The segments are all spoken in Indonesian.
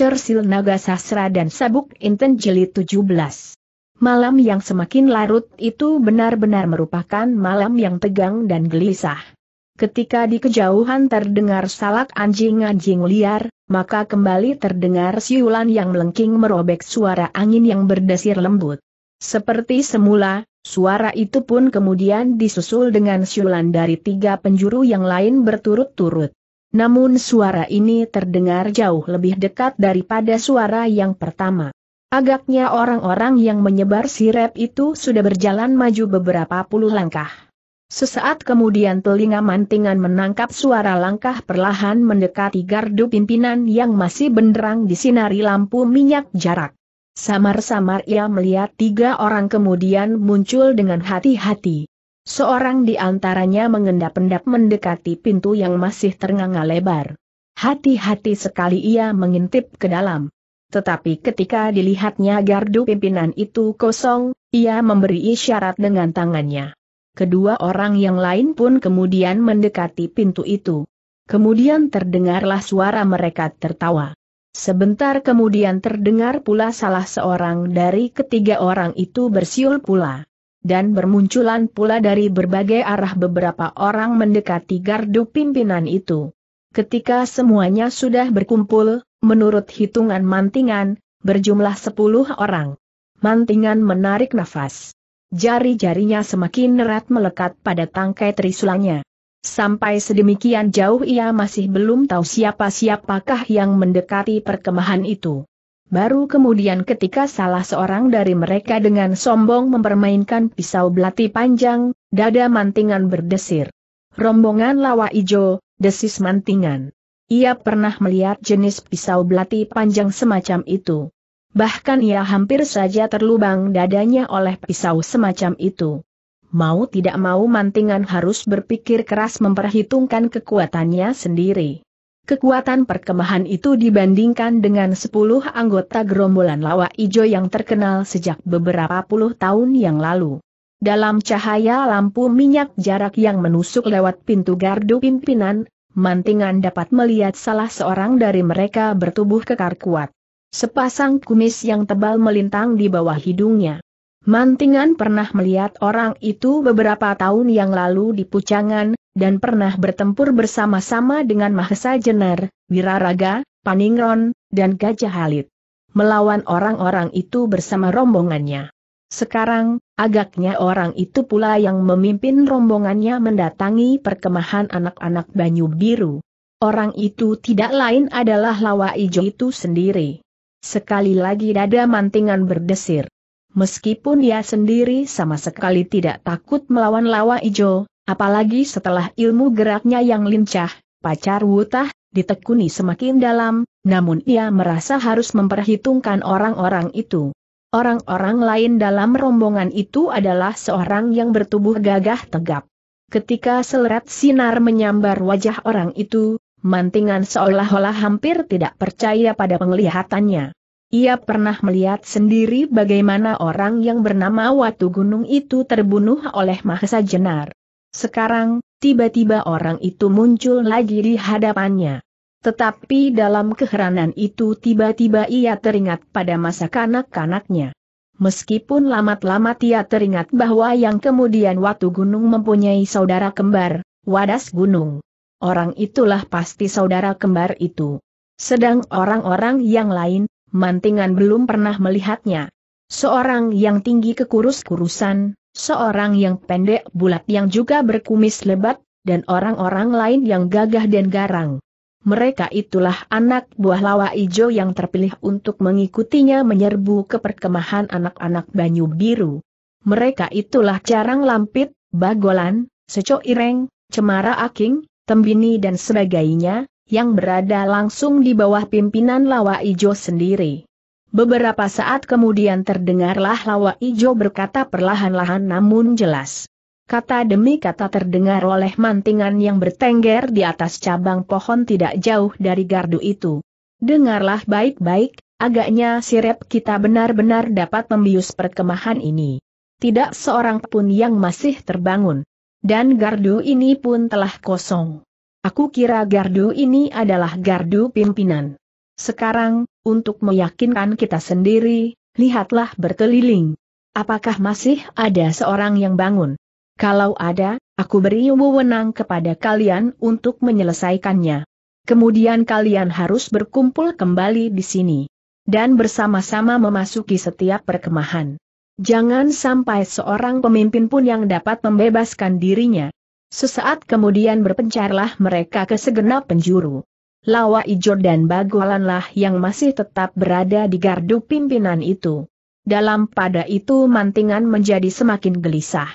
Cersil Naga Sasra dan Sabuk Inten jeli 17. Malam yang semakin larut itu benar-benar merupakan malam yang tegang dan gelisah. Ketika di kejauhan terdengar salak anjing-anjing liar, maka kembali terdengar siulan yang melengking merobek suara angin yang berdesir lembut. Seperti semula, suara itu pun kemudian disusul dengan siulan dari tiga penjuru yang lain berturut-turut. Namun suara ini terdengar jauh lebih dekat daripada suara yang pertama. Agaknya orang-orang yang menyebar sirep itu sudah berjalan maju beberapa puluh langkah. Sesaat kemudian telinga mantingan menangkap suara langkah perlahan mendekati gardu pimpinan yang masih benderang di sinari lampu minyak jarak. Samar-samar ia melihat tiga orang kemudian muncul dengan hati-hati. Seorang di antaranya mengendap-endap mendekati pintu yang masih ternganga lebar. Hati-hati sekali ia mengintip ke dalam. Tetapi ketika dilihatnya gardu pimpinan itu kosong, ia memberi isyarat dengan tangannya. Kedua orang yang lain pun kemudian mendekati pintu itu. Kemudian terdengarlah suara mereka tertawa. Sebentar kemudian terdengar pula salah seorang dari ketiga orang itu bersiul pula dan bermunculan pula dari berbagai arah beberapa orang mendekati gardu pimpinan itu. Ketika semuanya sudah berkumpul, menurut hitungan mantingan, berjumlah sepuluh orang. Mantingan menarik nafas. Jari-jarinya semakin erat melekat pada tangkai trisulanya. Sampai sedemikian jauh ia masih belum tahu siapa-siapakah yang mendekati perkemahan itu. Baru kemudian ketika salah seorang dari mereka dengan sombong mempermainkan pisau belati panjang, dada mantingan berdesir. Rombongan lawa ijo, desis mantingan. Ia pernah melihat jenis pisau belati panjang semacam itu. Bahkan ia hampir saja terlubang dadanya oleh pisau semacam itu mau tidak mau mantingan harus berpikir keras memperhitungkan kekuatannya sendiri. Kekuatan perkemahan itu dibandingkan dengan 10 anggota gerombolan lawa ijo yang terkenal sejak beberapa puluh tahun yang lalu. Dalam cahaya lampu minyak jarak yang menusuk lewat pintu gardu pimpinan, mantingan dapat melihat salah seorang dari mereka bertubuh kekar kuat. Sepasang kumis yang tebal melintang di bawah hidungnya. Mantingan pernah melihat orang itu beberapa tahun yang lalu di Pucangan, dan pernah bertempur bersama-sama dengan Mahesa Jenar, Wiraraga, Paningron, dan Gajah Halit. Melawan orang-orang itu bersama rombongannya. Sekarang, agaknya orang itu pula yang memimpin rombongannya mendatangi perkemahan anak-anak Banyu Biru. Orang itu tidak lain adalah Lawa Ijo itu sendiri. Sekali lagi dada mantingan berdesir meskipun dia sendiri sama sekali tidak takut melawan lawa ijo, apalagi setelah ilmu geraknya yang lincah, pacar wutah, ditekuni semakin dalam, namun ia merasa harus memperhitungkan orang-orang itu. Orang-orang lain dalam rombongan itu adalah seorang yang bertubuh gagah tegap. Ketika seleret sinar menyambar wajah orang itu, mantingan seolah-olah hampir tidak percaya pada penglihatannya. Ia pernah melihat sendiri bagaimana orang yang bernama Watu Gunung itu terbunuh oleh Mahesa Jenar. Sekarang, tiba-tiba orang itu muncul lagi di hadapannya. Tetapi dalam keheranan itu tiba-tiba ia teringat pada masa kanak-kanaknya. Meskipun lamat-lamat ia teringat bahwa yang kemudian Watu Gunung mempunyai saudara kembar, Wadas Gunung. Orang itulah pasti saudara kembar itu. Sedang orang-orang yang lain, mantingan belum pernah melihatnya. Seorang yang tinggi kekurus-kurusan, seorang yang pendek bulat yang juga berkumis lebat, dan orang-orang lain yang gagah dan garang. Mereka itulah anak buah lawa ijo yang terpilih untuk mengikutinya menyerbu ke perkemahan anak-anak Banyu Biru. Mereka itulah Carang Lampit, Bagolan, Seco Ireng, Cemara Aking, Tembini dan sebagainya, yang berada langsung di bawah pimpinan Lawa Ijo sendiri. Beberapa saat kemudian terdengarlah Lawa Ijo berkata perlahan-lahan namun jelas. Kata demi kata terdengar oleh mantingan yang bertengger di atas cabang pohon tidak jauh dari gardu itu. Dengarlah baik-baik, agaknya sirep kita benar-benar dapat membius perkemahan ini. Tidak seorang pun yang masih terbangun. Dan gardu ini pun telah kosong. Aku kira gardu ini adalah gardu pimpinan. Sekarang, untuk meyakinkan kita sendiri, lihatlah berkeliling. Apakah masih ada seorang yang bangun? Kalau ada, aku beri wewenang kepada kalian untuk menyelesaikannya. Kemudian kalian harus berkumpul kembali di sini. Dan bersama-sama memasuki setiap perkemahan. Jangan sampai seorang pemimpin pun yang dapat membebaskan dirinya, Sesaat kemudian berpencarlah mereka ke segenap penjuru. Lawa Ijo dan Bagualanlah yang masih tetap berada di gardu pimpinan itu. Dalam pada itu mantingan menjadi semakin gelisah.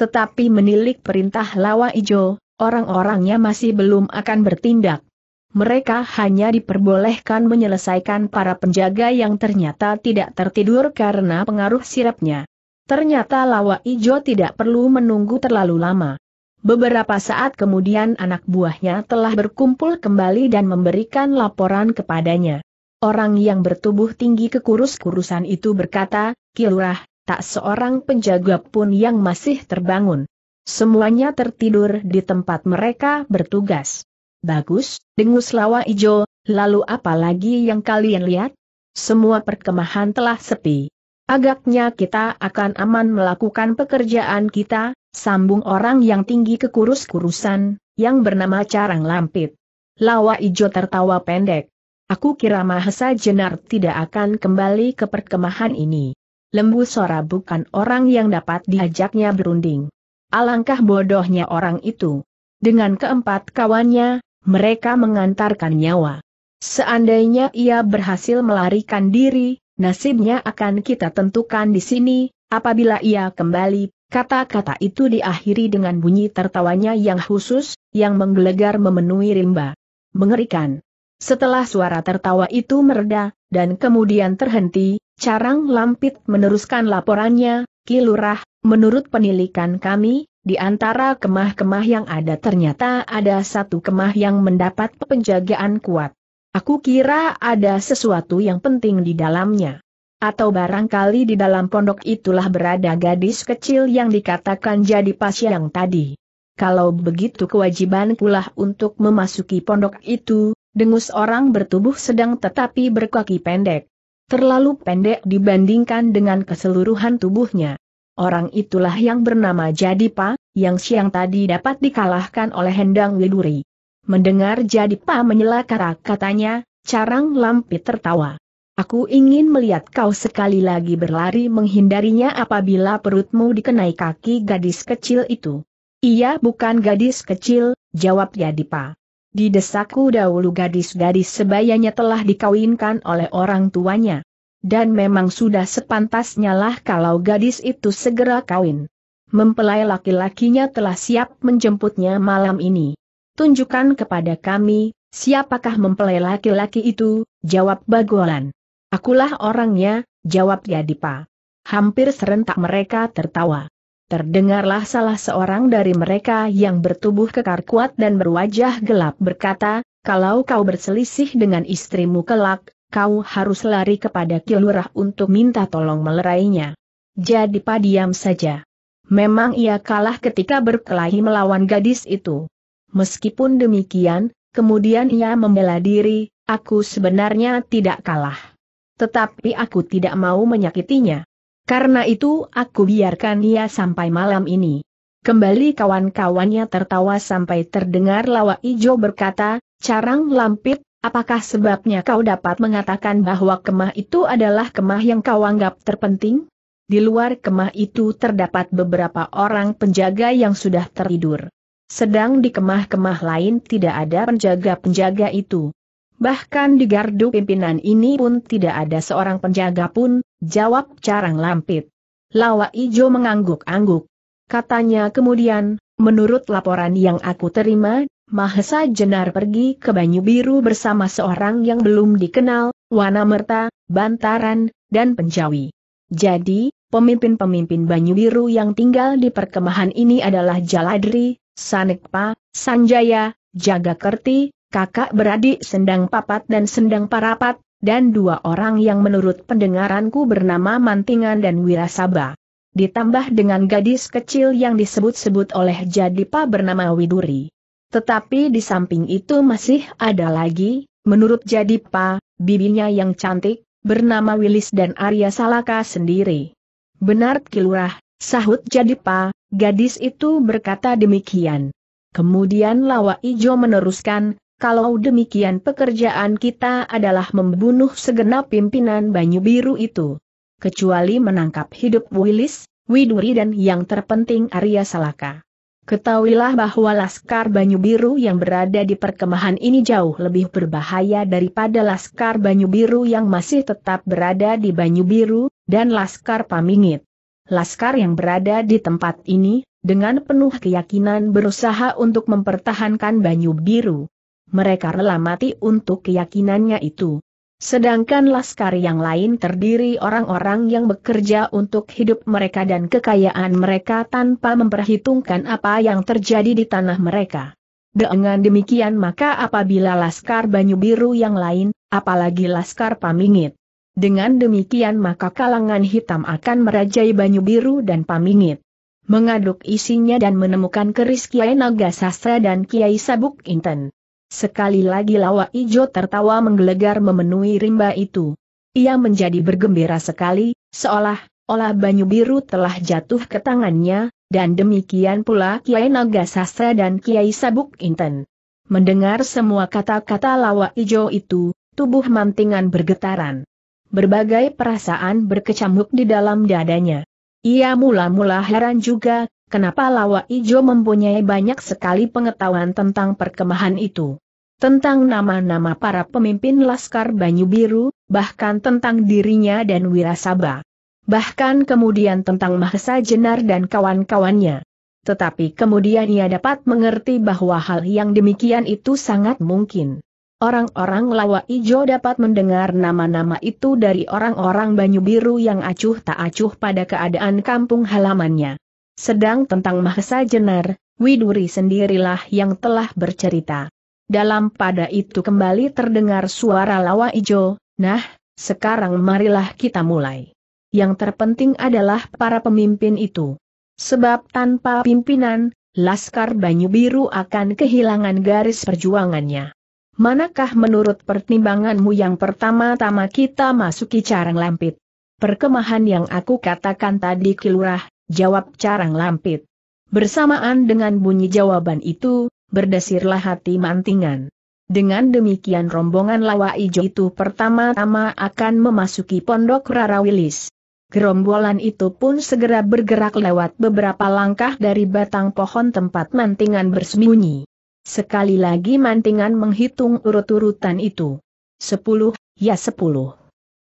Tetapi menilik perintah Lawa Ijo, orang-orangnya masih belum akan bertindak. Mereka hanya diperbolehkan menyelesaikan para penjaga yang ternyata tidak tertidur karena pengaruh sirapnya. Ternyata Lawa Ijo tidak perlu menunggu terlalu lama. Beberapa saat kemudian anak buahnya telah berkumpul kembali dan memberikan laporan kepadanya. Orang yang bertubuh tinggi kekurus-kurusan itu berkata, Kilurah, tak seorang penjaga pun yang masih terbangun. Semuanya tertidur di tempat mereka bertugas. Bagus, dengus lawa ijo, lalu apa lagi yang kalian lihat? Semua perkemahan telah sepi. Agaknya kita akan aman melakukan pekerjaan kita, Sambung orang yang tinggi kekurus-kurusan, yang bernama Carang Lampit. Lawa Ijo tertawa pendek. Aku kira Mahesa Jenar tidak akan kembali ke perkemahan ini. Lembu Sora bukan orang yang dapat diajaknya berunding. Alangkah bodohnya orang itu. Dengan keempat kawannya, mereka mengantarkan nyawa. Seandainya ia berhasil melarikan diri, nasibnya akan kita tentukan di sini, apabila ia kembali Kata-kata itu diakhiri dengan bunyi tertawanya yang khusus, yang menggelegar memenuhi rimba. Mengerikan. Setelah suara tertawa itu mereda, dan kemudian terhenti, Carang Lampit meneruskan laporannya, Kilurah, menurut penilikan kami, di antara kemah-kemah yang ada ternyata ada satu kemah yang mendapat penjagaan kuat. Aku kira ada sesuatu yang penting di dalamnya. Atau barangkali di dalam pondok itulah berada gadis kecil yang dikatakan jadi pasyang tadi. Kalau begitu kewajiban pula untuk memasuki pondok itu, dengus orang bertubuh sedang tetapi berkaki pendek. Terlalu pendek dibandingkan dengan keseluruhan tubuhnya. Orang itulah yang bernama Jadi Jadipa, yang siang tadi dapat dikalahkan oleh Hendang Widuri. Mendengar Jadipa menyela kata-katanya, Carang Lampi tertawa. Aku ingin melihat kau sekali lagi berlari menghindarinya apabila perutmu dikenai kaki gadis kecil itu. Ia bukan gadis kecil, jawab Yadipa. Di desaku dahulu gadis-gadis sebayanya telah dikawinkan oleh orang tuanya. Dan memang sudah sepantasnya lah kalau gadis itu segera kawin. Mempelai laki-lakinya telah siap menjemputnya malam ini. Tunjukkan kepada kami, siapakah mempelai laki-laki itu, jawab Bagolan. Akulah orangnya, jawab Yadipa. Hampir serentak mereka tertawa. Terdengarlah salah seorang dari mereka yang bertubuh kekar kuat dan berwajah gelap berkata, kalau kau berselisih dengan istrimu kelak, kau harus lari kepada Kilurah untuk minta tolong melerainya. Jadi diam saja. Memang ia kalah ketika berkelahi melawan gadis itu. Meskipun demikian, kemudian ia membela diri, aku sebenarnya tidak kalah. Tetapi aku tidak mau menyakitinya. Karena itu aku biarkan dia sampai malam ini. Kembali kawan-kawannya tertawa sampai terdengar lawa ijo berkata, Carang Lampit, apakah sebabnya kau dapat mengatakan bahwa kemah itu adalah kemah yang kau anggap terpenting? Di luar kemah itu terdapat beberapa orang penjaga yang sudah tertidur. Sedang di kemah-kemah lain tidak ada penjaga-penjaga itu. Bahkan di gardu pimpinan ini pun tidak ada seorang penjaga pun, jawab Carang Lampit. Lawa Ijo mengangguk-angguk. Katanya kemudian, menurut laporan yang aku terima, Mahesa Jenar pergi ke Banyu Biru bersama seorang yang belum dikenal, Wana Merta, Bantaran, dan Penjawi. Jadi, pemimpin-pemimpin Banyu Biru yang tinggal di perkemahan ini adalah Jaladri, Sanekpa, Sanjaya, Jagakerti, kakak beradik Sendang Papat dan Sendang Parapat, dan dua orang yang menurut pendengaranku bernama Mantingan dan Wirasaba. Ditambah dengan gadis kecil yang disebut-sebut oleh Jadipa bernama Widuri. Tetapi di samping itu masih ada lagi, menurut Jadipa, bibinya yang cantik, bernama Wilis dan Arya Salaka sendiri. Benar Kilurah, sahut Jadipa, gadis itu berkata demikian. Kemudian Lawa Ijo meneruskan, kalau demikian pekerjaan kita adalah membunuh segenap pimpinan Banyu Biru itu. Kecuali menangkap hidup Wilis, Widuri dan yang terpenting Arya Salaka. Ketahuilah bahwa Laskar Banyu Biru yang berada di perkemahan ini jauh lebih berbahaya daripada Laskar Banyu Biru yang masih tetap berada di Banyu Biru, dan Laskar Pamingit. Laskar yang berada di tempat ini, dengan penuh keyakinan berusaha untuk mempertahankan Banyu Biru mereka rela mati untuk keyakinannya itu. Sedangkan laskar yang lain terdiri orang-orang yang bekerja untuk hidup mereka dan kekayaan mereka tanpa memperhitungkan apa yang terjadi di tanah mereka. Dengan demikian maka apabila Laskar Banyu Biru yang lain, apalagi Laskar Pamingit. Dengan demikian maka kalangan hitam akan merajai Banyu Biru dan Pamingit. Mengaduk isinya dan menemukan keris Kiai Naga Sastra dan Kiai Sabuk Inten. Sekali lagi lawa ijo tertawa menggelegar memenuhi rimba itu. Ia menjadi bergembira sekali, seolah, olah banyu biru telah jatuh ke tangannya, dan demikian pula Kiai Naga Sastra dan Kiai Sabuk Inten. Mendengar semua kata-kata lawa ijo itu, tubuh mantingan bergetaran. Berbagai perasaan berkecamuk di dalam dadanya. Ia mula-mula heran juga, kenapa Lawa Ijo mempunyai banyak sekali pengetahuan tentang perkemahan itu. Tentang nama-nama para pemimpin Laskar Banyu Biru, bahkan tentang dirinya dan Wirasaba. Bahkan kemudian tentang Mahesa Jenar dan kawan-kawannya. Tetapi kemudian ia dapat mengerti bahwa hal yang demikian itu sangat mungkin. Orang-orang lawa ijo dapat mendengar nama-nama itu dari orang-orang banyu biru yang acuh tak acuh pada keadaan kampung halamannya. Sedang tentang Mahesa Jenar, Widuri sendirilah yang telah bercerita. Dalam pada itu kembali terdengar suara lawa ijo, nah, sekarang marilah kita mulai. Yang terpenting adalah para pemimpin itu. Sebab tanpa pimpinan, Laskar Banyu Biru akan kehilangan garis perjuangannya. Manakah menurut pertimbanganmu yang pertama-tama kita masuki carang lampit? Perkemahan yang aku katakan tadi kilurah, jawab Carang Lampit. Bersamaan dengan bunyi jawaban itu, berdesirlah hati mantingan. Dengan demikian rombongan lawa ijo itu pertama-tama akan memasuki pondok Rara Wilis. Gerombolan itu pun segera bergerak lewat beberapa langkah dari batang pohon tempat mantingan bersembunyi. Sekali lagi mantingan menghitung urut-urutan itu. Sepuluh, ya sepuluh.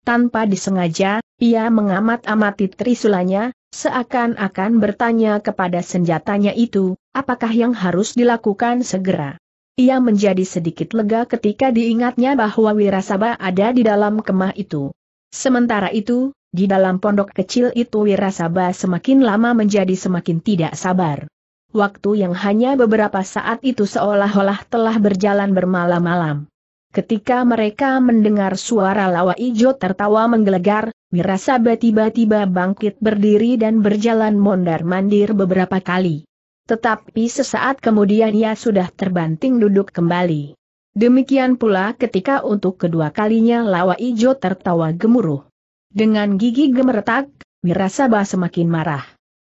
Tanpa disengaja, ia mengamat-amati trisulanya, seakan-akan bertanya kepada senjatanya itu, apakah yang harus dilakukan segera. Ia menjadi sedikit lega ketika diingatnya bahwa Wirasaba ada di dalam kemah itu. Sementara itu, di dalam pondok kecil itu Wirasaba semakin lama menjadi semakin tidak sabar. Waktu yang hanya beberapa saat itu seolah-olah telah berjalan bermalam-malam. Ketika mereka mendengar suara lawa ijo tertawa menggelegar, Wirasaba tiba-tiba bangkit berdiri dan berjalan mondar-mandir beberapa kali. Tetapi sesaat kemudian ia sudah terbanting duduk kembali. Demikian pula ketika untuk kedua kalinya lawa ijo tertawa gemuruh. Dengan gigi gemeretak, Wirasaba semakin marah.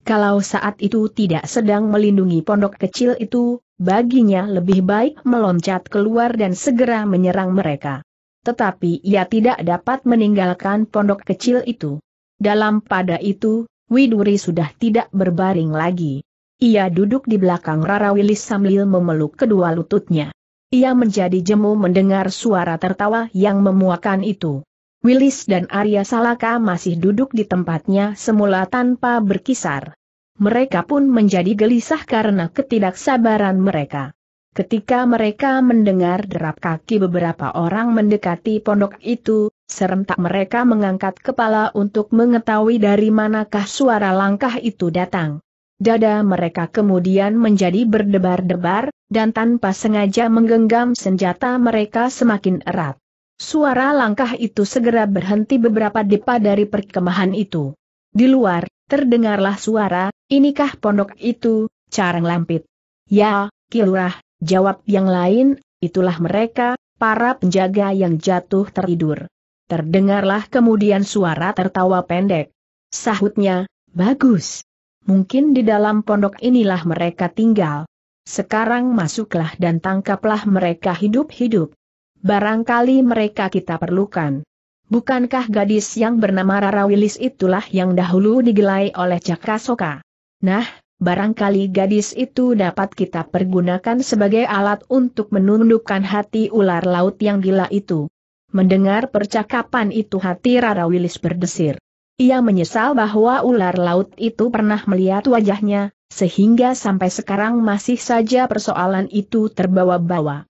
Kalau saat itu tidak sedang melindungi pondok kecil itu, Baginya lebih baik meloncat keluar dan segera menyerang mereka. Tetapi ia tidak dapat meninggalkan pondok kecil itu. Dalam pada itu, Widuri sudah tidak berbaring lagi. Ia duduk di belakang Rara Wilis sambil memeluk kedua lututnya. Ia menjadi jemu mendengar suara tertawa yang memuakan itu. Willis dan Arya Salaka masih duduk di tempatnya semula tanpa berkisar mereka pun menjadi gelisah karena ketidaksabaran mereka. Ketika mereka mendengar derap kaki beberapa orang mendekati pondok itu, serentak mereka mengangkat kepala untuk mengetahui dari manakah suara langkah itu datang. Dada mereka kemudian menjadi berdebar-debar, dan tanpa sengaja menggenggam senjata mereka semakin erat. Suara langkah itu segera berhenti beberapa depa dari perkemahan itu. Di luar, terdengarlah suara, Inikah pondok itu, carang lampit? Ya, kilurah, jawab yang lain, itulah mereka, para penjaga yang jatuh tertidur. Terdengarlah kemudian suara tertawa pendek. Sahutnya, bagus. Mungkin di dalam pondok inilah mereka tinggal. Sekarang masuklah dan tangkaplah mereka hidup-hidup. Barangkali mereka kita perlukan. Bukankah gadis yang bernama Rarawilis itulah yang dahulu digelai oleh Cakasoka? Nah, barangkali gadis itu dapat kita pergunakan sebagai alat untuk menundukkan hati ular laut yang gila itu. Mendengar percakapan itu hati Rara Wilis berdesir. Ia menyesal bahwa ular laut itu pernah melihat wajahnya, sehingga sampai sekarang masih saja persoalan itu terbawa-bawa.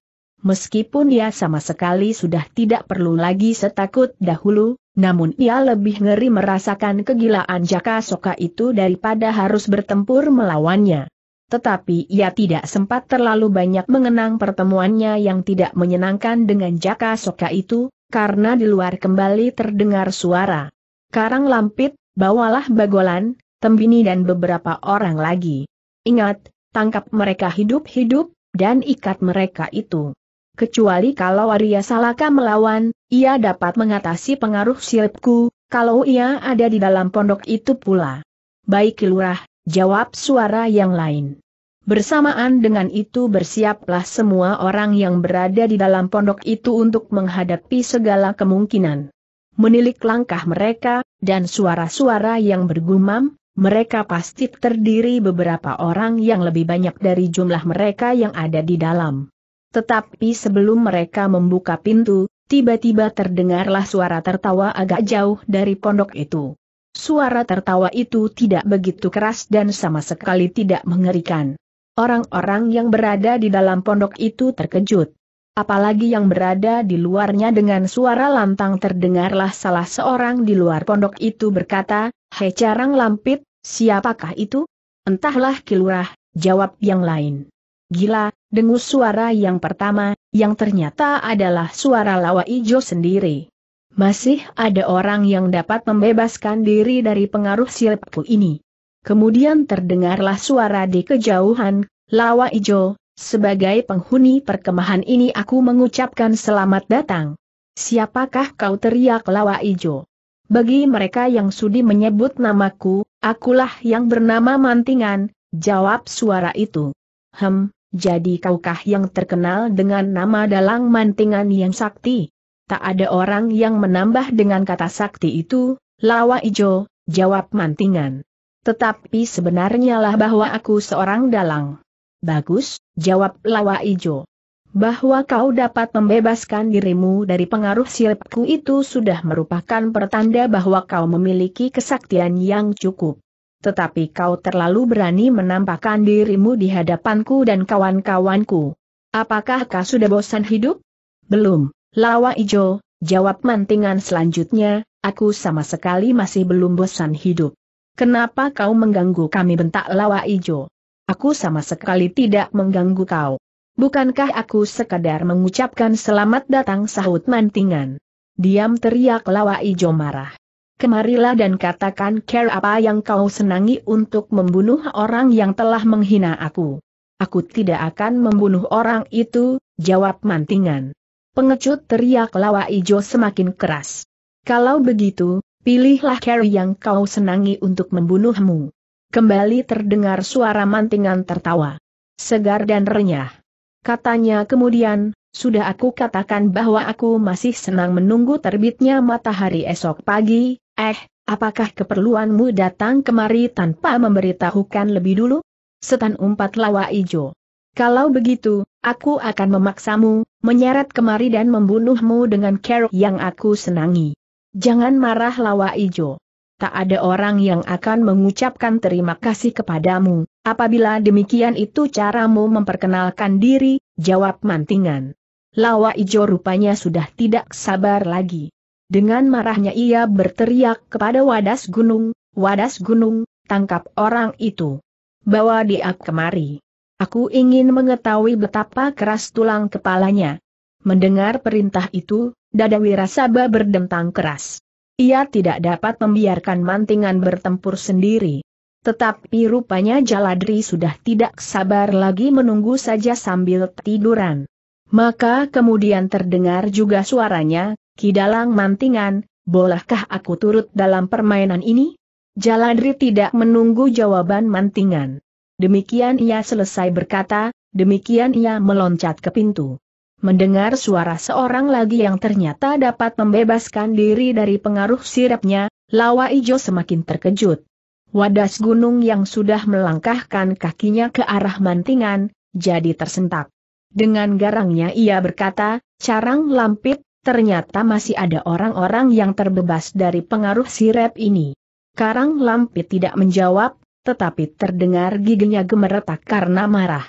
Meskipun ia sama sekali sudah tidak perlu lagi setakut dahulu, namun ia lebih ngeri merasakan kegilaan Jaka Soka itu daripada harus bertempur melawannya. Tetapi ia tidak sempat terlalu banyak mengenang pertemuannya yang tidak menyenangkan dengan Jaka Soka itu, karena di luar kembali terdengar suara. Karang lampit, bawalah bagolan, tembini dan beberapa orang lagi. Ingat, tangkap mereka hidup-hidup, dan ikat mereka itu kecuali kalau Arya Salaka melawan, ia dapat mengatasi pengaruh silpku, kalau ia ada di dalam pondok itu pula. Baik Kilurah, jawab suara yang lain. Bersamaan dengan itu bersiaplah semua orang yang berada di dalam pondok itu untuk menghadapi segala kemungkinan. Menilik langkah mereka, dan suara-suara yang bergumam, mereka pasti terdiri beberapa orang yang lebih banyak dari jumlah mereka yang ada di dalam. Tetapi sebelum mereka membuka pintu, tiba-tiba terdengarlah suara tertawa agak jauh dari pondok itu. Suara tertawa itu tidak begitu keras dan sama sekali tidak mengerikan. Orang-orang yang berada di dalam pondok itu terkejut. Apalagi yang berada di luarnya dengan suara lantang terdengarlah salah seorang di luar pondok itu berkata, Hei carang lampit, siapakah itu? Entahlah kilurah, jawab yang lain. Gila, dengus suara yang pertama, yang ternyata adalah suara lawa ijo sendiri. Masih ada orang yang dapat membebaskan diri dari pengaruh silpku ini. Kemudian terdengarlah suara di kejauhan, lawa ijo, sebagai penghuni perkemahan ini aku mengucapkan selamat datang. Siapakah kau teriak lawa ijo? Bagi mereka yang sudi menyebut namaku, akulah yang bernama Mantingan, jawab suara itu. Hem, jadi kaukah yang terkenal dengan nama dalang mantingan yang sakti? Tak ada orang yang menambah dengan kata sakti itu, lawa ijo, jawab mantingan. Tetapi sebenarnya lah bahwa aku seorang dalang. Bagus, jawab lawa ijo. Bahwa kau dapat membebaskan dirimu dari pengaruh siripku itu sudah merupakan pertanda bahwa kau memiliki kesaktian yang cukup tetapi kau terlalu berani menampakkan dirimu di hadapanku dan kawan-kawanku. Apakah kau sudah bosan hidup? Belum, Lawa Ijo, jawab mantingan selanjutnya, aku sama sekali masih belum bosan hidup. Kenapa kau mengganggu kami bentak Lawa Ijo? Aku sama sekali tidak mengganggu kau. Bukankah aku sekadar mengucapkan selamat datang sahut mantingan? Diam teriak Lawa Ijo marah. Kemarilah dan katakan care apa yang kau senangi untuk membunuh orang yang telah menghina aku. Aku tidak akan membunuh orang itu, jawab mantingan. Pengecut teriak lawa ijo semakin keras. Kalau begitu, pilihlah care yang kau senangi untuk membunuhmu. Kembali terdengar suara mantingan tertawa. Segar dan renyah. Katanya kemudian, sudah aku katakan bahwa aku masih senang menunggu terbitnya matahari esok pagi, Eh, apakah keperluanmu datang kemari tanpa memberitahukan lebih dulu? Setan umpat lawa ijo. Kalau begitu, aku akan memaksamu, menyeret kemari dan membunuhmu dengan kerok yang aku senangi. Jangan marah lawa ijo. Tak ada orang yang akan mengucapkan terima kasih kepadamu, apabila demikian itu caramu memperkenalkan diri, jawab mantingan. Lawa ijo rupanya sudah tidak sabar lagi. Dengan marahnya ia berteriak kepada wadas gunung, wadas gunung, tangkap orang itu. Bawa dia kemari. Aku ingin mengetahui betapa keras tulang kepalanya. Mendengar perintah itu, dada Wirasaba berdentang keras. Ia tidak dapat membiarkan mantingan bertempur sendiri. Tetapi rupanya Jaladri sudah tidak sabar lagi menunggu saja sambil tiduran. Maka kemudian terdengar juga suaranya, Kidalang mantingan, bolehkah aku turut dalam permainan ini? Jaladri tidak menunggu jawaban mantingan. Demikian ia selesai berkata, demikian ia meloncat ke pintu. Mendengar suara seorang lagi yang ternyata dapat membebaskan diri dari pengaruh sirapnya, Lawa Ijo semakin terkejut. Wadas gunung yang sudah melangkahkan kakinya ke arah mantingan, jadi tersentak. Dengan garangnya ia berkata, carang lampit, ternyata masih ada orang-orang yang terbebas dari pengaruh sirep ini. Karang Lampit tidak menjawab, tetapi terdengar giginya gemeretak karena marah.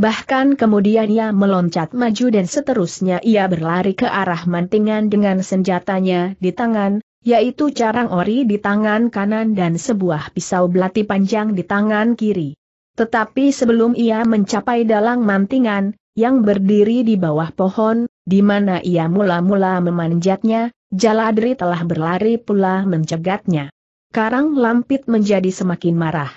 Bahkan kemudian ia meloncat maju dan seterusnya ia berlari ke arah mantingan dengan senjatanya di tangan, yaitu carang ori di tangan kanan dan sebuah pisau belati panjang di tangan kiri. Tetapi sebelum ia mencapai dalang mantingan, yang berdiri di bawah pohon, di mana ia mula-mula memanjatnya, Jaladri telah berlari pula mencegatnya. Karang Lampit menjadi semakin marah.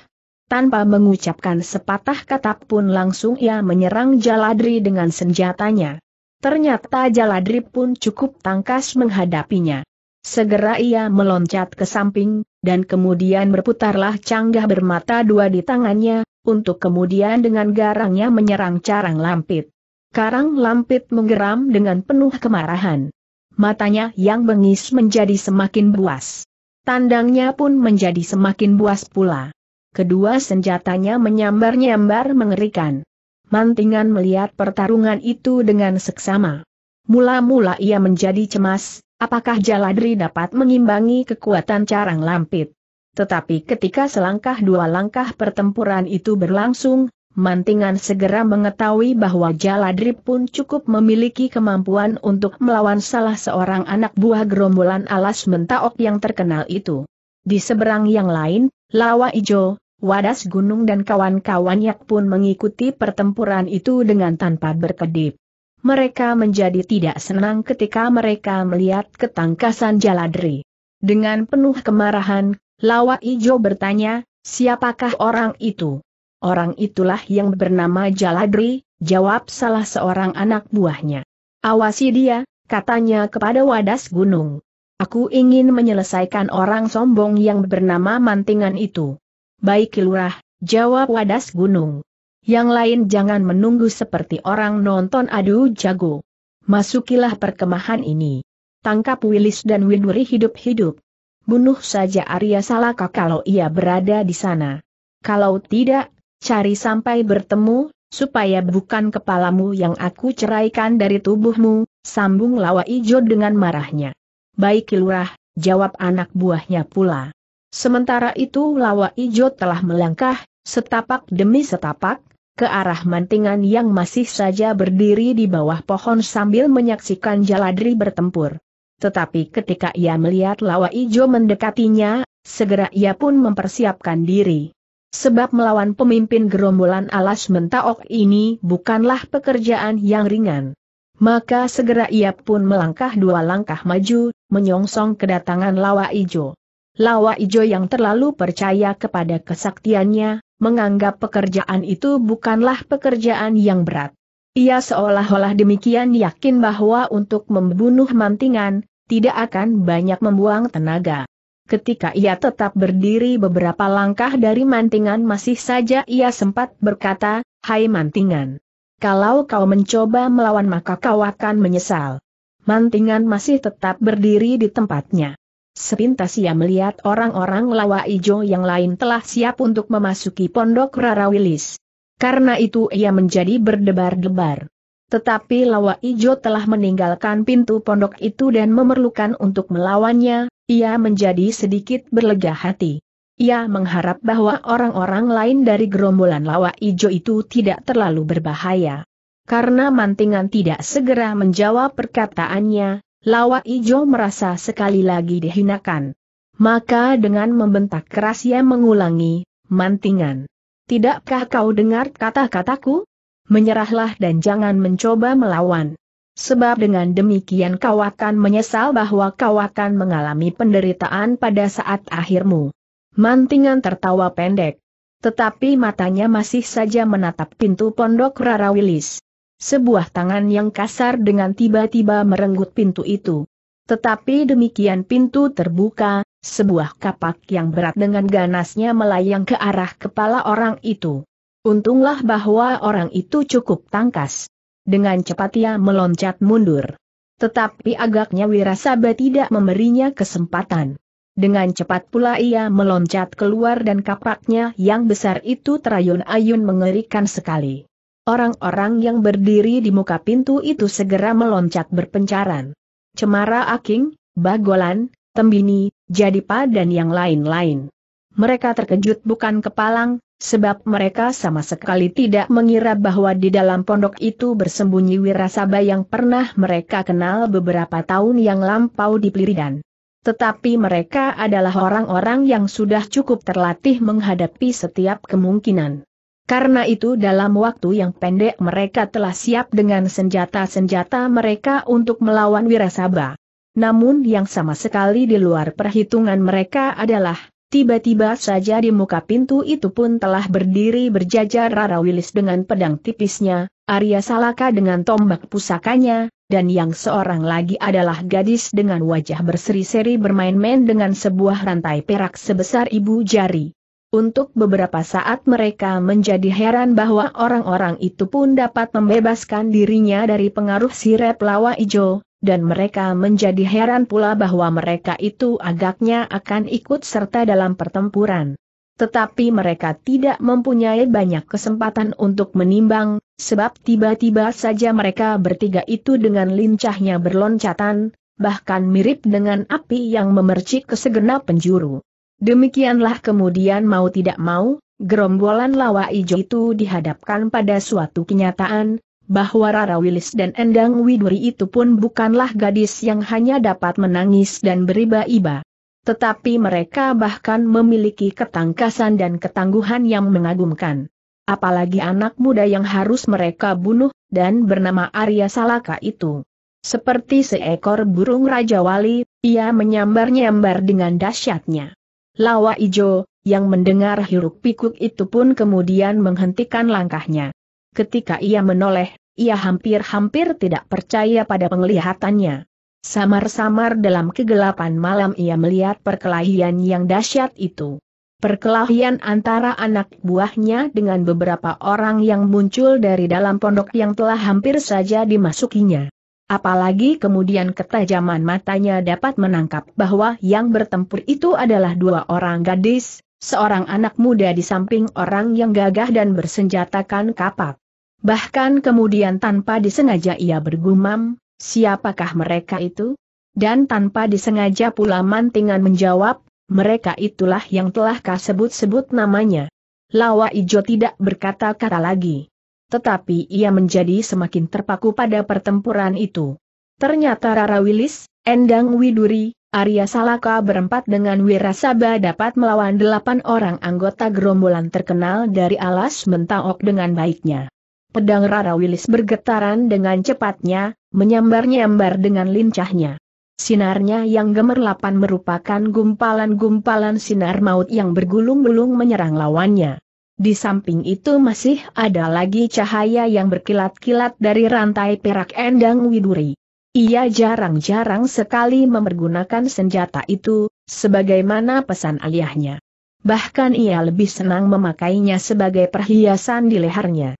Tanpa mengucapkan sepatah kata pun langsung ia menyerang Jaladri dengan senjatanya. Ternyata Jaladri pun cukup tangkas menghadapinya. Segera ia meloncat ke samping, dan kemudian berputarlah canggah bermata dua di tangannya, untuk kemudian dengan garangnya menyerang carang lampit. Karang Lampit menggeram dengan penuh kemarahan. Matanya yang bengis menjadi semakin buas. Tandangnya pun menjadi semakin buas pula. Kedua senjatanya menyambar-nyambar mengerikan. Mantingan melihat pertarungan itu dengan seksama. Mula-mula ia menjadi cemas, apakah Jaladri dapat mengimbangi kekuatan carang lampit. Tetapi ketika selangkah dua langkah pertempuran itu berlangsung, Mantingan segera mengetahui bahwa Jaladri pun cukup memiliki kemampuan untuk melawan salah seorang anak buah gerombolan alas mentaok yang terkenal itu. Di seberang yang lain, Lawa Ijo, Wadas Gunung dan kawan-kawannya pun mengikuti pertempuran itu dengan tanpa berkedip. Mereka menjadi tidak senang ketika mereka melihat ketangkasan Jaladri. Dengan penuh kemarahan, Lawa Ijo bertanya, siapakah orang itu? Orang itulah yang bernama Jaladri, jawab salah seorang anak buahnya. Awasi dia, katanya kepada Wadas Gunung. Aku ingin menyelesaikan orang sombong yang bernama Mantingan itu. Baik Kilurah, jawab Wadas Gunung. Yang lain jangan menunggu seperti orang nonton adu jago. Masukilah perkemahan ini. Tangkap Wilis dan Widuri hidup-hidup. Bunuh saja Arya Salaka kalau ia berada di sana. Kalau tidak, cari sampai bertemu, supaya bukan kepalamu yang aku ceraikan dari tubuhmu, sambung lawa ijo dengan marahnya. Baik kilurah, jawab anak buahnya pula. Sementara itu lawa ijo telah melangkah, setapak demi setapak, ke arah mantingan yang masih saja berdiri di bawah pohon sambil menyaksikan Jaladri bertempur. Tetapi ketika ia melihat lawa ijo mendekatinya, segera ia pun mempersiapkan diri. Sebab melawan pemimpin gerombolan alas mentaok ini bukanlah pekerjaan yang ringan. Maka segera ia pun melangkah dua langkah maju, menyongsong kedatangan Lawa Ijo. Lawa Ijo yang terlalu percaya kepada kesaktiannya, menganggap pekerjaan itu bukanlah pekerjaan yang berat. Ia seolah-olah demikian yakin bahwa untuk membunuh mantingan, tidak akan banyak membuang tenaga. Ketika ia tetap berdiri beberapa langkah dari mantingan masih saja ia sempat berkata, Hai mantingan. Kalau kau mencoba melawan maka kau akan menyesal. Mantingan masih tetap berdiri di tempatnya. Sepintas ia melihat orang-orang lawa ijo yang lain telah siap untuk memasuki pondok Rara Wilis. Karena itu ia menjadi berdebar-debar. Tetapi Lawa Ijo telah meninggalkan pintu pondok itu dan memerlukan untuk melawannya, ia menjadi sedikit berlega hati. Ia mengharap bahwa orang-orang lain dari gerombolan Lawa Ijo itu tidak terlalu berbahaya. Karena mantingan tidak segera menjawab perkataannya, Lawa Ijo merasa sekali lagi dihinakan. Maka dengan membentak keras ia mengulangi, mantingan. Tidakkah kau dengar kata-kataku? menyerahlah dan jangan mencoba melawan. Sebab dengan demikian kau akan menyesal bahwa kau akan mengalami penderitaan pada saat akhirmu. Mantingan tertawa pendek. Tetapi matanya masih saja menatap pintu pondok Rara Rarawilis. Sebuah tangan yang kasar dengan tiba-tiba merenggut pintu itu. Tetapi demikian pintu terbuka, sebuah kapak yang berat dengan ganasnya melayang ke arah kepala orang itu. Untunglah bahwa orang itu cukup tangkas. Dengan cepat ia meloncat mundur. Tetapi agaknya Wirasaba tidak memberinya kesempatan. Dengan cepat pula ia meloncat keluar dan kapaknya yang besar itu terayun-ayun mengerikan sekali. Orang-orang yang berdiri di muka pintu itu segera meloncat berpencaran. Cemara Aking, Bagolan, Tembini, Jadipa dan yang lain-lain. Mereka terkejut bukan kepalang, sebab mereka sama sekali tidak mengira bahwa di dalam pondok itu bersembunyi wirasaba yang pernah mereka kenal beberapa tahun yang lampau di Pliridan. Tetapi mereka adalah orang-orang yang sudah cukup terlatih menghadapi setiap kemungkinan. Karena itu dalam waktu yang pendek mereka telah siap dengan senjata-senjata mereka untuk melawan Wirasaba. Namun yang sama sekali di luar perhitungan mereka adalah, Tiba-tiba saja di muka pintu itu pun telah berdiri berjajar Rara Wilis dengan pedang tipisnya, Arya Salaka dengan tombak pusakanya, dan yang seorang lagi adalah gadis dengan wajah berseri-seri bermain-main dengan sebuah rantai perak sebesar ibu jari. Untuk beberapa saat mereka menjadi heran bahwa orang-orang itu pun dapat membebaskan dirinya dari pengaruh sirep lawa ijo, dan mereka menjadi heran pula bahwa mereka itu agaknya akan ikut serta dalam pertempuran. Tetapi mereka tidak mempunyai banyak kesempatan untuk menimbang, sebab tiba-tiba saja mereka bertiga itu dengan lincahnya berloncatan, bahkan mirip dengan api yang memercik ke segenap penjuru. Demikianlah kemudian mau tidak mau, gerombolan lawa ijo itu dihadapkan pada suatu kenyataan, bahwa Rara Wilis dan Endang Widuri itu pun bukanlah gadis yang hanya dapat menangis dan beriba-iba. Tetapi mereka bahkan memiliki ketangkasan dan ketangguhan yang mengagumkan. Apalagi anak muda yang harus mereka bunuh, dan bernama Arya Salaka itu. Seperti seekor burung Raja Wali, ia menyambar-nyambar dengan dahsyatnya. Lawa Ijo, yang mendengar hiruk pikuk itu pun kemudian menghentikan langkahnya ketika ia menoleh, ia hampir-hampir tidak percaya pada penglihatannya. Samar-samar dalam kegelapan malam ia melihat perkelahian yang dahsyat itu. Perkelahian antara anak buahnya dengan beberapa orang yang muncul dari dalam pondok yang telah hampir saja dimasukinya. Apalagi kemudian ketajaman matanya dapat menangkap bahwa yang bertempur itu adalah dua orang gadis, seorang anak muda di samping orang yang gagah dan bersenjatakan kapak. Bahkan kemudian tanpa disengaja ia bergumam, siapakah mereka itu? Dan tanpa disengaja pula mantingan menjawab, mereka itulah yang telah kau sebut-sebut namanya. Lawa Ijo tidak berkata-kata lagi. Tetapi ia menjadi semakin terpaku pada pertempuran itu. Ternyata Rara Wilis, Endang Widuri, Arya Salaka berempat dengan Wirasaba dapat melawan delapan orang anggota gerombolan terkenal dari alas mentaok dengan baiknya pedang Rara Wilis bergetaran dengan cepatnya, menyambar-nyambar dengan lincahnya. Sinarnya yang gemerlapan merupakan gumpalan-gumpalan sinar maut yang bergulung-gulung menyerang lawannya. Di samping itu masih ada lagi cahaya yang berkilat-kilat dari rantai perak Endang Widuri. Ia jarang-jarang sekali memergunakan senjata itu, sebagaimana pesan aliahnya. Bahkan ia lebih senang memakainya sebagai perhiasan di lehernya.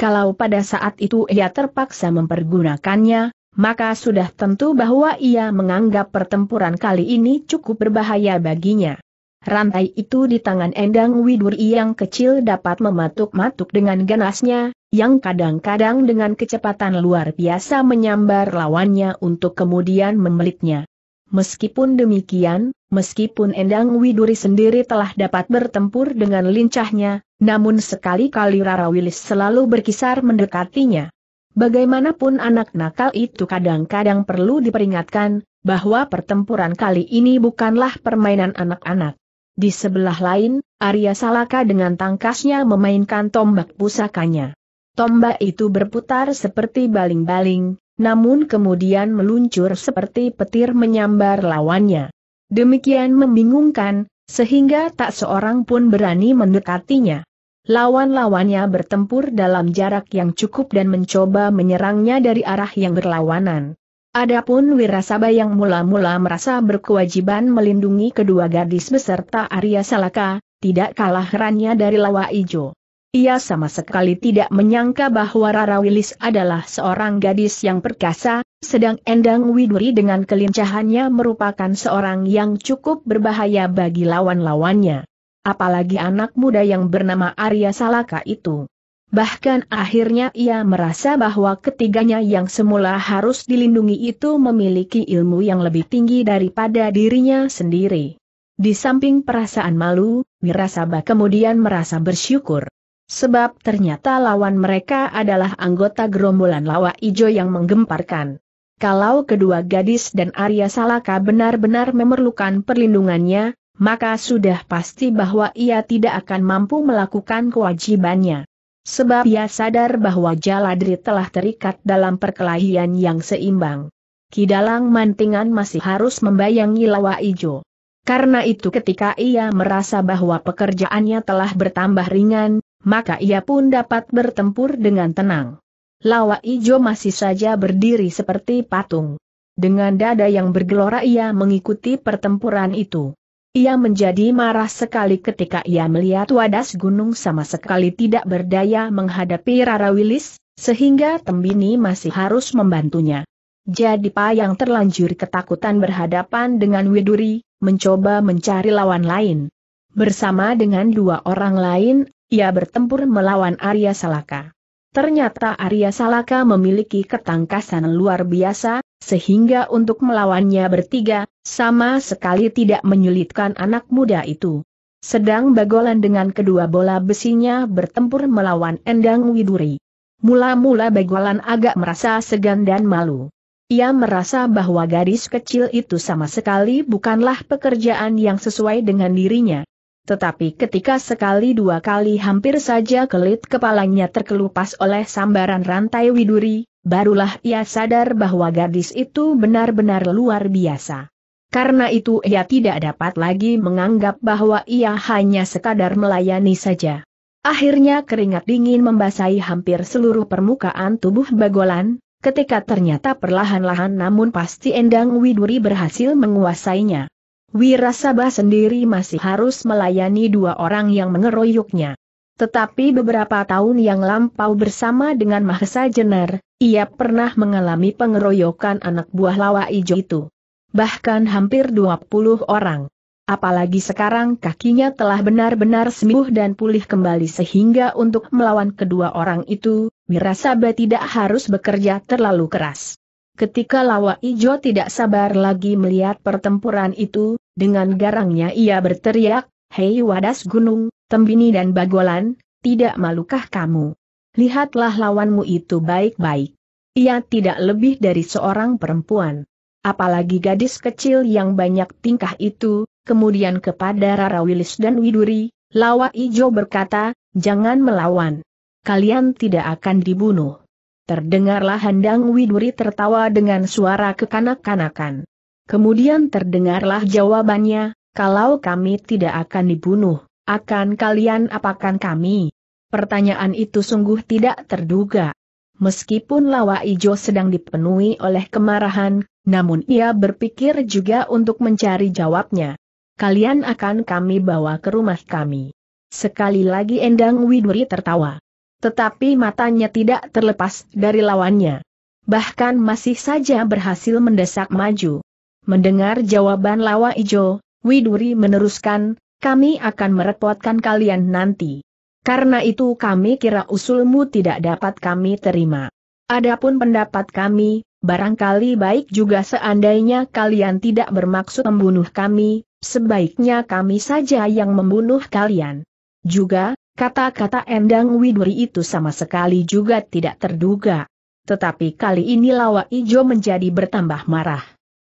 Kalau pada saat itu ia terpaksa mempergunakannya, maka sudah tentu bahwa ia menganggap pertempuran kali ini cukup berbahaya baginya. Rantai itu di tangan Endang Widuri yang kecil dapat mematuk-matuk dengan ganasnya, yang kadang-kadang dengan kecepatan luar biasa menyambar lawannya untuk kemudian memelitnya. Meskipun demikian, Meskipun Endang Widuri sendiri telah dapat bertempur dengan lincahnya, namun sekali-kali Rara Wilis selalu berkisar mendekatinya. Bagaimanapun anak nakal itu kadang-kadang perlu diperingatkan, bahwa pertempuran kali ini bukanlah permainan anak-anak. Di sebelah lain, Arya Salaka dengan tangkasnya memainkan tombak pusakanya. Tombak itu berputar seperti baling-baling, namun kemudian meluncur seperti petir menyambar lawannya. Demikian membingungkan, sehingga tak seorang pun berani mendekatinya. Lawan-lawannya bertempur dalam jarak yang cukup dan mencoba menyerangnya dari arah yang berlawanan. Adapun Wirasaba yang mula-mula merasa berkewajiban melindungi kedua gadis beserta Arya Salaka, tidak kalah herannya dari Lawa Ijo. Ia sama sekali tidak menyangka bahwa Rara Wilis adalah seorang gadis yang perkasa, sedang Endang Widuri dengan kelincahannya merupakan seorang yang cukup berbahaya bagi lawan-lawannya. Apalagi anak muda yang bernama Arya Salaka itu. Bahkan akhirnya ia merasa bahwa ketiganya yang semula harus dilindungi itu memiliki ilmu yang lebih tinggi daripada dirinya sendiri. Di samping perasaan malu, Wirasaba kemudian merasa bersyukur. Sebab ternyata lawan mereka adalah anggota gerombolan lawa ijo yang menggemparkan. Kalau kedua gadis dan Arya Salaka benar-benar memerlukan perlindungannya, maka sudah pasti bahwa ia tidak akan mampu melakukan kewajibannya. Sebab ia sadar bahwa Jaladri telah terikat dalam perkelahian yang seimbang. Kidalang Mantingan masih harus membayangi Lawa Ijo. Karena itu ketika ia merasa bahwa pekerjaannya telah bertambah ringan, maka ia pun dapat bertempur dengan tenang. Lawa Ijo masih saja berdiri seperti patung. Dengan dada yang bergelora ia mengikuti pertempuran itu. Ia menjadi marah sekali ketika ia melihat wadas gunung sama sekali tidak berdaya menghadapi Rara Wilis, sehingga Tembini masih harus membantunya. Jadi Pa yang terlanjur ketakutan berhadapan dengan Widuri, mencoba mencari lawan lain. Bersama dengan dua orang lain, ia bertempur melawan Arya Salaka. Ternyata Arya Salaka memiliki ketangkasan luar biasa, sehingga untuk melawannya bertiga, sama sekali tidak menyulitkan anak muda itu. Sedang Bagolan dengan kedua bola besinya bertempur melawan Endang Widuri. Mula-mula Bagolan agak merasa segan dan malu. Ia merasa bahwa gadis kecil itu sama sekali bukanlah pekerjaan yang sesuai dengan dirinya. Tetapi ketika sekali dua kali hampir saja kelit kepalanya terkelupas oleh sambaran rantai widuri, barulah ia sadar bahwa gadis itu benar-benar luar biasa. Karena itu ia tidak dapat lagi menganggap bahwa ia hanya sekadar melayani saja. Akhirnya keringat dingin membasahi hampir seluruh permukaan tubuh Bagolan, ketika ternyata perlahan-lahan namun pasti Endang Widuri berhasil menguasainya. Wirasaba sendiri masih harus melayani dua orang yang mengeroyoknya. Tetapi beberapa tahun yang lampau bersama dengan Mahesa Jenar, ia pernah mengalami pengeroyokan anak buah lawa ijo itu. Bahkan hampir 20 orang. Apalagi sekarang kakinya telah benar-benar sembuh dan pulih kembali sehingga untuk melawan kedua orang itu, Wirasaba tidak harus bekerja terlalu keras. Ketika Lawa Ijo tidak sabar lagi melihat pertempuran itu, dengan garangnya ia berteriak, Hei wadas gunung, tembini dan bagolan, tidak malukah kamu? Lihatlah lawanmu itu baik-baik. Ia tidak lebih dari seorang perempuan. Apalagi gadis kecil yang banyak tingkah itu, kemudian kepada Rara Wilis dan Widuri, Lawa Ijo berkata, jangan melawan. Kalian tidak akan dibunuh. Terdengarlah Handang Widuri tertawa dengan suara kekanak-kanakan. Kemudian terdengarlah jawabannya, kalau kami tidak akan dibunuh, akan kalian apakan kami? Pertanyaan itu sungguh tidak terduga. Meskipun Lawa Ijo sedang dipenuhi oleh kemarahan, namun ia berpikir juga untuk mencari jawabnya. Kalian akan kami bawa ke rumah kami. Sekali lagi Endang Widuri tertawa. Tetapi matanya tidak terlepas dari lawannya. Bahkan masih saja berhasil mendesak maju. Mendengar jawaban Lawa Ijo, Widuri meneruskan, kami akan merepotkan kalian nanti. Karena itu kami kira usulmu tidak dapat kami terima. Adapun pendapat kami, barangkali baik juga seandainya kalian tidak bermaksud membunuh kami, sebaiknya kami saja yang membunuh kalian. Juga, Kata-kata Endang Widuri itu sama sekali juga tidak terduga. Tetapi kali ini Lawa Ijo menjadi bertambah marah.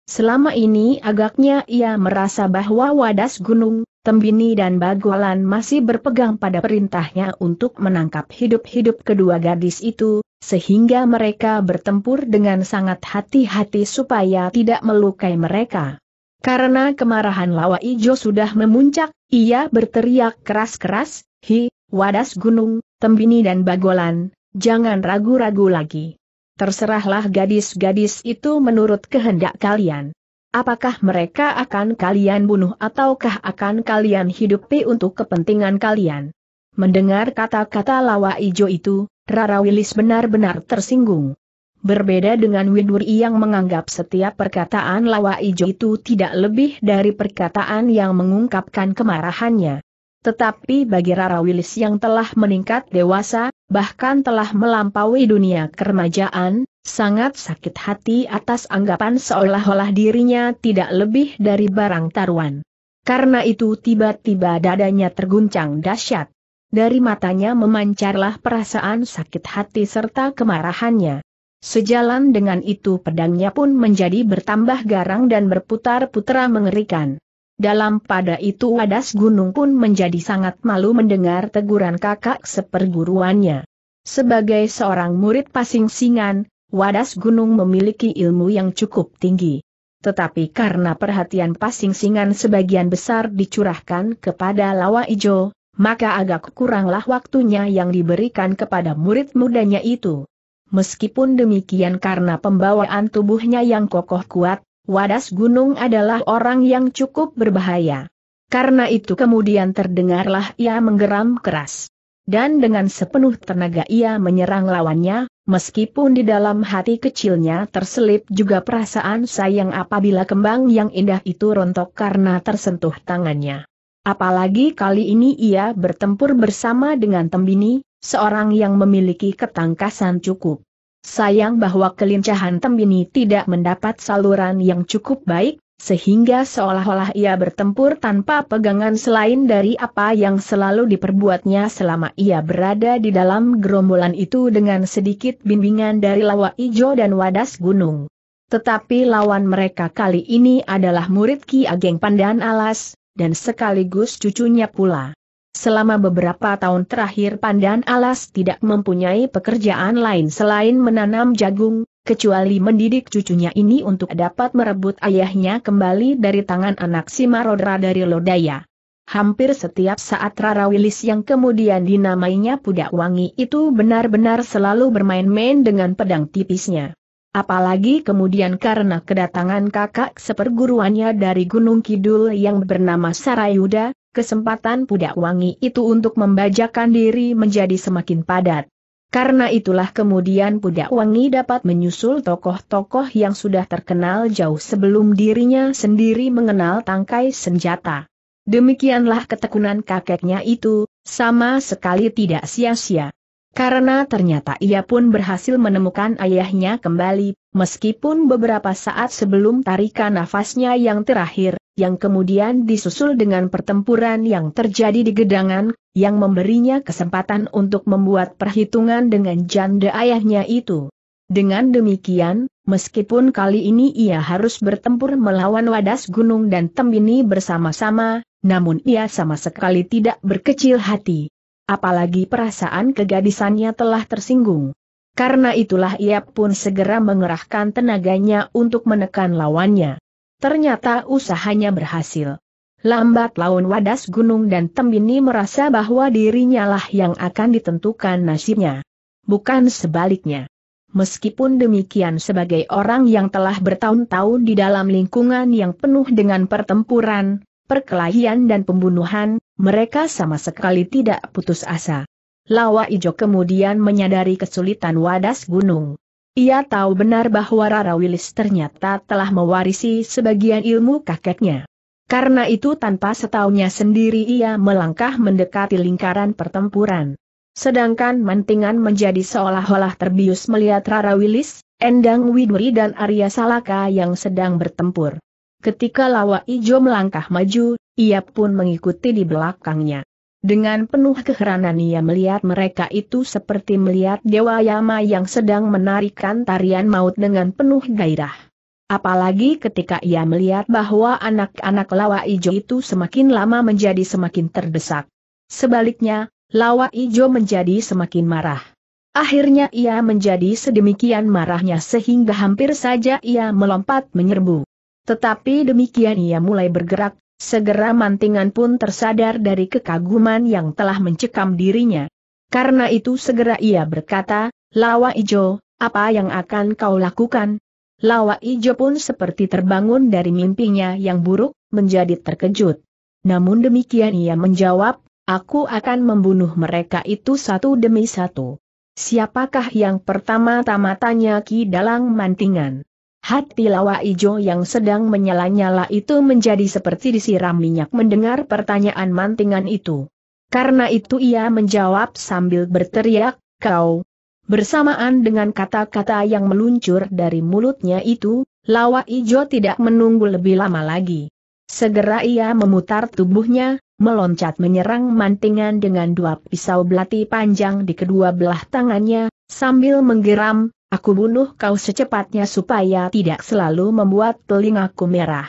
Selama ini agaknya ia merasa bahwa Wadas Gunung, Tembini dan Bagolan masih berpegang pada perintahnya untuk menangkap hidup-hidup kedua gadis itu, sehingga mereka bertempur dengan sangat hati-hati supaya tidak melukai mereka. Karena kemarahan Lawa Ijo sudah memuncak, ia berteriak keras-keras, Hi, Wadas Gunung, Tembini dan Bagolan, jangan ragu-ragu lagi. Terserahlah gadis-gadis itu menurut kehendak kalian. Apakah mereka akan kalian bunuh ataukah akan kalian hidupi untuk kepentingan kalian? Mendengar kata-kata lawa ijo itu, Rara Wilis benar-benar tersinggung. Berbeda dengan Widuri yang menganggap setiap perkataan lawa ijo itu tidak lebih dari perkataan yang mengungkapkan kemarahannya. Tetapi bagi Rara Willis yang telah meningkat dewasa, bahkan telah melampaui dunia keremajaan, sangat sakit hati atas anggapan seolah-olah dirinya tidak lebih dari barang taruhan. Karena itu tiba-tiba dadanya terguncang dahsyat. Dari matanya memancarlah perasaan sakit hati serta kemarahannya. Sejalan dengan itu pedangnya pun menjadi bertambah garang dan berputar-putar mengerikan. Dalam pada itu Wadas Gunung pun menjadi sangat malu mendengar teguran kakak seperguruannya. Sebagai seorang murid pasing singan, Wadas Gunung memiliki ilmu yang cukup tinggi. Tetapi karena perhatian pasing singan sebagian besar dicurahkan kepada lawa ijo, maka agak kuranglah waktunya yang diberikan kepada murid mudanya itu. Meskipun demikian karena pembawaan tubuhnya yang kokoh kuat, Wadas Gunung adalah orang yang cukup berbahaya. Karena itu kemudian terdengarlah ia menggeram keras. Dan dengan sepenuh tenaga ia menyerang lawannya, meskipun di dalam hati kecilnya terselip juga perasaan sayang apabila kembang yang indah itu rontok karena tersentuh tangannya. Apalagi kali ini ia bertempur bersama dengan Tembini, seorang yang memiliki ketangkasan cukup. Sayang bahwa kelincahan Tembini tidak mendapat saluran yang cukup baik, sehingga seolah-olah ia bertempur tanpa pegangan selain dari apa yang selalu diperbuatnya selama ia berada di dalam gerombolan itu dengan sedikit bimbingan dari lawa ijo dan wadas gunung. Tetapi lawan mereka kali ini adalah murid Ki Ageng Pandan Alas, dan sekaligus cucunya pula. Selama beberapa tahun terakhir Pandan Alas tidak mempunyai pekerjaan lain selain menanam jagung, kecuali mendidik cucunya ini untuk dapat merebut ayahnya kembali dari tangan anak si Marodra dari Lodaya. Hampir setiap saat Rara Wilis yang kemudian dinamainya Pudak Wangi itu benar-benar selalu bermain-main dengan pedang tipisnya. Apalagi kemudian karena kedatangan kakak seperguruannya dari Gunung Kidul yang bernama Sarayuda, kesempatan pudak wangi itu untuk membajakan diri menjadi semakin padat. Karena itulah kemudian Pudak Wangi dapat menyusul tokoh-tokoh yang sudah terkenal jauh sebelum dirinya sendiri mengenal tangkai senjata. Demikianlah ketekunan kakeknya itu, sama sekali tidak sia-sia. Karena ternyata ia pun berhasil menemukan ayahnya kembali, meskipun beberapa saat sebelum tarikan nafasnya yang terakhir, yang kemudian disusul dengan pertempuran yang terjadi di gedangan, yang memberinya kesempatan untuk membuat perhitungan dengan janda ayahnya itu. Dengan demikian, meskipun kali ini ia harus bertempur melawan Wadas Gunung dan Tembini bersama-sama, namun ia sama sekali tidak berkecil hati. Apalagi perasaan kegadisannya telah tersinggung. Karena itulah ia pun segera mengerahkan tenaganya untuk menekan lawannya. Ternyata usahanya berhasil. Lambat laun Wadas Gunung dan Tembini merasa bahwa dirinya lah yang akan ditentukan nasibnya. Bukan sebaliknya. Meskipun demikian sebagai orang yang telah bertahun-tahun di dalam lingkungan yang penuh dengan pertempuran, perkelahian dan pembunuhan, mereka sama sekali tidak putus asa. Lawa Ijo kemudian menyadari kesulitan Wadas Gunung. Ia tahu benar bahwa Rara Wilis ternyata telah mewarisi sebagian ilmu kakeknya. Karena itu tanpa setahunya sendiri ia melangkah mendekati lingkaran pertempuran. Sedangkan Mantingan menjadi seolah-olah terbius melihat Rara Wilis, Endang Widuri dan Arya Salaka yang sedang bertempur. Ketika Lawa Ijo melangkah maju, ia pun mengikuti di belakangnya. Dengan penuh keheranan ia melihat mereka itu seperti melihat Dewa Yama yang sedang menarikan tarian maut dengan penuh gairah. Apalagi ketika ia melihat bahwa anak-anak lawa ijo itu semakin lama menjadi semakin terdesak. Sebaliknya, lawa ijo menjadi semakin marah. Akhirnya ia menjadi sedemikian marahnya sehingga hampir saja ia melompat menyerbu. Tetapi demikian ia mulai bergerak, Segera mantingan pun tersadar dari kekaguman yang telah mencekam dirinya. Karena itu segera ia berkata, Lawa Ijo, apa yang akan kau lakukan? Lawa Ijo pun seperti terbangun dari mimpinya yang buruk, menjadi terkejut. Namun demikian ia menjawab, aku akan membunuh mereka itu satu demi satu. Siapakah yang pertama-tama tanya Ki Dalang Mantingan? Hati lawa ijo yang sedang menyala-nyala itu menjadi seperti disiram minyak mendengar pertanyaan mantingan itu. Karena itu ia menjawab sambil berteriak, kau. Bersamaan dengan kata-kata yang meluncur dari mulutnya itu, lawa ijo tidak menunggu lebih lama lagi. Segera ia memutar tubuhnya, meloncat menyerang mantingan dengan dua pisau belati panjang di kedua belah tangannya, sambil menggeram, Aku bunuh kau secepatnya supaya tidak selalu membuat telingaku merah.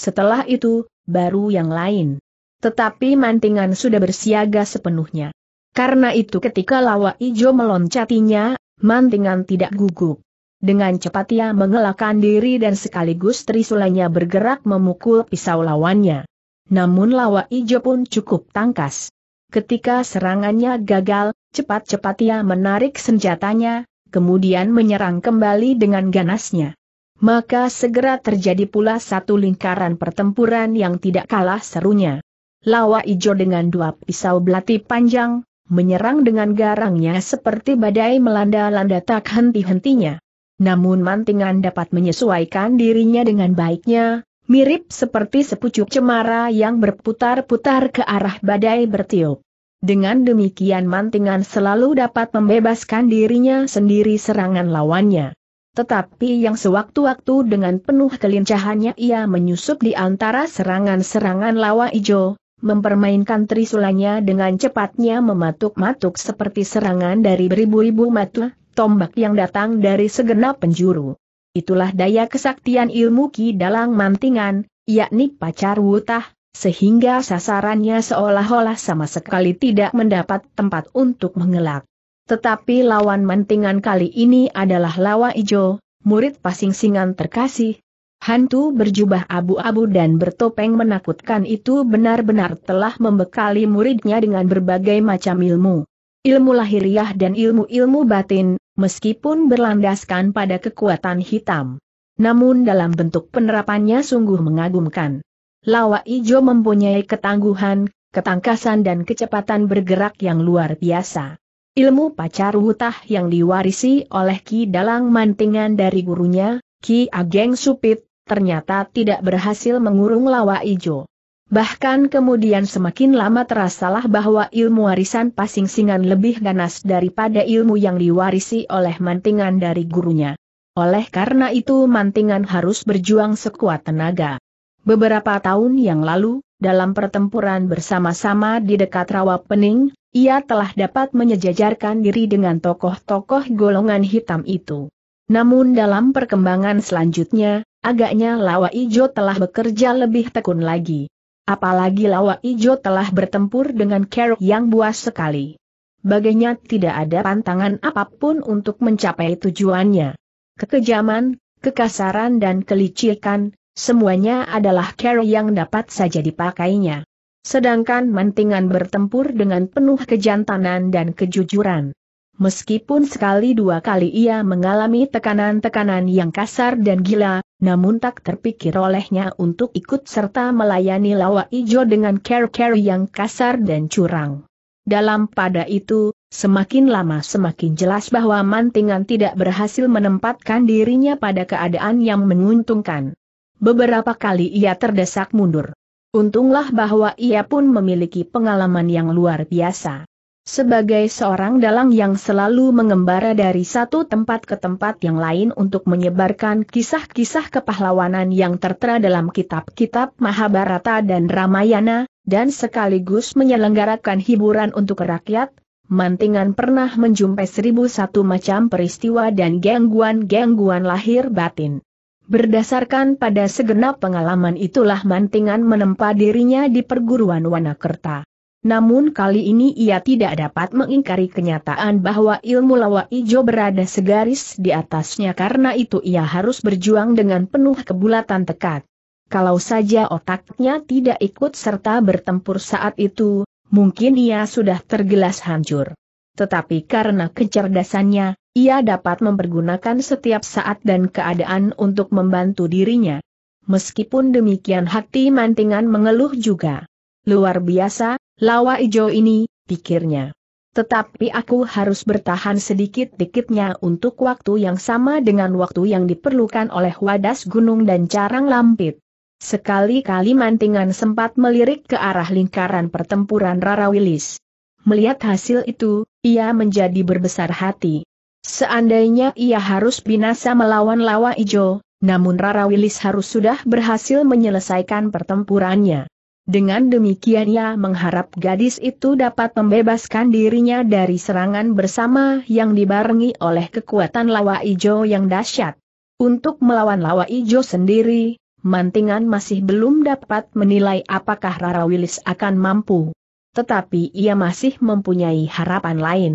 Setelah itu, baru yang lain. Tetapi mantingan sudah bersiaga sepenuhnya. Karena itu ketika lawa ijo meloncatinya, mantingan tidak gugup. Dengan cepat ia mengelakkan diri dan sekaligus trisulanya bergerak memukul pisau lawannya. Namun lawa ijo pun cukup tangkas. Ketika serangannya gagal, cepat-cepat ia menarik senjatanya, kemudian menyerang kembali dengan ganasnya. Maka segera terjadi pula satu lingkaran pertempuran yang tidak kalah serunya. Lawa Ijo dengan dua pisau belati panjang, menyerang dengan garangnya seperti badai melanda-landa tak henti-hentinya. Namun mantingan dapat menyesuaikan dirinya dengan baiknya, mirip seperti sepucuk cemara yang berputar-putar ke arah badai bertiup. Dengan demikian mantingan selalu dapat membebaskan dirinya sendiri serangan lawannya. Tetapi yang sewaktu-waktu dengan penuh kelincahannya ia menyusup di antara serangan-serangan lawa ijo, mempermainkan trisulanya dengan cepatnya mematuk-matuk seperti serangan dari beribu-ribu mata, tombak yang datang dari segenap penjuru. Itulah daya kesaktian ilmu Ki Dalang Mantingan, yakni pacar wutah, sehingga sasarannya seolah-olah sama sekali tidak mendapat tempat untuk mengelak. Tetapi lawan mentingan kali ini adalah Lawa Ijo, murid pasing-singan terkasih. Hantu berjubah abu-abu dan bertopeng menakutkan itu benar-benar telah membekali muridnya dengan berbagai macam ilmu. Ilmu lahiriah dan ilmu-ilmu batin, meskipun berlandaskan pada kekuatan hitam. Namun dalam bentuk penerapannya sungguh mengagumkan. Lawa Ijo mempunyai ketangguhan, ketangkasan dan kecepatan bergerak yang luar biasa. Ilmu pacar hutah yang diwarisi oleh Ki Dalang Mantingan dari gurunya, Ki Ageng Supit, ternyata tidak berhasil mengurung Lawa Ijo. Bahkan kemudian semakin lama terasalah bahwa ilmu warisan pasing singan lebih ganas daripada ilmu yang diwarisi oleh mantingan dari gurunya. Oleh karena itu mantingan harus berjuang sekuat tenaga. Beberapa tahun yang lalu, dalam pertempuran bersama-sama di dekat Rawa Pening, ia telah dapat menyejajarkan diri dengan tokoh-tokoh golongan hitam itu. Namun dalam perkembangan selanjutnya, agaknya Lawa Ijo telah bekerja lebih tekun lagi. Apalagi Lawa Ijo telah bertempur dengan kerok yang buas sekali. Baginya tidak ada pantangan apapun untuk mencapai tujuannya. Kekejaman, kekasaran dan kelicikan, semuanya adalah cara yang dapat saja dipakainya. Sedangkan Mantingan bertempur dengan penuh kejantanan dan kejujuran. Meskipun sekali dua kali ia mengalami tekanan-tekanan yang kasar dan gila, namun tak terpikir olehnya untuk ikut serta melayani lawa ijo dengan care-care yang kasar dan curang. Dalam pada itu, semakin lama semakin jelas bahwa mantingan tidak berhasil menempatkan dirinya pada keadaan yang menguntungkan. Beberapa kali ia terdesak mundur. Untunglah bahwa ia pun memiliki pengalaman yang luar biasa. Sebagai seorang dalang yang selalu mengembara dari satu tempat ke tempat yang lain untuk menyebarkan kisah-kisah kepahlawanan yang tertera dalam kitab-kitab Mahabharata dan Ramayana, dan sekaligus menyelenggarakan hiburan untuk rakyat, Mantingan pernah menjumpai seribu satu macam peristiwa dan gangguan-gangguan lahir batin. Berdasarkan pada segenap pengalaman itulah mantingan menempa dirinya di perguruan Wanakerta. Namun kali ini ia tidak dapat mengingkari kenyataan bahwa ilmu lawa ijo berada segaris di atasnya karena itu ia harus berjuang dengan penuh kebulatan tekad. Kalau saja otaknya tidak ikut serta bertempur saat itu, mungkin ia sudah tergelas hancur. Tetapi karena kecerdasannya, ia dapat mempergunakan setiap saat dan keadaan untuk membantu dirinya. Meskipun demikian hati mantingan mengeluh juga. Luar biasa, lawa ijo ini, pikirnya. Tetapi aku harus bertahan sedikit-dikitnya untuk waktu yang sama dengan waktu yang diperlukan oleh wadas gunung dan carang lampit. Sekali-kali mantingan sempat melirik ke arah lingkaran pertempuran Rara Willis. Melihat hasil itu, ia menjadi berbesar hati. Seandainya ia harus binasa melawan lawa ijo, namun Rara Wilis harus sudah berhasil menyelesaikan pertempurannya. Dengan demikian ia mengharap gadis itu dapat membebaskan dirinya dari serangan bersama yang dibarengi oleh kekuatan lawa ijo yang dahsyat. Untuk melawan lawa ijo sendiri, Mantingan masih belum dapat menilai apakah Rara Wilis akan mampu. Tetapi ia masih mempunyai harapan lain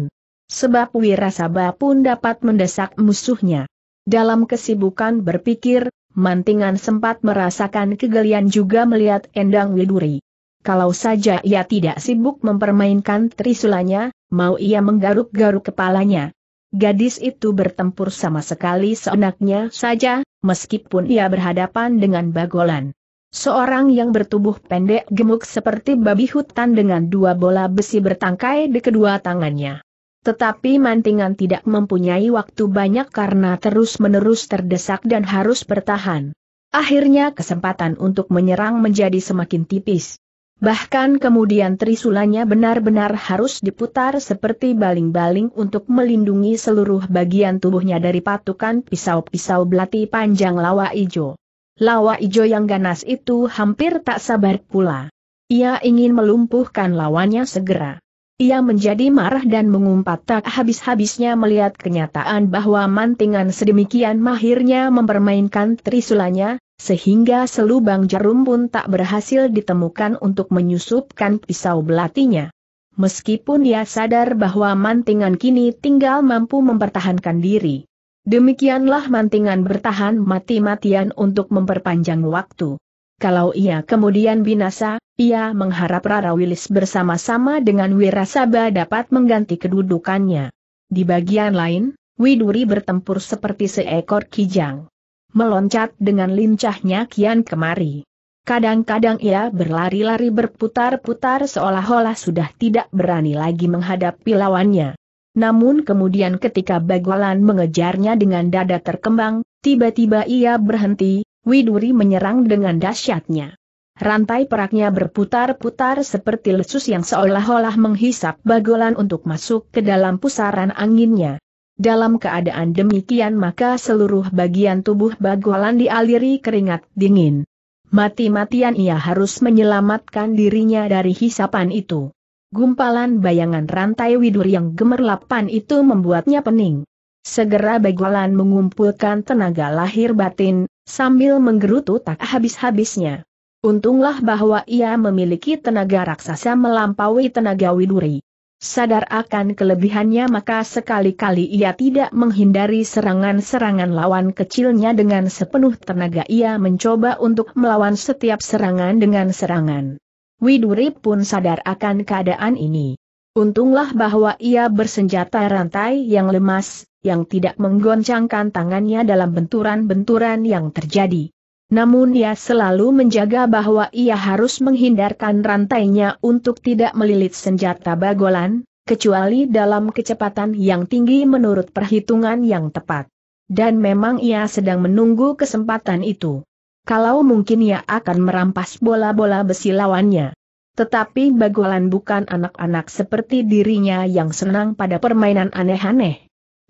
sebab wirasaba pun dapat mendesak musuhnya. Dalam kesibukan berpikir, Mantingan sempat merasakan kegelian juga melihat Endang Widuri. Kalau saja ia tidak sibuk mempermainkan trisulanya, mau ia menggaruk-garuk kepalanya. Gadis itu bertempur sama sekali seenaknya saja, meskipun ia berhadapan dengan bagolan. Seorang yang bertubuh pendek gemuk seperti babi hutan dengan dua bola besi bertangkai di kedua tangannya. Tetapi Mantingan tidak mempunyai waktu banyak karena terus-menerus terdesak dan harus bertahan. Akhirnya kesempatan untuk menyerang menjadi semakin tipis. Bahkan kemudian trisulanya benar-benar harus diputar seperti baling-baling untuk melindungi seluruh bagian tubuhnya dari patukan pisau-pisau belati panjang lawa ijo. Lawa ijo yang ganas itu hampir tak sabar pula. Ia ingin melumpuhkan lawannya segera. Ia menjadi marah dan mengumpat tak habis-habisnya melihat kenyataan bahwa mantingan sedemikian mahirnya mempermainkan trisulanya, sehingga selubang jarum pun tak berhasil ditemukan untuk menyusupkan pisau belatinya. Meskipun ia sadar bahwa mantingan kini tinggal mampu mempertahankan diri. Demikianlah mantingan bertahan mati-matian untuk memperpanjang waktu. Kalau ia kemudian binasa, ia mengharap Rara Wilis bersama-sama dengan Wirasaba dapat mengganti kedudukannya. Di bagian lain, Widuri bertempur seperti seekor kijang. Meloncat dengan lincahnya kian kemari. Kadang-kadang ia berlari-lari berputar-putar seolah-olah sudah tidak berani lagi menghadapi lawannya. Namun kemudian ketika Bagwalan mengejarnya dengan dada terkembang, tiba-tiba ia berhenti, Widuri menyerang dengan dahsyatnya. Rantai peraknya berputar-putar seperti lesus yang seolah-olah menghisap bagolan untuk masuk ke dalam pusaran anginnya. Dalam keadaan demikian maka seluruh bagian tubuh bagolan dialiri keringat dingin. Mati-matian ia harus menyelamatkan dirinya dari hisapan itu. Gumpalan bayangan rantai widur yang gemerlapan itu membuatnya pening. Segera bagolan mengumpulkan tenaga lahir batin, sambil menggerutu tak habis-habisnya. Untunglah bahwa ia memiliki tenaga raksasa melampaui tenaga widuri. Sadar akan kelebihannya maka sekali-kali ia tidak menghindari serangan-serangan lawan kecilnya dengan sepenuh tenaga ia mencoba untuk melawan setiap serangan dengan serangan. Widuri pun sadar akan keadaan ini. Untunglah bahwa ia bersenjata rantai yang lemas, yang tidak menggoncangkan tangannya dalam benturan-benturan yang terjadi. Namun ia selalu menjaga bahwa ia harus menghindarkan rantainya untuk tidak melilit senjata bagolan, kecuali dalam kecepatan yang tinggi menurut perhitungan yang tepat. Dan memang ia sedang menunggu kesempatan itu. Kalau mungkin ia akan merampas bola-bola besi lawannya. Tetapi Bagolan bukan anak-anak seperti dirinya yang senang pada permainan aneh-aneh.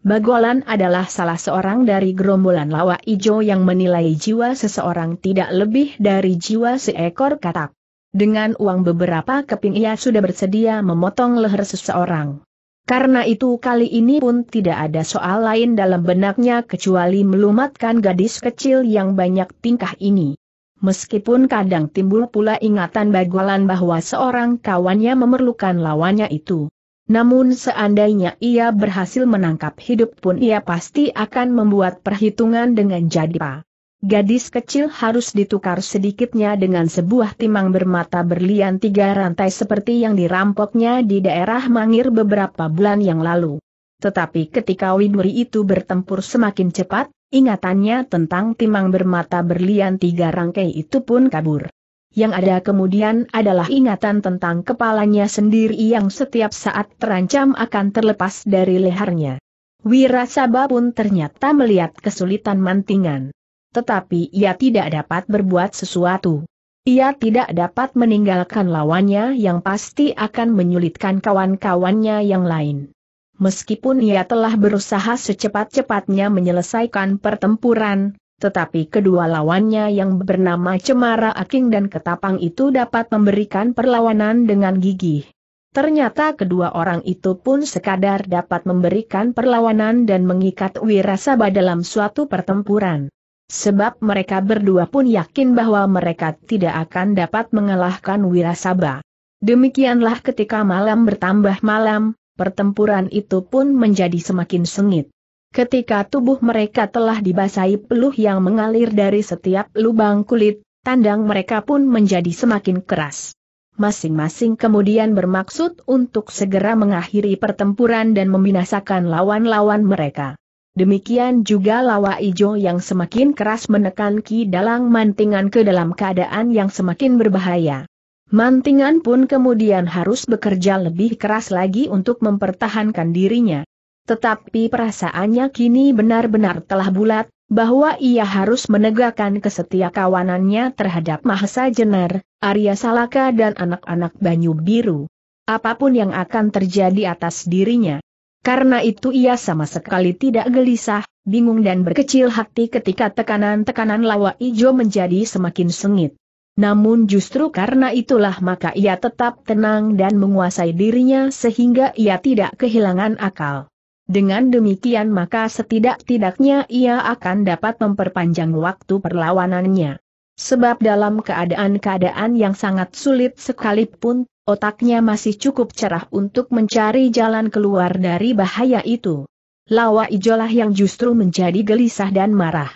Bagolan adalah salah seorang dari gerombolan lawa ijo yang menilai jiwa seseorang tidak lebih dari jiwa seekor katak. Dengan uang beberapa keping ia sudah bersedia memotong leher seseorang. Karena itu kali ini pun tidak ada soal lain dalam benaknya kecuali melumatkan gadis kecil yang banyak tingkah ini. Meskipun kadang timbul pula ingatan bagolan bahwa seorang kawannya memerlukan lawannya itu. Namun seandainya ia berhasil menangkap hidup pun ia pasti akan membuat perhitungan dengan Jadipa. Gadis kecil harus ditukar sedikitnya dengan sebuah timang bermata berlian tiga rantai seperti yang dirampoknya di daerah Mangir beberapa bulan yang lalu. Tetapi ketika Widuri itu bertempur semakin cepat, ingatannya tentang timang bermata berlian tiga rangkai itu pun kabur yang ada kemudian adalah ingatan tentang kepalanya sendiri yang setiap saat terancam akan terlepas dari lehernya. Wirasaba pun ternyata melihat kesulitan mantingan. Tetapi ia tidak dapat berbuat sesuatu. Ia tidak dapat meninggalkan lawannya yang pasti akan menyulitkan kawan-kawannya yang lain. Meskipun ia telah berusaha secepat-cepatnya menyelesaikan pertempuran, tetapi kedua lawannya yang bernama Cemara Aking dan Ketapang itu dapat memberikan perlawanan dengan gigih. Ternyata kedua orang itu pun sekadar dapat memberikan perlawanan dan mengikat wirasaba dalam suatu pertempuran. Sebab mereka berdua pun yakin bahwa mereka tidak akan dapat mengalahkan wirasaba. Demikianlah ketika malam bertambah malam, pertempuran itu pun menjadi semakin sengit. Ketika tubuh mereka telah dibasahi peluh yang mengalir dari setiap lubang kulit, tandang mereka pun menjadi semakin keras. Masing-masing kemudian bermaksud untuk segera mengakhiri pertempuran dan membinasakan lawan-lawan mereka. Demikian juga lawa ijo yang semakin keras menekan Ki Dalang Mantingan ke dalam keadaan yang semakin berbahaya. Mantingan pun kemudian harus bekerja lebih keras lagi untuk mempertahankan dirinya. Tetapi perasaannya kini benar-benar telah bulat, bahwa ia harus menegakkan kesetia kawanannya terhadap Mahesa Jenar, Arya Salaka dan anak-anak Banyu Biru. Apapun yang akan terjadi atas dirinya. Karena itu ia sama sekali tidak gelisah, bingung dan berkecil hati ketika tekanan-tekanan lawa ijo menjadi semakin sengit. Namun justru karena itulah maka ia tetap tenang dan menguasai dirinya sehingga ia tidak kehilangan akal. Dengan demikian maka setidak-tidaknya ia akan dapat memperpanjang waktu perlawanannya. Sebab dalam keadaan-keadaan yang sangat sulit sekalipun, otaknya masih cukup cerah untuk mencari jalan keluar dari bahaya itu. Lawa Ijolah yang justru menjadi gelisah dan marah.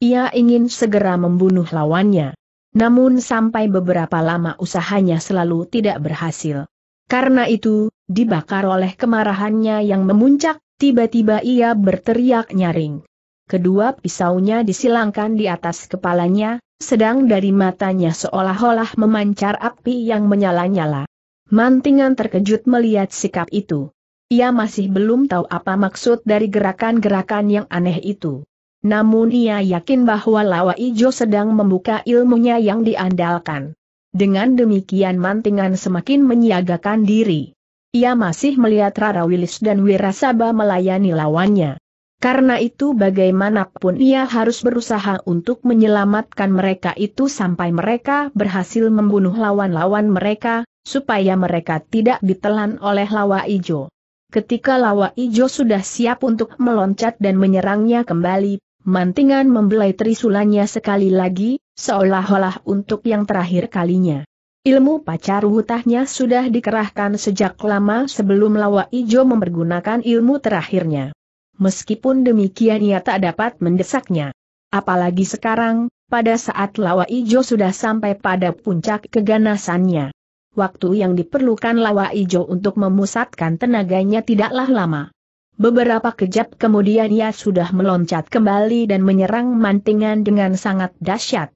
Ia ingin segera membunuh lawannya. Namun sampai beberapa lama usahanya selalu tidak berhasil. Karena itu, dibakar oleh kemarahannya yang memuncak, Tiba-tiba ia berteriak nyaring. Kedua pisaunya disilangkan di atas kepalanya, sedang dari matanya seolah-olah memancar api yang menyala-nyala. Mantingan terkejut melihat sikap itu. Ia masih belum tahu apa maksud dari gerakan-gerakan yang aneh itu. Namun ia yakin bahwa Lawa Ijo sedang membuka ilmunya yang diandalkan. Dengan demikian mantingan semakin menyiagakan diri. Ia masih melihat Rara Wilis dan Wirasaba melayani lawannya. Karena itu bagaimanapun ia harus berusaha untuk menyelamatkan mereka itu sampai mereka berhasil membunuh lawan-lawan mereka, supaya mereka tidak ditelan oleh lawa ijo. Ketika lawa ijo sudah siap untuk meloncat dan menyerangnya kembali, mantingan membelai trisulanya sekali lagi, seolah-olah untuk yang terakhir kalinya. Ilmu pacar hutahnya sudah dikerahkan sejak lama sebelum Lawa Ijo mempergunakan ilmu terakhirnya. Meskipun demikian ia tak dapat mendesaknya. Apalagi sekarang, pada saat Lawa Ijo sudah sampai pada puncak keganasannya. Waktu yang diperlukan Lawa Ijo untuk memusatkan tenaganya tidaklah lama. Beberapa kejap kemudian ia sudah meloncat kembali dan menyerang mantingan dengan sangat dahsyat.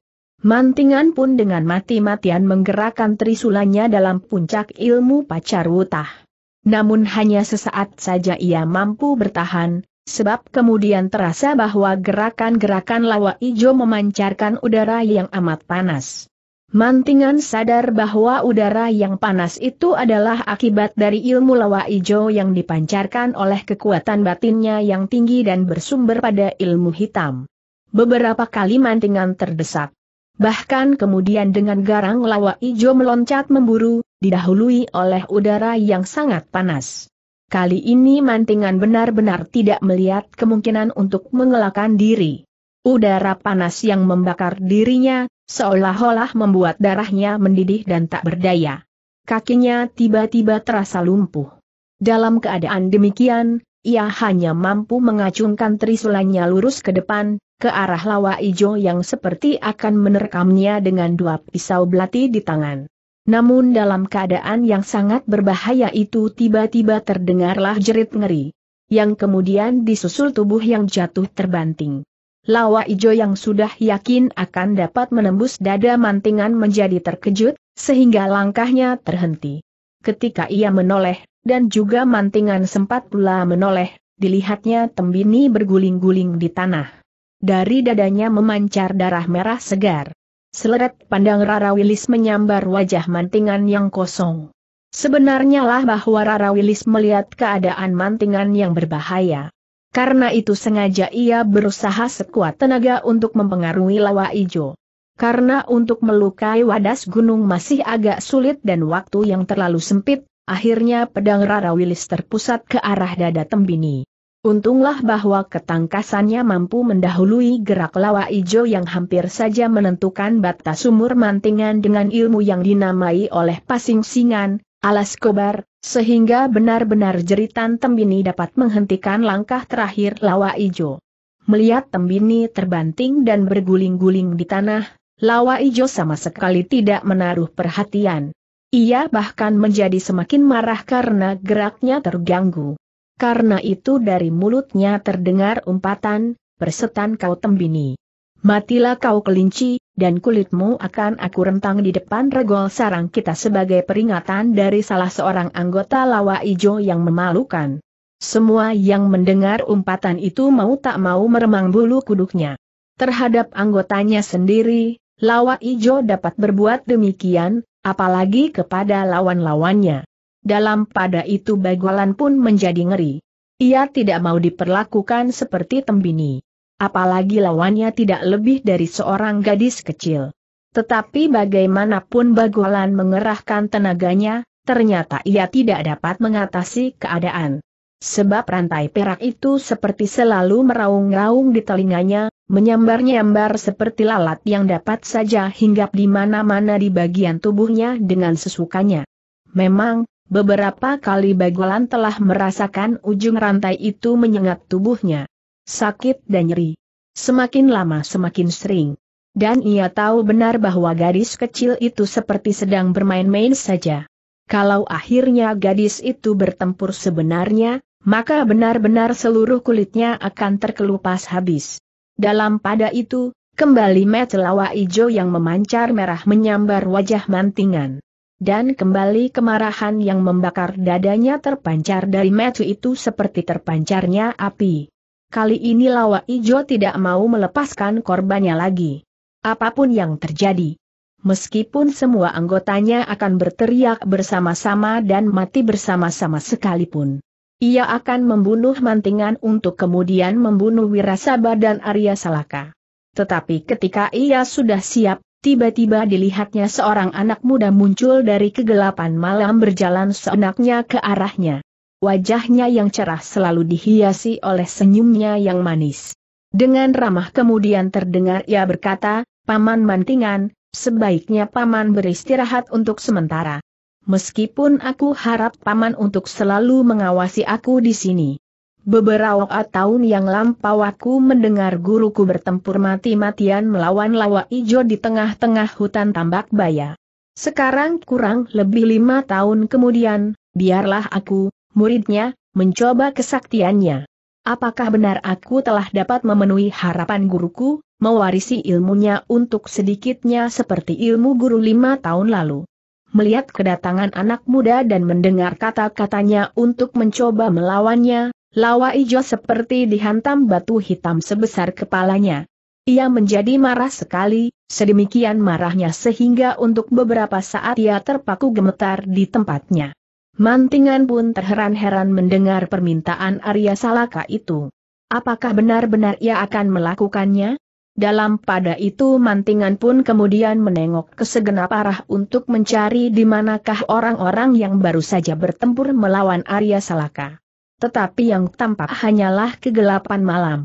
Mantingan pun dengan mati-matian menggerakkan trisulanya dalam puncak ilmu pacar wutah. Namun hanya sesaat saja ia mampu bertahan, sebab kemudian terasa bahwa gerakan-gerakan lawa ijo memancarkan udara yang amat panas. Mantingan sadar bahwa udara yang panas itu adalah akibat dari ilmu lawa ijo yang dipancarkan oleh kekuatan batinnya yang tinggi dan bersumber pada ilmu hitam. Beberapa kali mantingan terdesak, Bahkan kemudian dengan garang lawa ijo meloncat memburu, didahului oleh udara yang sangat panas. Kali ini mantingan benar-benar tidak melihat kemungkinan untuk mengelakkan diri. Udara panas yang membakar dirinya, seolah-olah membuat darahnya mendidih dan tak berdaya. Kakinya tiba-tiba terasa lumpuh. Dalam keadaan demikian, ia hanya mampu mengacungkan trisulanya lurus ke depan, ke arah lawa ijo yang seperti akan menerkamnya dengan dua pisau belati di tangan. Namun dalam keadaan yang sangat berbahaya itu tiba-tiba terdengarlah jerit ngeri. Yang kemudian disusul tubuh yang jatuh terbanting. Lawa Ijo yang sudah yakin akan dapat menembus dada mantingan menjadi terkejut, sehingga langkahnya terhenti. Ketika ia menoleh, dan juga mantingan sempat pula menoleh, dilihatnya tembini berguling-guling di tanah. Dari dadanya memancar darah merah segar. Seleret pandang Rara Wilis menyambar wajah mantingan yang kosong. Sebenarnya lah bahwa Rara Wilis melihat keadaan mantingan yang berbahaya. Karena itu sengaja ia berusaha sekuat tenaga untuk mempengaruhi lawa ijo. Karena untuk melukai wadas gunung masih agak sulit dan waktu yang terlalu sempit, akhirnya pedang Rara Wilis terpusat ke arah dada Tembini. Untunglah bahwa ketangkasannya mampu mendahului gerak lawa ijo yang hampir saja menentukan batas umur mantingan dengan ilmu yang dinamai oleh pasing singan, alas kobar, sehingga benar-benar jeritan Tembini dapat menghentikan langkah terakhir lawa ijo. Melihat Tembini terbanting dan berguling-guling di tanah, lawa ijo sama sekali tidak menaruh perhatian. Ia bahkan menjadi semakin marah karena geraknya terganggu. Karena itu dari mulutnya terdengar umpatan, persetan kau tembini. Matilah kau kelinci, dan kulitmu akan aku rentang di depan regol sarang kita sebagai peringatan dari salah seorang anggota lawa ijo yang memalukan. Semua yang mendengar umpatan itu mau tak mau meremang bulu kuduknya. Terhadap anggotanya sendiri, lawa ijo dapat berbuat demikian, apalagi kepada lawan-lawannya dalam pada itu Bagualan pun menjadi ngeri. Ia tidak mau diperlakukan seperti Tembini. Apalagi lawannya tidak lebih dari seorang gadis kecil. Tetapi bagaimanapun Bagualan mengerahkan tenaganya, ternyata ia tidak dapat mengatasi keadaan. Sebab rantai perak itu seperti selalu meraung-raung di telinganya, menyambar-nyambar seperti lalat yang dapat saja hinggap di mana-mana di bagian tubuhnya dengan sesukanya. Memang, Beberapa kali Bagolan telah merasakan ujung rantai itu menyengat tubuhnya. Sakit dan nyeri. Semakin lama semakin sering. Dan ia tahu benar bahwa gadis kecil itu seperti sedang bermain-main saja. Kalau akhirnya gadis itu bertempur sebenarnya, maka benar-benar seluruh kulitnya akan terkelupas habis. Dalam pada itu, kembali metelawa ijo yang memancar merah menyambar wajah mantingan dan kembali kemarahan yang membakar dadanya terpancar dari metu itu seperti terpancarnya api. Kali ini Lawa Ijo tidak mau melepaskan korbannya lagi. Apapun yang terjadi. Meskipun semua anggotanya akan berteriak bersama-sama dan mati bersama-sama sekalipun. Ia akan membunuh mantingan untuk kemudian membunuh Wirasaba dan Arya Salaka. Tetapi ketika ia sudah siap, Tiba-tiba dilihatnya seorang anak muda muncul dari kegelapan malam berjalan seenaknya ke arahnya. Wajahnya yang cerah selalu dihiasi oleh senyumnya yang manis. Dengan ramah kemudian terdengar ia berkata, Paman Mantingan, sebaiknya Paman beristirahat untuk sementara. Meskipun aku harap Paman untuk selalu mengawasi aku di sini. Beberapa tahun yang lampau aku mendengar guruku bertempur mati-matian melawan lawa ijo di tengah-tengah hutan tambak baya. Sekarang kurang lebih lima tahun kemudian, biarlah aku, muridnya, mencoba kesaktiannya. Apakah benar aku telah dapat memenuhi harapan guruku, mewarisi ilmunya untuk sedikitnya seperti ilmu guru lima tahun lalu? Melihat kedatangan anak muda dan mendengar kata-katanya untuk mencoba melawannya, Lawa Ijo seperti dihantam batu hitam sebesar kepalanya. Ia menjadi marah sekali, sedemikian marahnya sehingga untuk beberapa saat ia terpaku gemetar di tempatnya. Mantingan pun terheran-heran mendengar permintaan Arya Salaka itu. Apakah benar-benar ia akan melakukannya? Dalam pada itu mantingan pun kemudian menengok ke segenap arah untuk mencari di manakah orang-orang yang baru saja bertempur melawan Arya Salaka tetapi yang tampak hanyalah kegelapan malam.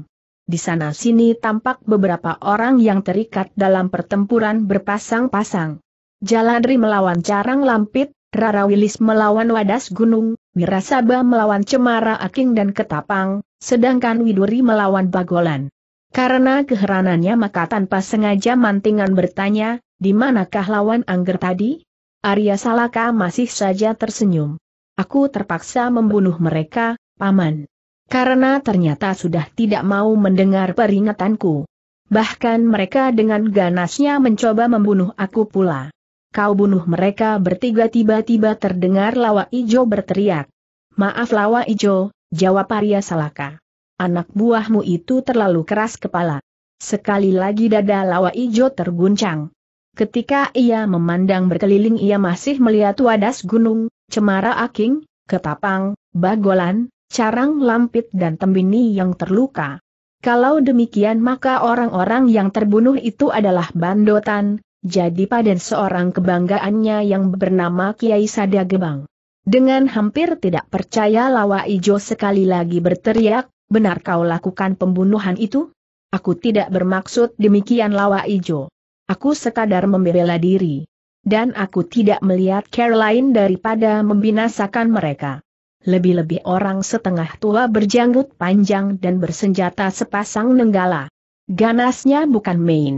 Di sana-sini tampak beberapa orang yang terikat dalam pertempuran berpasang-pasang. Jaladri melawan Carang Lampit, Rara Wilis melawan Wadas Gunung, Wirasaba melawan Cemara Aking dan Ketapang, sedangkan Widuri melawan Bagolan. Karena keheranannya maka tanpa sengaja mantingan bertanya, di manakah lawan Angger tadi? Arya Salaka masih saja tersenyum. Aku terpaksa membunuh mereka, Paman. Karena ternyata sudah tidak mau mendengar peringatanku. Bahkan mereka dengan ganasnya mencoba membunuh aku pula. Kau bunuh mereka bertiga tiba-tiba terdengar Lawa Ijo berteriak. Maaf Lawa Ijo, jawab Arya Salaka. Anak buahmu itu terlalu keras kepala. Sekali lagi dada Lawa Ijo terguncang. Ketika ia memandang berkeliling ia masih melihat wadas gunung, Cemara Aking, Ketapang, Bagolan, Carang Lampit dan Tembini yang terluka. Kalau demikian maka orang-orang yang terbunuh itu adalah bandotan, jadi pada seorang kebanggaannya yang bernama Kiai Sadagebang. Dengan hampir tidak percaya Lawa Ijo sekali lagi berteriak, benar kau lakukan pembunuhan itu? Aku tidak bermaksud demikian Lawa Ijo. Aku sekadar membela diri dan aku tidak melihat Caroline daripada membinasakan mereka. Lebih-lebih orang setengah tua berjanggut panjang dan bersenjata sepasang nenggala. Ganasnya bukan main.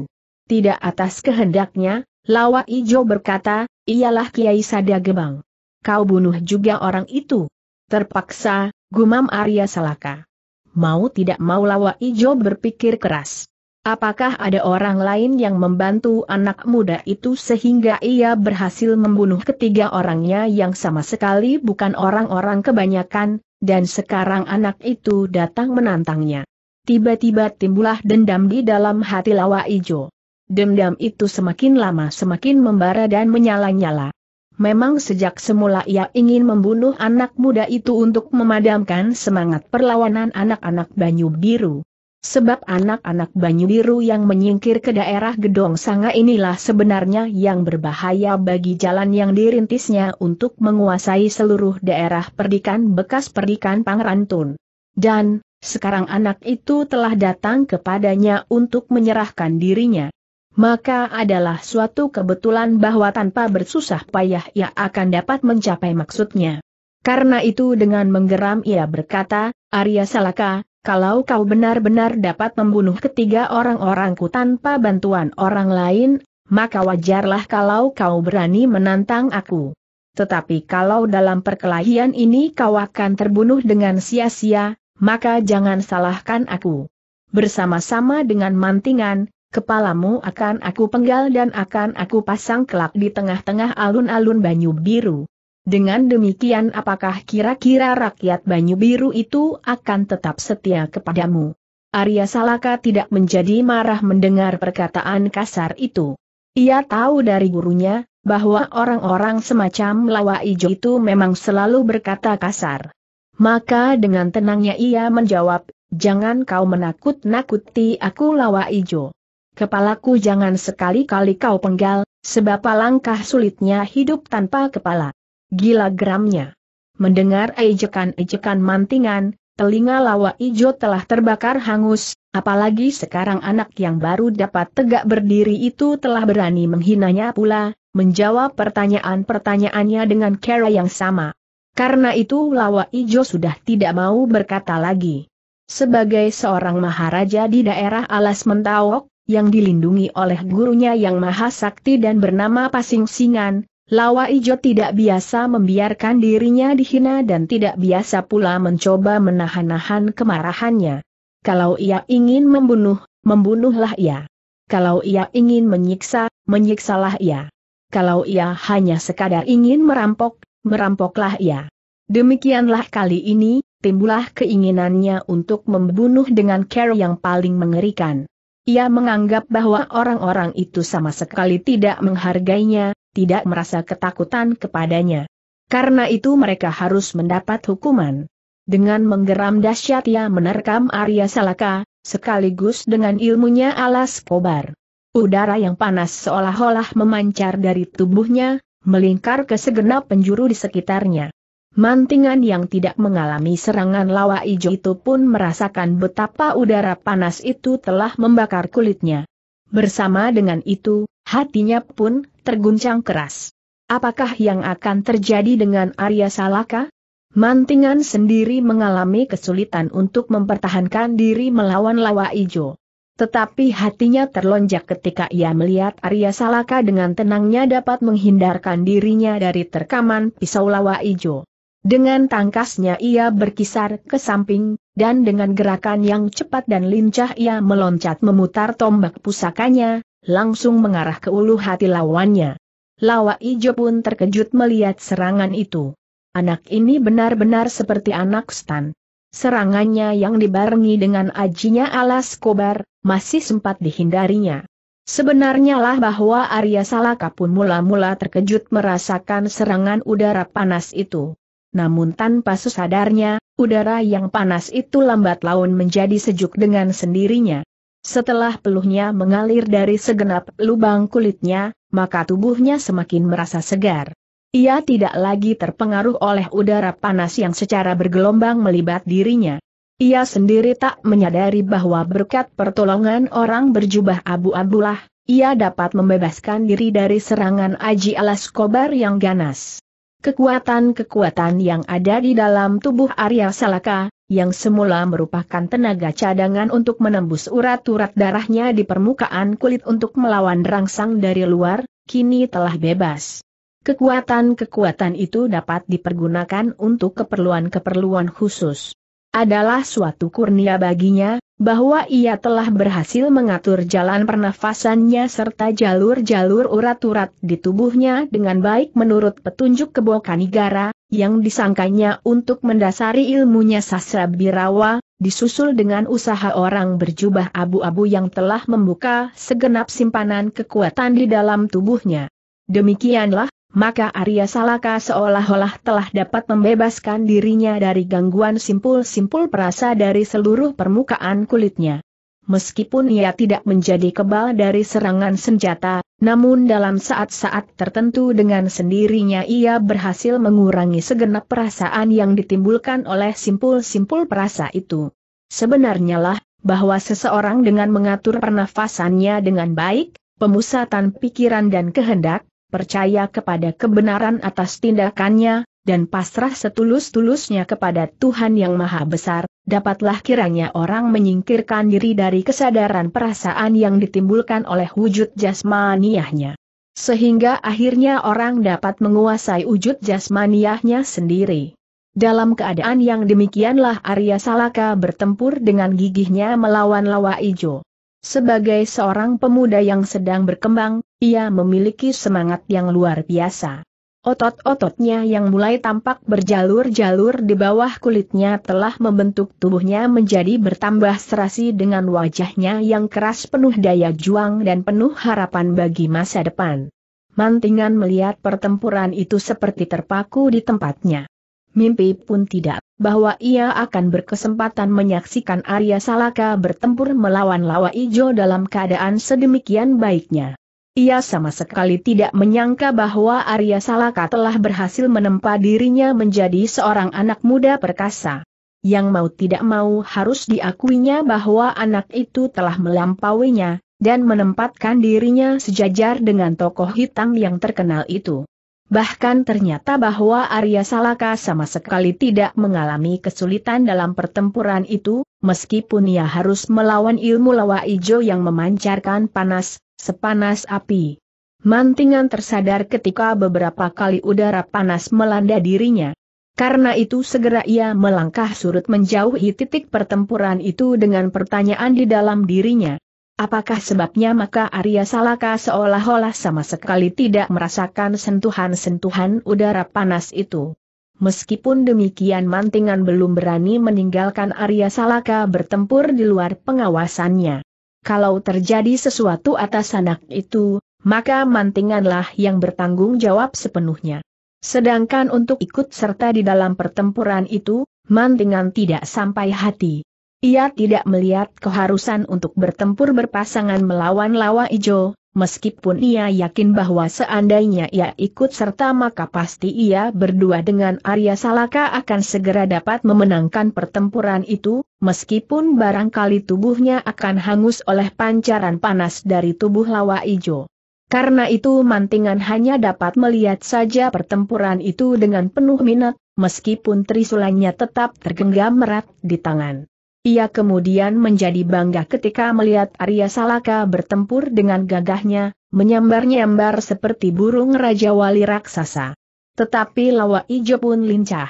Tidak atas kehendaknya, Lawa Ijo berkata, ialah Kiai Sada Gebang. Kau bunuh juga orang itu. Terpaksa, gumam Arya Salaka. Mau tidak mau Lawa Ijo berpikir keras. Apakah ada orang lain yang membantu anak muda itu sehingga ia berhasil membunuh ketiga orangnya yang sama sekali bukan orang-orang kebanyakan, dan sekarang anak itu datang menantangnya. Tiba-tiba timbullah dendam di dalam hati Lawa Ijo. Dendam itu semakin lama semakin membara dan menyala-nyala. Memang sejak semula ia ingin membunuh anak muda itu untuk memadamkan semangat perlawanan anak-anak Banyu Biru. Sebab anak-anak Banyu Biru yang menyingkir ke daerah Gedong Sanga inilah sebenarnya yang berbahaya bagi jalan yang dirintisnya untuk menguasai seluruh daerah perdikan bekas perdikan Pangrantun. Dan, sekarang anak itu telah datang kepadanya untuk menyerahkan dirinya. Maka adalah suatu kebetulan bahwa tanpa bersusah payah ia akan dapat mencapai maksudnya. Karena itu dengan menggeram ia berkata, Arya Salaka, kalau kau benar-benar dapat membunuh ketiga orang-orangku tanpa bantuan orang lain, maka wajarlah kalau kau berani menantang aku. Tetapi kalau dalam perkelahian ini kau akan terbunuh dengan sia-sia, maka jangan salahkan aku. Bersama-sama dengan mantingan, kepalamu akan aku penggal dan akan aku pasang kelak di tengah-tengah alun-alun Banyu Biru. Dengan demikian apakah kira-kira rakyat Banyu Biru itu akan tetap setia kepadamu? Arya Salaka tidak menjadi marah mendengar perkataan kasar itu. Ia tahu dari gurunya, bahwa orang-orang semacam Lawa Ijo itu memang selalu berkata kasar. Maka dengan tenangnya ia menjawab, jangan kau menakut-nakuti aku Lawa Ijo. Kepalaku jangan sekali-kali kau penggal, sebab langkah sulitnya hidup tanpa kepala. Gila geramnya. Mendengar ejekan-ejekan mantingan, telinga lawa ijo telah terbakar hangus, apalagi sekarang anak yang baru dapat tegak berdiri itu telah berani menghinanya pula, menjawab pertanyaan-pertanyaannya dengan cara yang sama. Karena itu Lawa Ijo sudah tidak mau berkata lagi. Sebagai seorang maharaja di daerah Alas Mentawok, yang dilindungi oleh gurunya yang maha sakti dan bernama Pasing Singan, Lawa Ijo tidak biasa membiarkan dirinya dihina dan tidak biasa pula mencoba menahan-nahan kemarahannya. Kalau ia ingin membunuh, membunuhlah ia. Kalau ia ingin menyiksa, menyiksalah ia. Kalau ia hanya sekadar ingin merampok, merampoklah ia. Demikianlah kali ini, timbullah keinginannya untuk membunuh dengan cara yang paling mengerikan. Ia menganggap bahwa orang-orang itu sama sekali tidak menghargainya, tidak merasa ketakutan kepadanya. Karena itu mereka harus mendapat hukuman. Dengan menggeram dahsyat ia menerkam Arya Salaka, sekaligus dengan ilmunya alas kobar. Udara yang panas seolah-olah memancar dari tubuhnya, melingkar ke segenap penjuru di sekitarnya. Mantingan yang tidak mengalami serangan lawa ijo itu pun merasakan betapa udara panas itu telah membakar kulitnya. Bersama dengan itu, hatinya pun terguncang keras. Apakah yang akan terjadi dengan Arya Salaka? Mantingan sendiri mengalami kesulitan untuk mempertahankan diri melawan lawa ijo. Tetapi hatinya terlonjak ketika ia melihat Arya Salaka dengan tenangnya dapat menghindarkan dirinya dari terkaman pisau lawa ijo. Dengan tangkasnya ia berkisar ke samping, dan dengan gerakan yang cepat dan lincah ia meloncat memutar tombak pusakanya, langsung mengarah ke ulu hati lawannya. Lawa Ijo pun terkejut melihat serangan itu. Anak ini benar-benar seperti anak stan. Serangannya yang dibarengi dengan ajinya alas kobar, masih sempat dihindarinya. Sebenarnya lah bahwa Arya Salaka pun mula-mula terkejut merasakan serangan udara panas itu. Namun tanpa sesadarnya, udara yang panas itu lambat laun menjadi sejuk dengan sendirinya. Setelah peluhnya mengalir dari segenap lubang kulitnya, maka tubuhnya semakin merasa segar. Ia tidak lagi terpengaruh oleh udara panas yang secara bergelombang melibat dirinya. Ia sendiri tak menyadari bahwa berkat pertolongan orang berjubah abu-abulah, ia dapat membebaskan diri dari serangan Aji alas kobar yang ganas. Kekuatan-kekuatan yang ada di dalam tubuh Arya Salaka, yang semula merupakan tenaga cadangan untuk menembus urat-urat darahnya di permukaan kulit untuk melawan rangsang dari luar, kini telah bebas. Kekuatan-kekuatan itu dapat dipergunakan untuk keperluan-keperluan khusus adalah suatu kurnia baginya, bahwa ia telah berhasil mengatur jalan pernafasannya serta jalur-jalur urat-urat di tubuhnya dengan baik menurut petunjuk kebokanigara negara, yang disangkanya untuk mendasari ilmunya sastra birawa, disusul dengan usaha orang berjubah abu-abu yang telah membuka segenap simpanan kekuatan di dalam tubuhnya. Demikianlah, maka Arya Salaka seolah-olah telah dapat membebaskan dirinya dari gangguan simpul-simpul perasa dari seluruh permukaan kulitnya. Meskipun ia tidak menjadi kebal dari serangan senjata, namun dalam saat-saat tertentu dengan sendirinya ia berhasil mengurangi segenap perasaan yang ditimbulkan oleh simpul-simpul perasa itu. Sebenarnya lah, bahwa seseorang dengan mengatur pernafasannya dengan baik, pemusatan pikiran dan kehendak, percaya kepada kebenaran atas tindakannya, dan pasrah setulus-tulusnya kepada Tuhan Yang Maha Besar, dapatlah kiranya orang menyingkirkan diri dari kesadaran perasaan yang ditimbulkan oleh wujud jasmaniahnya. Sehingga akhirnya orang dapat menguasai wujud jasmaniahnya sendiri. Dalam keadaan yang demikianlah Arya Salaka bertempur dengan gigihnya melawan lawa ijo. Sebagai seorang pemuda yang sedang berkembang, ia memiliki semangat yang luar biasa. Otot-ototnya yang mulai tampak berjalur-jalur di bawah kulitnya telah membentuk tubuhnya menjadi bertambah serasi dengan wajahnya yang keras penuh daya juang dan penuh harapan bagi masa depan. Mantingan melihat pertempuran itu seperti terpaku di tempatnya. Mimpi pun tidak, bahwa ia akan berkesempatan menyaksikan Arya Salaka bertempur melawan Lawa Ijo dalam keadaan sedemikian baiknya. Ia sama sekali tidak menyangka bahwa Arya Salaka telah berhasil menempa dirinya menjadi seorang anak muda perkasa. Yang mau tidak mau harus diakuinya bahwa anak itu telah melampauinya, dan menempatkan dirinya sejajar dengan tokoh hitam yang terkenal itu. Bahkan ternyata bahwa Arya Salaka sama sekali tidak mengalami kesulitan dalam pertempuran itu, meskipun ia harus melawan ilmu lawa ijo yang memancarkan panas, sepanas api. Mantingan tersadar ketika beberapa kali udara panas melanda dirinya. Karena itu segera ia melangkah surut menjauhi titik pertempuran itu dengan pertanyaan di dalam dirinya. Apakah sebabnya maka Arya Salaka seolah-olah sama sekali tidak merasakan sentuhan-sentuhan udara panas itu? Meskipun demikian mantingan belum berani meninggalkan Arya Salaka bertempur di luar pengawasannya. Kalau terjadi sesuatu atas anak itu, maka mantinganlah yang bertanggung jawab sepenuhnya. Sedangkan untuk ikut serta di dalam pertempuran itu, mantingan tidak sampai hati. Ia tidak melihat keharusan untuk bertempur berpasangan melawan lawa ijo, meskipun ia yakin bahwa seandainya ia ikut serta maka pasti ia berdua dengan Arya Salaka akan segera dapat memenangkan pertempuran itu, meskipun barangkali tubuhnya akan hangus oleh pancaran panas dari tubuh lawa ijo. Karena itu mantingan hanya dapat melihat saja pertempuran itu dengan penuh minat, meskipun trisulannya tetap tergenggam erat di tangan. Ia kemudian menjadi bangga ketika melihat Arya Salaka bertempur dengan gagahnya, menyambar-nyambar seperti burung Raja Wali Raksasa. Tetapi lawa ijo pun lincah.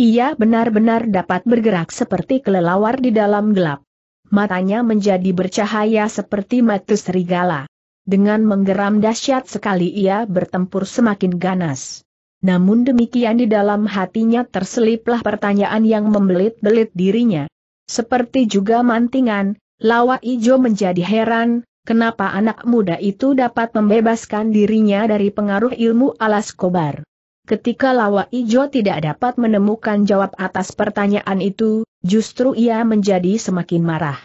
Ia benar-benar dapat bergerak seperti kelelawar di dalam gelap. Matanya menjadi bercahaya seperti mata serigala. Dengan menggeram dahsyat sekali ia bertempur semakin ganas. Namun demikian di dalam hatinya terseliplah pertanyaan yang membelit-belit dirinya. Seperti juga mantingan, Lawa Ijo menjadi heran, kenapa anak muda itu dapat membebaskan dirinya dari pengaruh ilmu alas kobar. Ketika Lawa Ijo tidak dapat menemukan jawab atas pertanyaan itu, justru ia menjadi semakin marah.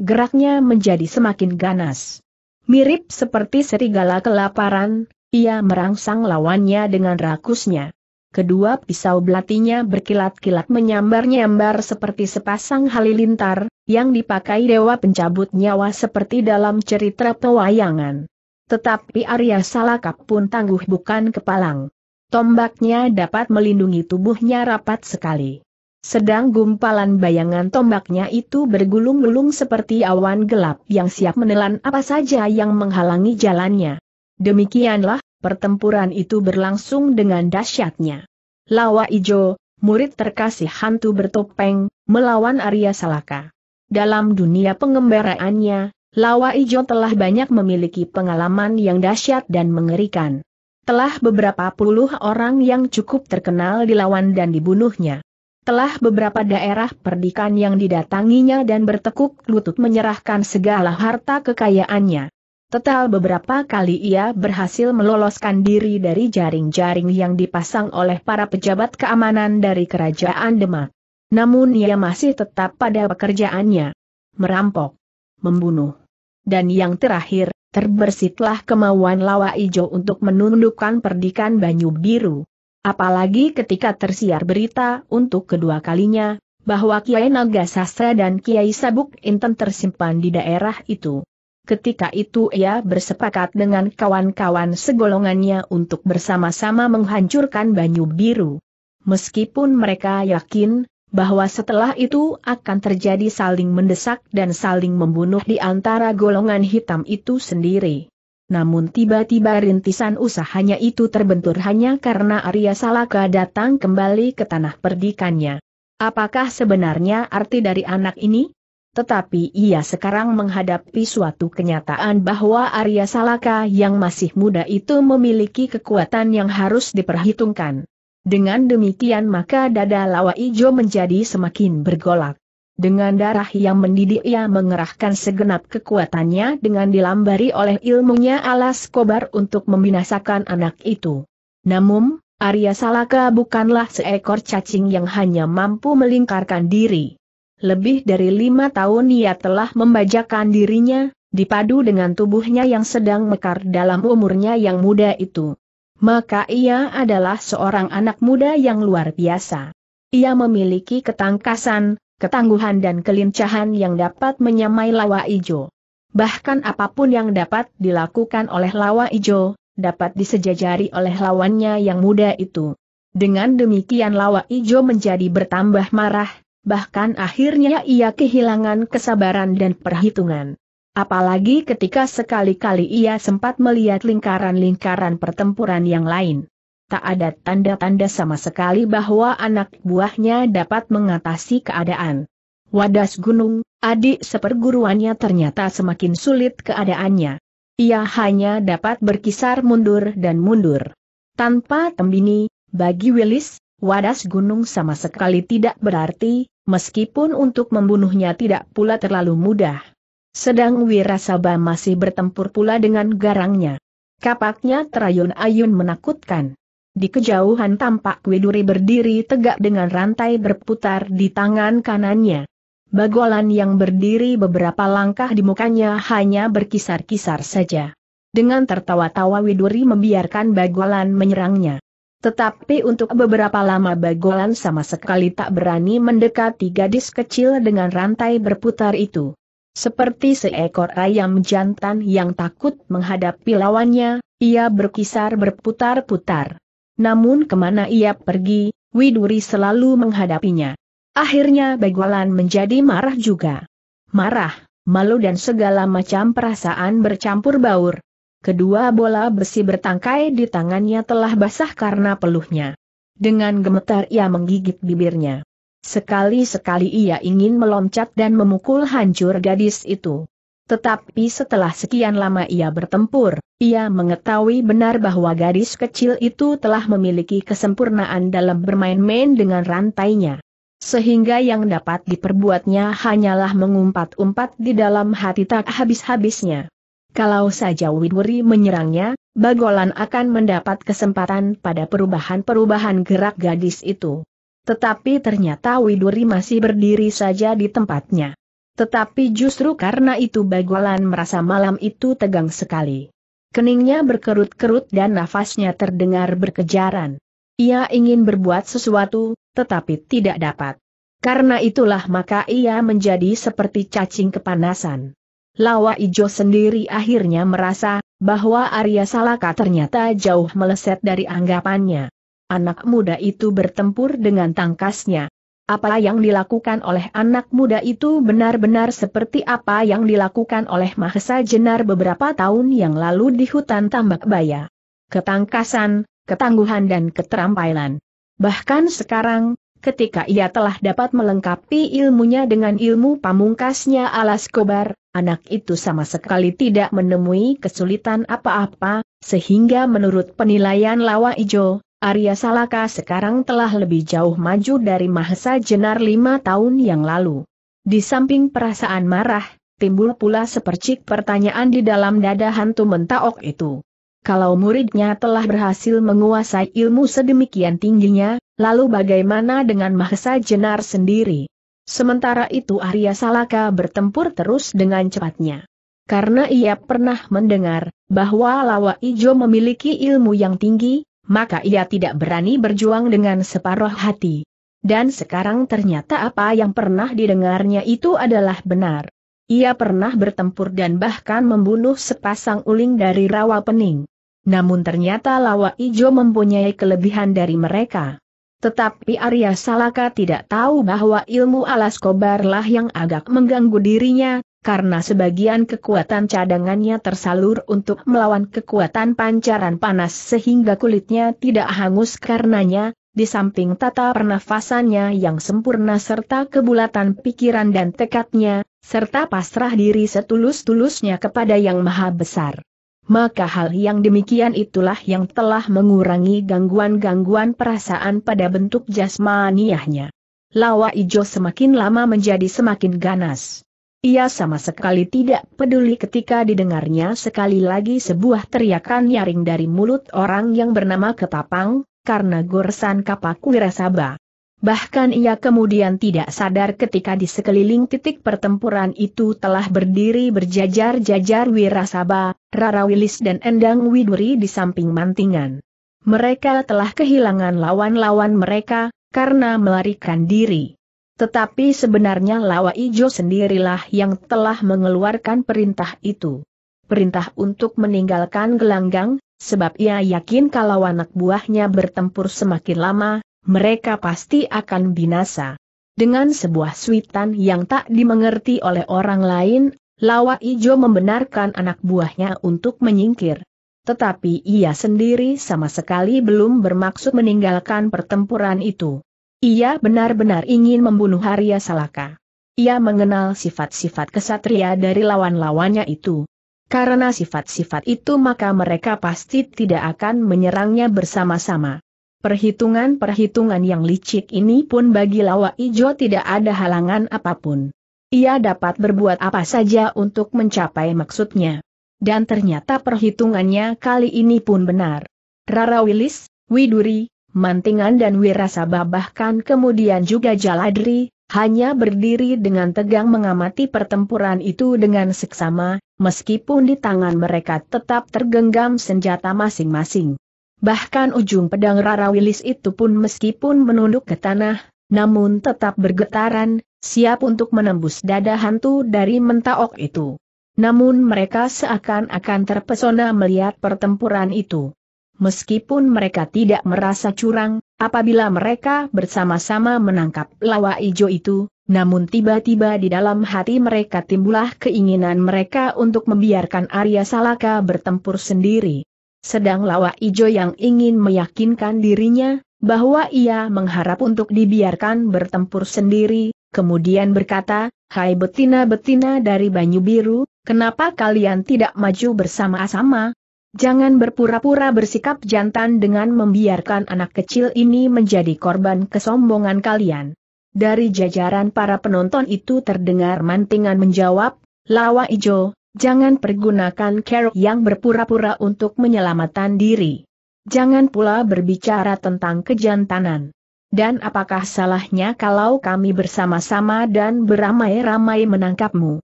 Geraknya menjadi semakin ganas. Mirip seperti serigala kelaparan, ia merangsang lawannya dengan rakusnya kedua pisau belatinya berkilat-kilat menyambar-nyambar seperti sepasang halilintar, yang dipakai dewa pencabut nyawa seperti dalam cerita pewayangan. Tetapi Arya Salakap pun tangguh bukan kepalang. Tombaknya dapat melindungi tubuhnya rapat sekali. Sedang gumpalan bayangan tombaknya itu bergulung-gulung seperti awan gelap yang siap menelan apa saja yang menghalangi jalannya. Demikianlah, pertempuran itu berlangsung dengan dahsyatnya. Lawa Ijo, murid terkasih hantu bertopeng, melawan Arya Salaka. Dalam dunia pengembaraannya, Lawa Ijo telah banyak memiliki pengalaman yang dahsyat dan mengerikan. Telah beberapa puluh orang yang cukup terkenal dilawan dan dibunuhnya. Telah beberapa daerah perdikan yang didatanginya dan bertekuk lutut menyerahkan segala harta kekayaannya. Total beberapa kali ia berhasil meloloskan diri dari jaring-jaring yang dipasang oleh para pejabat keamanan dari kerajaan Demak. Namun ia masih tetap pada pekerjaannya. Merampok. Membunuh. Dan yang terakhir, terbersitlah kemauan Lawa Ijo untuk menundukkan perdikan Banyu Biru. Apalagi ketika tersiar berita untuk kedua kalinya, bahwa Kiai Naga Sastra dan Kiai Sabuk Inten tersimpan di daerah itu. Ketika itu ia bersepakat dengan kawan-kawan segolongannya untuk bersama-sama menghancurkan Banyu Biru. Meskipun mereka yakin bahwa setelah itu akan terjadi saling mendesak dan saling membunuh di antara golongan hitam itu sendiri. Namun tiba-tiba rintisan usahanya itu terbentur hanya karena Arya Salaka datang kembali ke tanah perdikannya. Apakah sebenarnya arti dari anak ini? tetapi ia sekarang menghadapi suatu kenyataan bahwa Arya Salaka yang masih muda itu memiliki kekuatan yang harus diperhitungkan. Dengan demikian maka dada lawa ijo menjadi semakin bergolak. Dengan darah yang mendidih ia mengerahkan segenap kekuatannya dengan dilambari oleh ilmunya alas kobar untuk membinasakan anak itu. Namun, Arya Salaka bukanlah seekor cacing yang hanya mampu melingkarkan diri. Lebih dari lima tahun ia telah membajakan dirinya, dipadu dengan tubuhnya yang sedang mekar dalam umurnya yang muda itu. Maka ia adalah seorang anak muda yang luar biasa. Ia memiliki ketangkasan, ketangguhan dan kelincahan yang dapat menyamai lawa ijo. Bahkan apapun yang dapat dilakukan oleh lawa ijo, dapat disejajari oleh lawannya yang muda itu. Dengan demikian lawa ijo menjadi bertambah marah, bahkan akhirnya ia kehilangan kesabaran dan perhitungan. Apalagi ketika sekali-kali ia sempat melihat lingkaran-lingkaran pertempuran yang lain. Tak ada tanda-tanda sama sekali bahwa anak buahnya dapat mengatasi keadaan. Wadas gunung, adik seperguruannya ternyata semakin sulit keadaannya. Ia hanya dapat berkisar mundur dan mundur. Tanpa tembini, bagi Willis, wadas gunung sama sekali tidak berarti, meskipun untuk membunuhnya tidak pula terlalu mudah. Sedang Wirasaba masih bertempur pula dengan garangnya. Kapaknya terayun-ayun menakutkan. Di kejauhan tampak Widuri berdiri tegak dengan rantai berputar di tangan kanannya. Bagolan yang berdiri beberapa langkah di mukanya hanya berkisar-kisar saja. Dengan tertawa-tawa Widuri membiarkan Bagolan menyerangnya. Tetapi untuk beberapa lama Bagolan sama sekali tak berani mendekati gadis kecil dengan rantai berputar itu. Seperti seekor ayam jantan yang takut menghadapi lawannya, ia berkisar berputar-putar. Namun kemana ia pergi, Widuri selalu menghadapinya. Akhirnya Bagolan menjadi marah juga. Marah, malu dan segala macam perasaan bercampur baur, kedua bola besi bertangkai di tangannya telah basah karena peluhnya. Dengan gemetar ia menggigit bibirnya. Sekali-sekali ia ingin meloncat dan memukul hancur gadis itu. Tetapi setelah sekian lama ia bertempur, ia mengetahui benar bahwa gadis kecil itu telah memiliki kesempurnaan dalam bermain-main dengan rantainya. Sehingga yang dapat diperbuatnya hanyalah mengumpat-umpat di dalam hati tak habis-habisnya. Kalau saja Widuri menyerangnya, Bagolan akan mendapat kesempatan pada perubahan-perubahan gerak gadis itu. Tetapi ternyata Widuri masih berdiri saja di tempatnya. Tetapi justru karena itu Bagolan merasa malam itu tegang sekali. Keningnya berkerut-kerut dan nafasnya terdengar berkejaran. Ia ingin berbuat sesuatu, tetapi tidak dapat. Karena itulah maka ia menjadi seperti cacing kepanasan. Lawa Ijo sendiri akhirnya merasa bahwa Arya Salaka ternyata jauh meleset dari anggapannya. Anak muda itu bertempur dengan tangkasnya. Apa yang dilakukan oleh anak muda itu benar-benar seperti apa yang dilakukan oleh Mahesa Jenar beberapa tahun yang lalu di hutan tambak baya. Ketangkasan, ketangguhan dan keterampilan. Bahkan sekarang, ketika ia telah dapat melengkapi ilmunya dengan ilmu pamungkasnya alas kobar, anak itu sama sekali tidak menemui kesulitan apa-apa, sehingga menurut penilaian Lawa Ijo, Arya Salaka sekarang telah lebih jauh maju dari Mahesa Jenar lima tahun yang lalu. Di samping perasaan marah, timbul pula sepercik pertanyaan di dalam dada hantu mentaok itu. Kalau muridnya telah berhasil menguasai ilmu sedemikian tingginya, lalu bagaimana dengan Mahesa Jenar sendiri? Sementara itu Arya Salaka bertempur terus dengan cepatnya. Karena ia pernah mendengar bahwa Lawa Ijo memiliki ilmu yang tinggi, maka ia tidak berani berjuang dengan separuh hati. Dan sekarang ternyata apa yang pernah didengarnya itu adalah benar. Ia pernah bertempur dan bahkan membunuh sepasang uling dari rawa pening. Namun ternyata Lawa Ijo mempunyai kelebihan dari mereka. Tetapi Arya Salaka tidak tahu bahwa ilmu alas kobarlah yang agak mengganggu dirinya, karena sebagian kekuatan cadangannya tersalur untuk melawan kekuatan pancaran panas sehingga kulitnya tidak hangus karenanya, di samping tata pernafasannya yang sempurna serta kebulatan pikiran dan tekadnya, serta pasrah diri setulus-tulusnya kepada Yang Maha Besar maka hal yang demikian itulah yang telah mengurangi gangguan-gangguan perasaan pada bentuk jasmaniahnya. Lawa Ijo semakin lama menjadi semakin ganas. Ia sama sekali tidak peduli ketika didengarnya sekali lagi sebuah teriakan nyaring dari mulut orang yang bernama Ketapang, karena goresan kapak Wirasaba. Bahkan ia kemudian tidak sadar ketika di sekeliling titik pertempuran itu telah berdiri berjajar-jajar Wirasaba, Rara Wilis dan Endang Widuri di samping mantingan. Mereka telah kehilangan lawan-lawan mereka, karena melarikan diri. Tetapi sebenarnya Lawa Ijo sendirilah yang telah mengeluarkan perintah itu. Perintah untuk meninggalkan gelanggang, sebab ia yakin kalau anak buahnya bertempur semakin lama, mereka pasti akan binasa. Dengan sebuah suitan yang tak dimengerti oleh orang lain, Lawa Ijo membenarkan anak buahnya untuk menyingkir. Tetapi ia sendiri sama sekali belum bermaksud meninggalkan pertempuran itu. Ia benar-benar ingin membunuh Arya Salaka. Ia mengenal sifat-sifat kesatria dari lawan-lawannya itu. Karena sifat-sifat itu maka mereka pasti tidak akan menyerangnya bersama-sama. Perhitungan-perhitungan yang licik ini pun bagi Lawa Ijo tidak ada halangan apapun. Ia dapat berbuat apa saja untuk mencapai maksudnya. Dan ternyata perhitungannya kali ini pun benar. Rara Wilis, Widuri, Mantingan dan Wirasaba bahkan kemudian juga Jaladri, hanya berdiri dengan tegang mengamati pertempuran itu dengan seksama, meskipun di tangan mereka tetap tergenggam senjata masing-masing. Bahkan ujung pedang Rara Wilis itu pun meskipun menunduk ke tanah, namun tetap bergetaran, siap untuk menembus dada hantu dari mentaok itu. Namun mereka seakan-akan terpesona melihat pertempuran itu. Meskipun mereka tidak merasa curang, apabila mereka bersama-sama menangkap lawa ijo itu, namun tiba-tiba di dalam hati mereka timbulah keinginan mereka untuk membiarkan Arya Salaka bertempur sendiri. Sedang Lawa Ijo yang ingin meyakinkan dirinya, bahwa ia mengharap untuk dibiarkan bertempur sendiri, kemudian berkata, Hai betina-betina dari Banyu Biru, kenapa kalian tidak maju bersama-sama? Jangan berpura-pura bersikap jantan dengan membiarkan anak kecil ini menjadi korban kesombongan kalian. Dari jajaran para penonton itu terdengar mantingan menjawab, Lawa Ijo, Jangan pergunakan cara yang berpura-pura untuk menyelamatkan diri. Jangan pula berbicara tentang kejantanan. Dan apakah salahnya kalau kami bersama-sama dan beramai-ramai menangkapmu?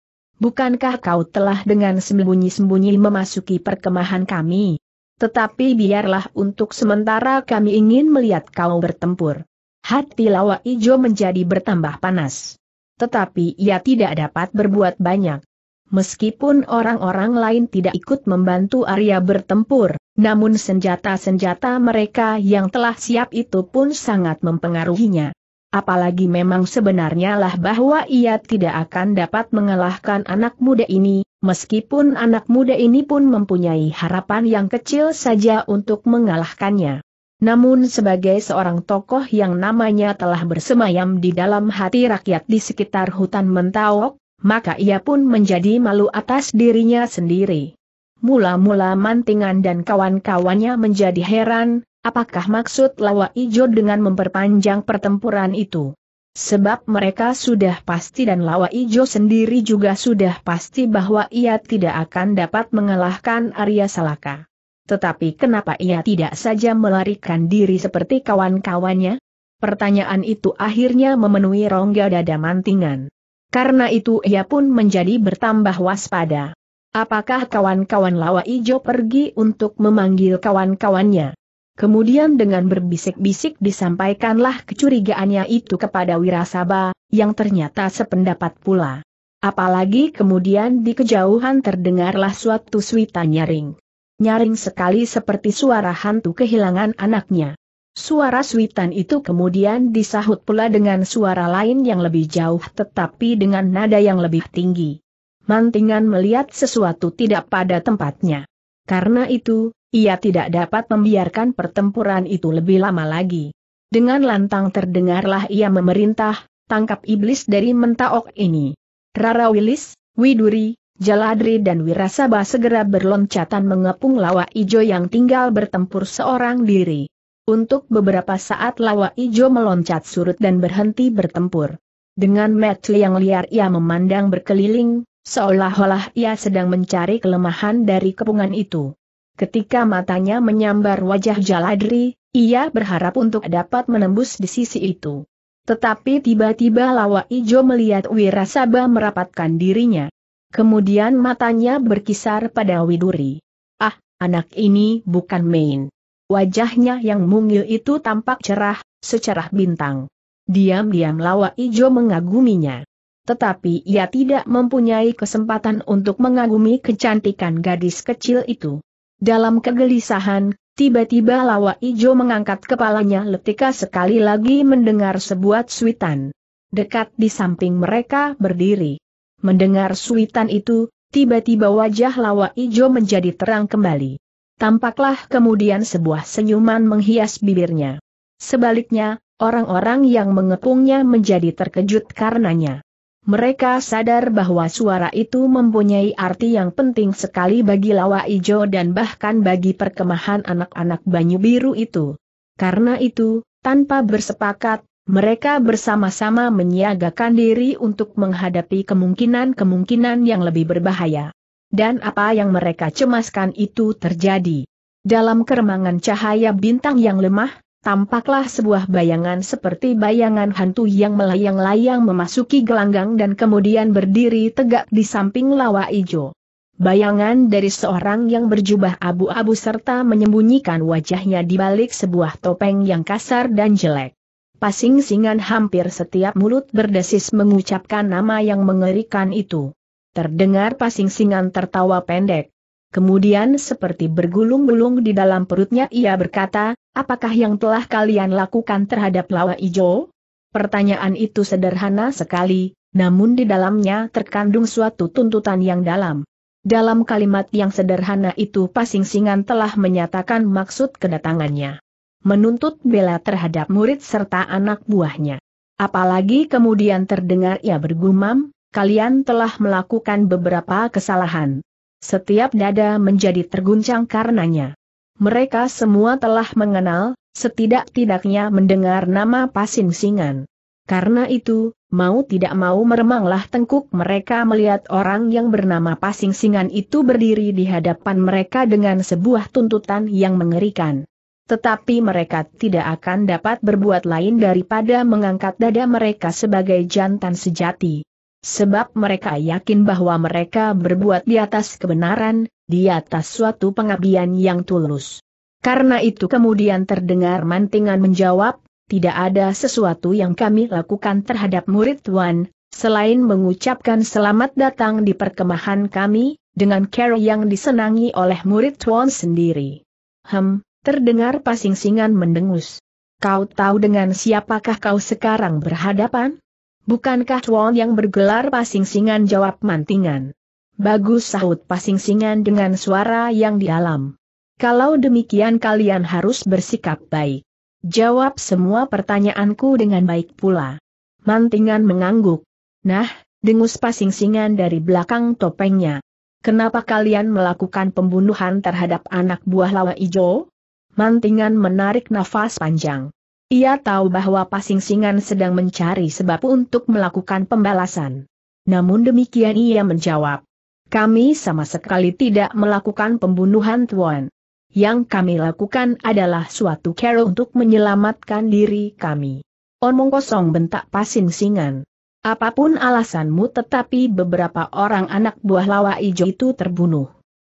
Bukankah kau telah dengan sembunyi-sembunyi memasuki perkemahan kami? Tetapi biarlah untuk sementara kami ingin melihat kau bertempur. Hati Lawa Ijo menjadi bertambah panas. Tetapi ia tidak dapat berbuat banyak. Meskipun orang-orang lain tidak ikut membantu Arya bertempur, namun senjata-senjata mereka yang telah siap itu pun sangat mempengaruhinya. Apalagi memang sebenarnya lah bahwa ia tidak akan dapat mengalahkan anak muda ini, meskipun anak muda ini pun mempunyai harapan yang kecil saja untuk mengalahkannya. Namun sebagai seorang tokoh yang namanya telah bersemayam di dalam hati rakyat di sekitar hutan Mentawok, maka ia pun menjadi malu atas dirinya sendiri. Mula-mula Mantingan dan kawan-kawannya menjadi heran, apakah maksud Lawa Ijo dengan memperpanjang pertempuran itu. Sebab mereka sudah pasti dan Lawa Ijo sendiri juga sudah pasti bahwa ia tidak akan dapat mengalahkan Arya Salaka. Tetapi kenapa ia tidak saja melarikan diri seperti kawan-kawannya? Pertanyaan itu akhirnya memenuhi rongga dada mantingan. Karena itu ia pun menjadi bertambah waspada. Apakah kawan-kawan Lawa Ijo pergi untuk memanggil kawan-kawannya? Kemudian dengan berbisik-bisik disampaikanlah kecurigaannya itu kepada Wirasaba, yang ternyata sependapat pula. Apalagi kemudian di kejauhan terdengarlah suatu suita nyaring. Nyaring sekali seperti suara hantu kehilangan anaknya. Suara suitan itu kemudian disahut pula dengan suara lain yang lebih jauh tetapi dengan nada yang lebih tinggi. Mantingan melihat sesuatu tidak pada tempatnya. Karena itu, ia tidak dapat membiarkan pertempuran itu lebih lama lagi. Dengan lantang terdengarlah ia memerintah, tangkap iblis dari mentaok ini. Rara Wilis, Widuri, Jaladri dan Wirasaba segera berloncatan mengepung lawa ijo yang tinggal bertempur seorang diri. Untuk beberapa saat lawa ijo meloncat surut dan berhenti bertempur. Dengan metu yang liar ia memandang berkeliling, seolah-olah ia sedang mencari kelemahan dari kepungan itu. Ketika matanya menyambar wajah Jaladri, ia berharap untuk dapat menembus di sisi itu. Tetapi tiba-tiba Lawa Ijo melihat Wirasaba merapatkan dirinya. Kemudian matanya berkisar pada Widuri. Ah, anak ini bukan main. Wajahnya yang mungil itu tampak cerah, secerah bintang. Diam-diam Lawa Ijo mengaguminya. Tetapi ia tidak mempunyai kesempatan untuk mengagumi kecantikan gadis kecil itu. Dalam kegelisahan, tiba-tiba Lawa Ijo mengangkat kepalanya letika sekali lagi mendengar sebuah suitan. Dekat di samping mereka berdiri. Mendengar suitan itu, tiba-tiba wajah Lawa Ijo menjadi terang kembali. Tampaklah kemudian sebuah senyuman menghias bibirnya. Sebaliknya, orang-orang yang mengepungnya menjadi terkejut karenanya. Mereka sadar bahwa suara itu mempunyai arti yang penting sekali bagi lawa ijo dan bahkan bagi perkemahan anak-anak banyu biru itu. Karena itu, tanpa bersepakat, mereka bersama-sama menyiagakan diri untuk menghadapi kemungkinan-kemungkinan yang lebih berbahaya dan apa yang mereka cemaskan itu terjadi. Dalam keremangan cahaya bintang yang lemah, tampaklah sebuah bayangan seperti bayangan hantu yang melayang-layang memasuki gelanggang dan kemudian berdiri tegak di samping lawa ijo. Bayangan dari seorang yang berjubah abu-abu serta menyembunyikan wajahnya di balik sebuah topeng yang kasar dan jelek. Pasing-singan hampir setiap mulut berdesis mengucapkan nama yang mengerikan itu. Terdengar pasing-singan tertawa pendek. Kemudian seperti bergulung-gulung di dalam perutnya ia berkata, apakah yang telah kalian lakukan terhadap lawa ijo? Pertanyaan itu sederhana sekali, namun di dalamnya terkandung suatu tuntutan yang dalam. Dalam kalimat yang sederhana itu pasing-singan telah menyatakan maksud kedatangannya. Menuntut bela terhadap murid serta anak buahnya. Apalagi kemudian terdengar ia bergumam, kalian telah melakukan beberapa kesalahan. Setiap dada menjadi terguncang karenanya. Mereka semua telah mengenal, setidak-tidaknya mendengar nama Pasin Singan. Karena itu, mau tidak mau meremanglah tengkuk mereka melihat orang yang bernama Pasing Singan itu berdiri di hadapan mereka dengan sebuah tuntutan yang mengerikan. Tetapi mereka tidak akan dapat berbuat lain daripada mengangkat dada mereka sebagai jantan sejati sebab mereka yakin bahwa mereka berbuat di atas kebenaran, di atas suatu pengabdian yang tulus. Karena itu kemudian terdengar mantingan menjawab, tidak ada sesuatu yang kami lakukan terhadap murid Tuan, selain mengucapkan selamat datang di perkemahan kami, dengan cara yang disenangi oleh murid Tuan sendiri. Hem, terdengar pasing-singan mendengus. Kau tahu dengan siapakah kau sekarang berhadapan? Bukankah Chuan yang bergelar pasingsingan jawab mantingan? Bagus sahut pasingsingan dengan suara yang dalam. Kalau demikian kalian harus bersikap baik. Jawab semua pertanyaanku dengan baik pula. Mantingan mengangguk. Nah, dengus pasingsingan dari belakang topengnya. Kenapa kalian melakukan pembunuhan terhadap anak buah lawa ijo? Mantingan menarik nafas panjang. Ia tahu bahwa Pasingsingan sedang mencari sebab untuk melakukan pembalasan. Namun demikian ia menjawab. Kami sama sekali tidak melakukan pembunuhan Tuan. Yang kami lakukan adalah suatu cara untuk menyelamatkan diri kami. Omong kosong bentak Pasingsingan. Apapun alasanmu tetapi beberapa orang anak buah lawa ijo itu terbunuh.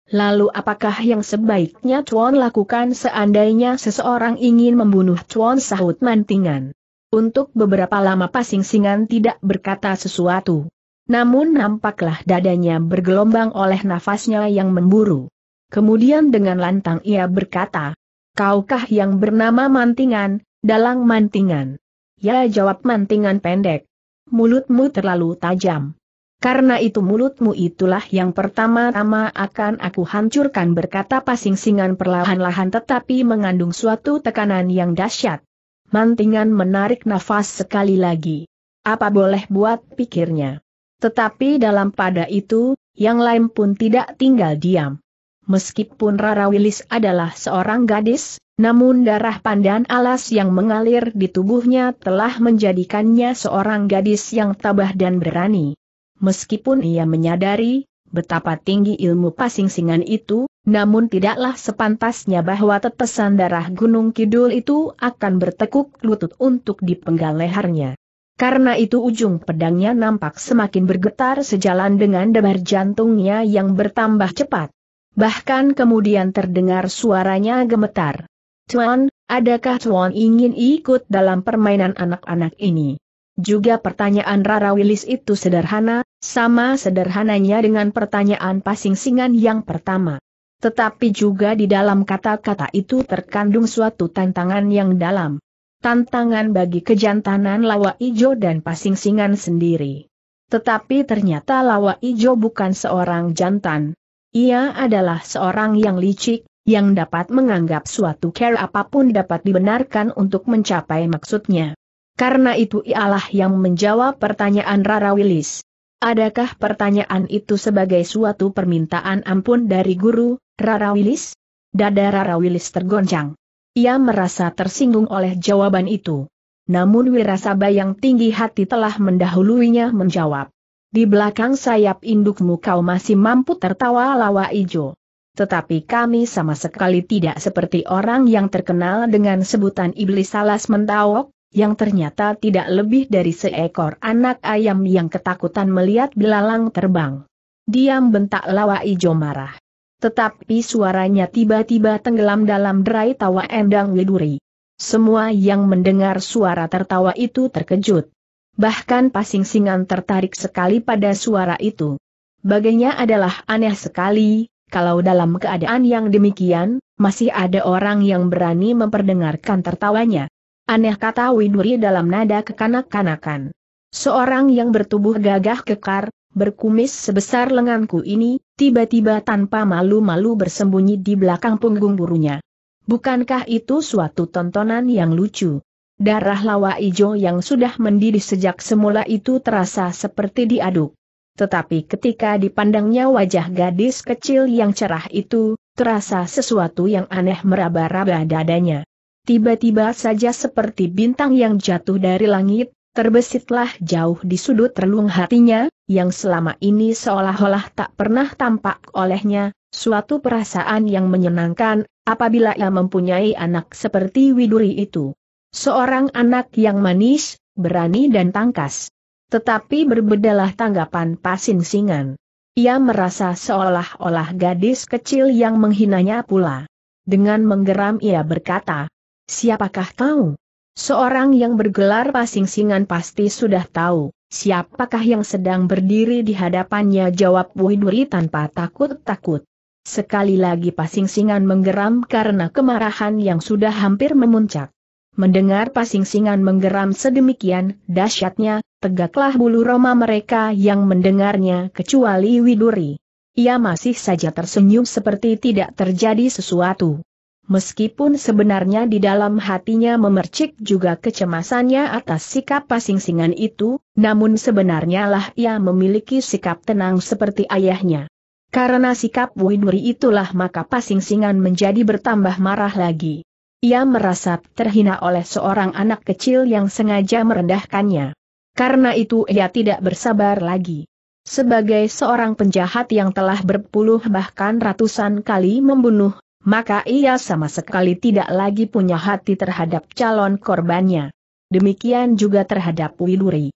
Lalu apakah yang sebaiknya Chuan lakukan seandainya seseorang ingin membunuh Chuan sahut mantingan? Untuk beberapa lama pasing-singan tidak berkata sesuatu. Namun nampaklah dadanya bergelombang oleh nafasnya yang memburu. Kemudian dengan lantang ia berkata, Kaukah yang bernama mantingan, dalang mantingan? Ya jawab mantingan pendek. Mulutmu terlalu tajam. Karena itu mulutmu itulah yang pertama-tama akan aku hancurkan berkata pasing-singan perlahan-lahan tetapi mengandung suatu tekanan yang dahsyat. Mantingan menarik nafas sekali lagi. Apa boleh buat pikirnya. Tetapi dalam pada itu, yang lain pun tidak tinggal diam. Meskipun Rara Wilis adalah seorang gadis, namun darah pandan alas yang mengalir di tubuhnya telah menjadikannya seorang gadis yang tabah dan berani. Meskipun ia menyadari betapa tinggi ilmu pasingsingan itu, namun tidaklah sepantasnya bahwa tetesan darah Gunung Kidul itu akan bertekuk lutut untuk dipenggal lehernya. Karena itu ujung pedangnya nampak semakin bergetar sejalan dengan debar jantungnya yang bertambah cepat. Bahkan kemudian terdengar suaranya gemetar. Tuan, adakah Tuan ingin ikut dalam permainan anak-anak ini? Juga pertanyaan Rara Wilis itu sederhana, sama sederhananya dengan pertanyaan pasing-singan yang pertama. Tetapi juga di dalam kata-kata itu terkandung suatu tantangan yang dalam. Tantangan bagi kejantanan Lawa Ijo dan pasing-singan sendiri. Tetapi ternyata Lawa Ijo bukan seorang jantan. Ia adalah seorang yang licik, yang dapat menganggap suatu care apapun dapat dibenarkan untuk mencapai maksudnya. Karena itu ialah yang menjawab pertanyaan Rara Wilis. Adakah pertanyaan itu sebagai suatu permintaan ampun dari guru, Rara Wilis? Dada Rara Wilis tergoncang. Ia merasa tersinggung oleh jawaban itu. Namun Wirasaba yang tinggi hati telah mendahuluinya menjawab. Di belakang sayap indukmu kau masih mampu tertawa lawa ijo. Tetapi kami sama sekali tidak seperti orang yang terkenal dengan sebutan iblis alas mentawok, yang ternyata tidak lebih dari seekor anak ayam yang ketakutan melihat belalang terbang. Diam bentak lawa ijo marah. Tetapi suaranya tiba-tiba tenggelam dalam derai tawa Endang Widuri. Semua yang mendengar suara tertawa itu terkejut. Bahkan pasing-singan tertarik sekali pada suara itu. Baginya adalah aneh sekali, kalau dalam keadaan yang demikian, masih ada orang yang berani memperdengarkan tertawanya. Aneh kata Widuri dalam nada kekanak-kanakan. Seorang yang bertubuh gagah kekar, berkumis sebesar lenganku ini, tiba-tiba tanpa malu-malu bersembunyi di belakang punggung burunya. Bukankah itu suatu tontonan yang lucu? Darah lawa ijo yang sudah mendidih sejak semula itu terasa seperti diaduk. Tetapi ketika dipandangnya wajah gadis kecil yang cerah itu, terasa sesuatu yang aneh meraba-raba dadanya. Tiba-tiba saja seperti bintang yang jatuh dari langit, terbesitlah jauh di sudut relung hatinya, yang selama ini seolah-olah tak pernah tampak olehnya, suatu perasaan yang menyenangkan, apabila ia mempunyai anak seperti Widuri itu. Seorang anak yang manis, berani dan tangkas. Tetapi berbedalah tanggapan Pasin Singan. Ia merasa seolah-olah gadis kecil yang menghinanya pula. Dengan menggeram ia berkata, Siapakah kau? Seorang yang bergelar pasing-singan pasti sudah tahu, siapakah yang sedang berdiri di hadapannya jawab Widuri tanpa takut-takut. Sekali lagi pasing-singan menggeram karena kemarahan yang sudah hampir memuncak. Mendengar pasing-singan menggeram sedemikian dahsyatnya, tegaklah bulu roma mereka yang mendengarnya kecuali Widuri. Ia masih saja tersenyum seperti tidak terjadi sesuatu meskipun sebenarnya di dalam hatinya memercik juga kecemasannya atas sikap pasingsingan itu, namun sebenarnya lah ia memiliki sikap tenang seperti ayahnya. Karena sikap Widuri itulah maka pasingsingan menjadi bertambah marah lagi. Ia merasa terhina oleh seorang anak kecil yang sengaja merendahkannya. Karena itu ia tidak bersabar lagi. Sebagai seorang penjahat yang telah berpuluh bahkan ratusan kali membunuh maka ia sama sekali tidak lagi punya hati terhadap calon korbannya. Demikian juga terhadap Widuri.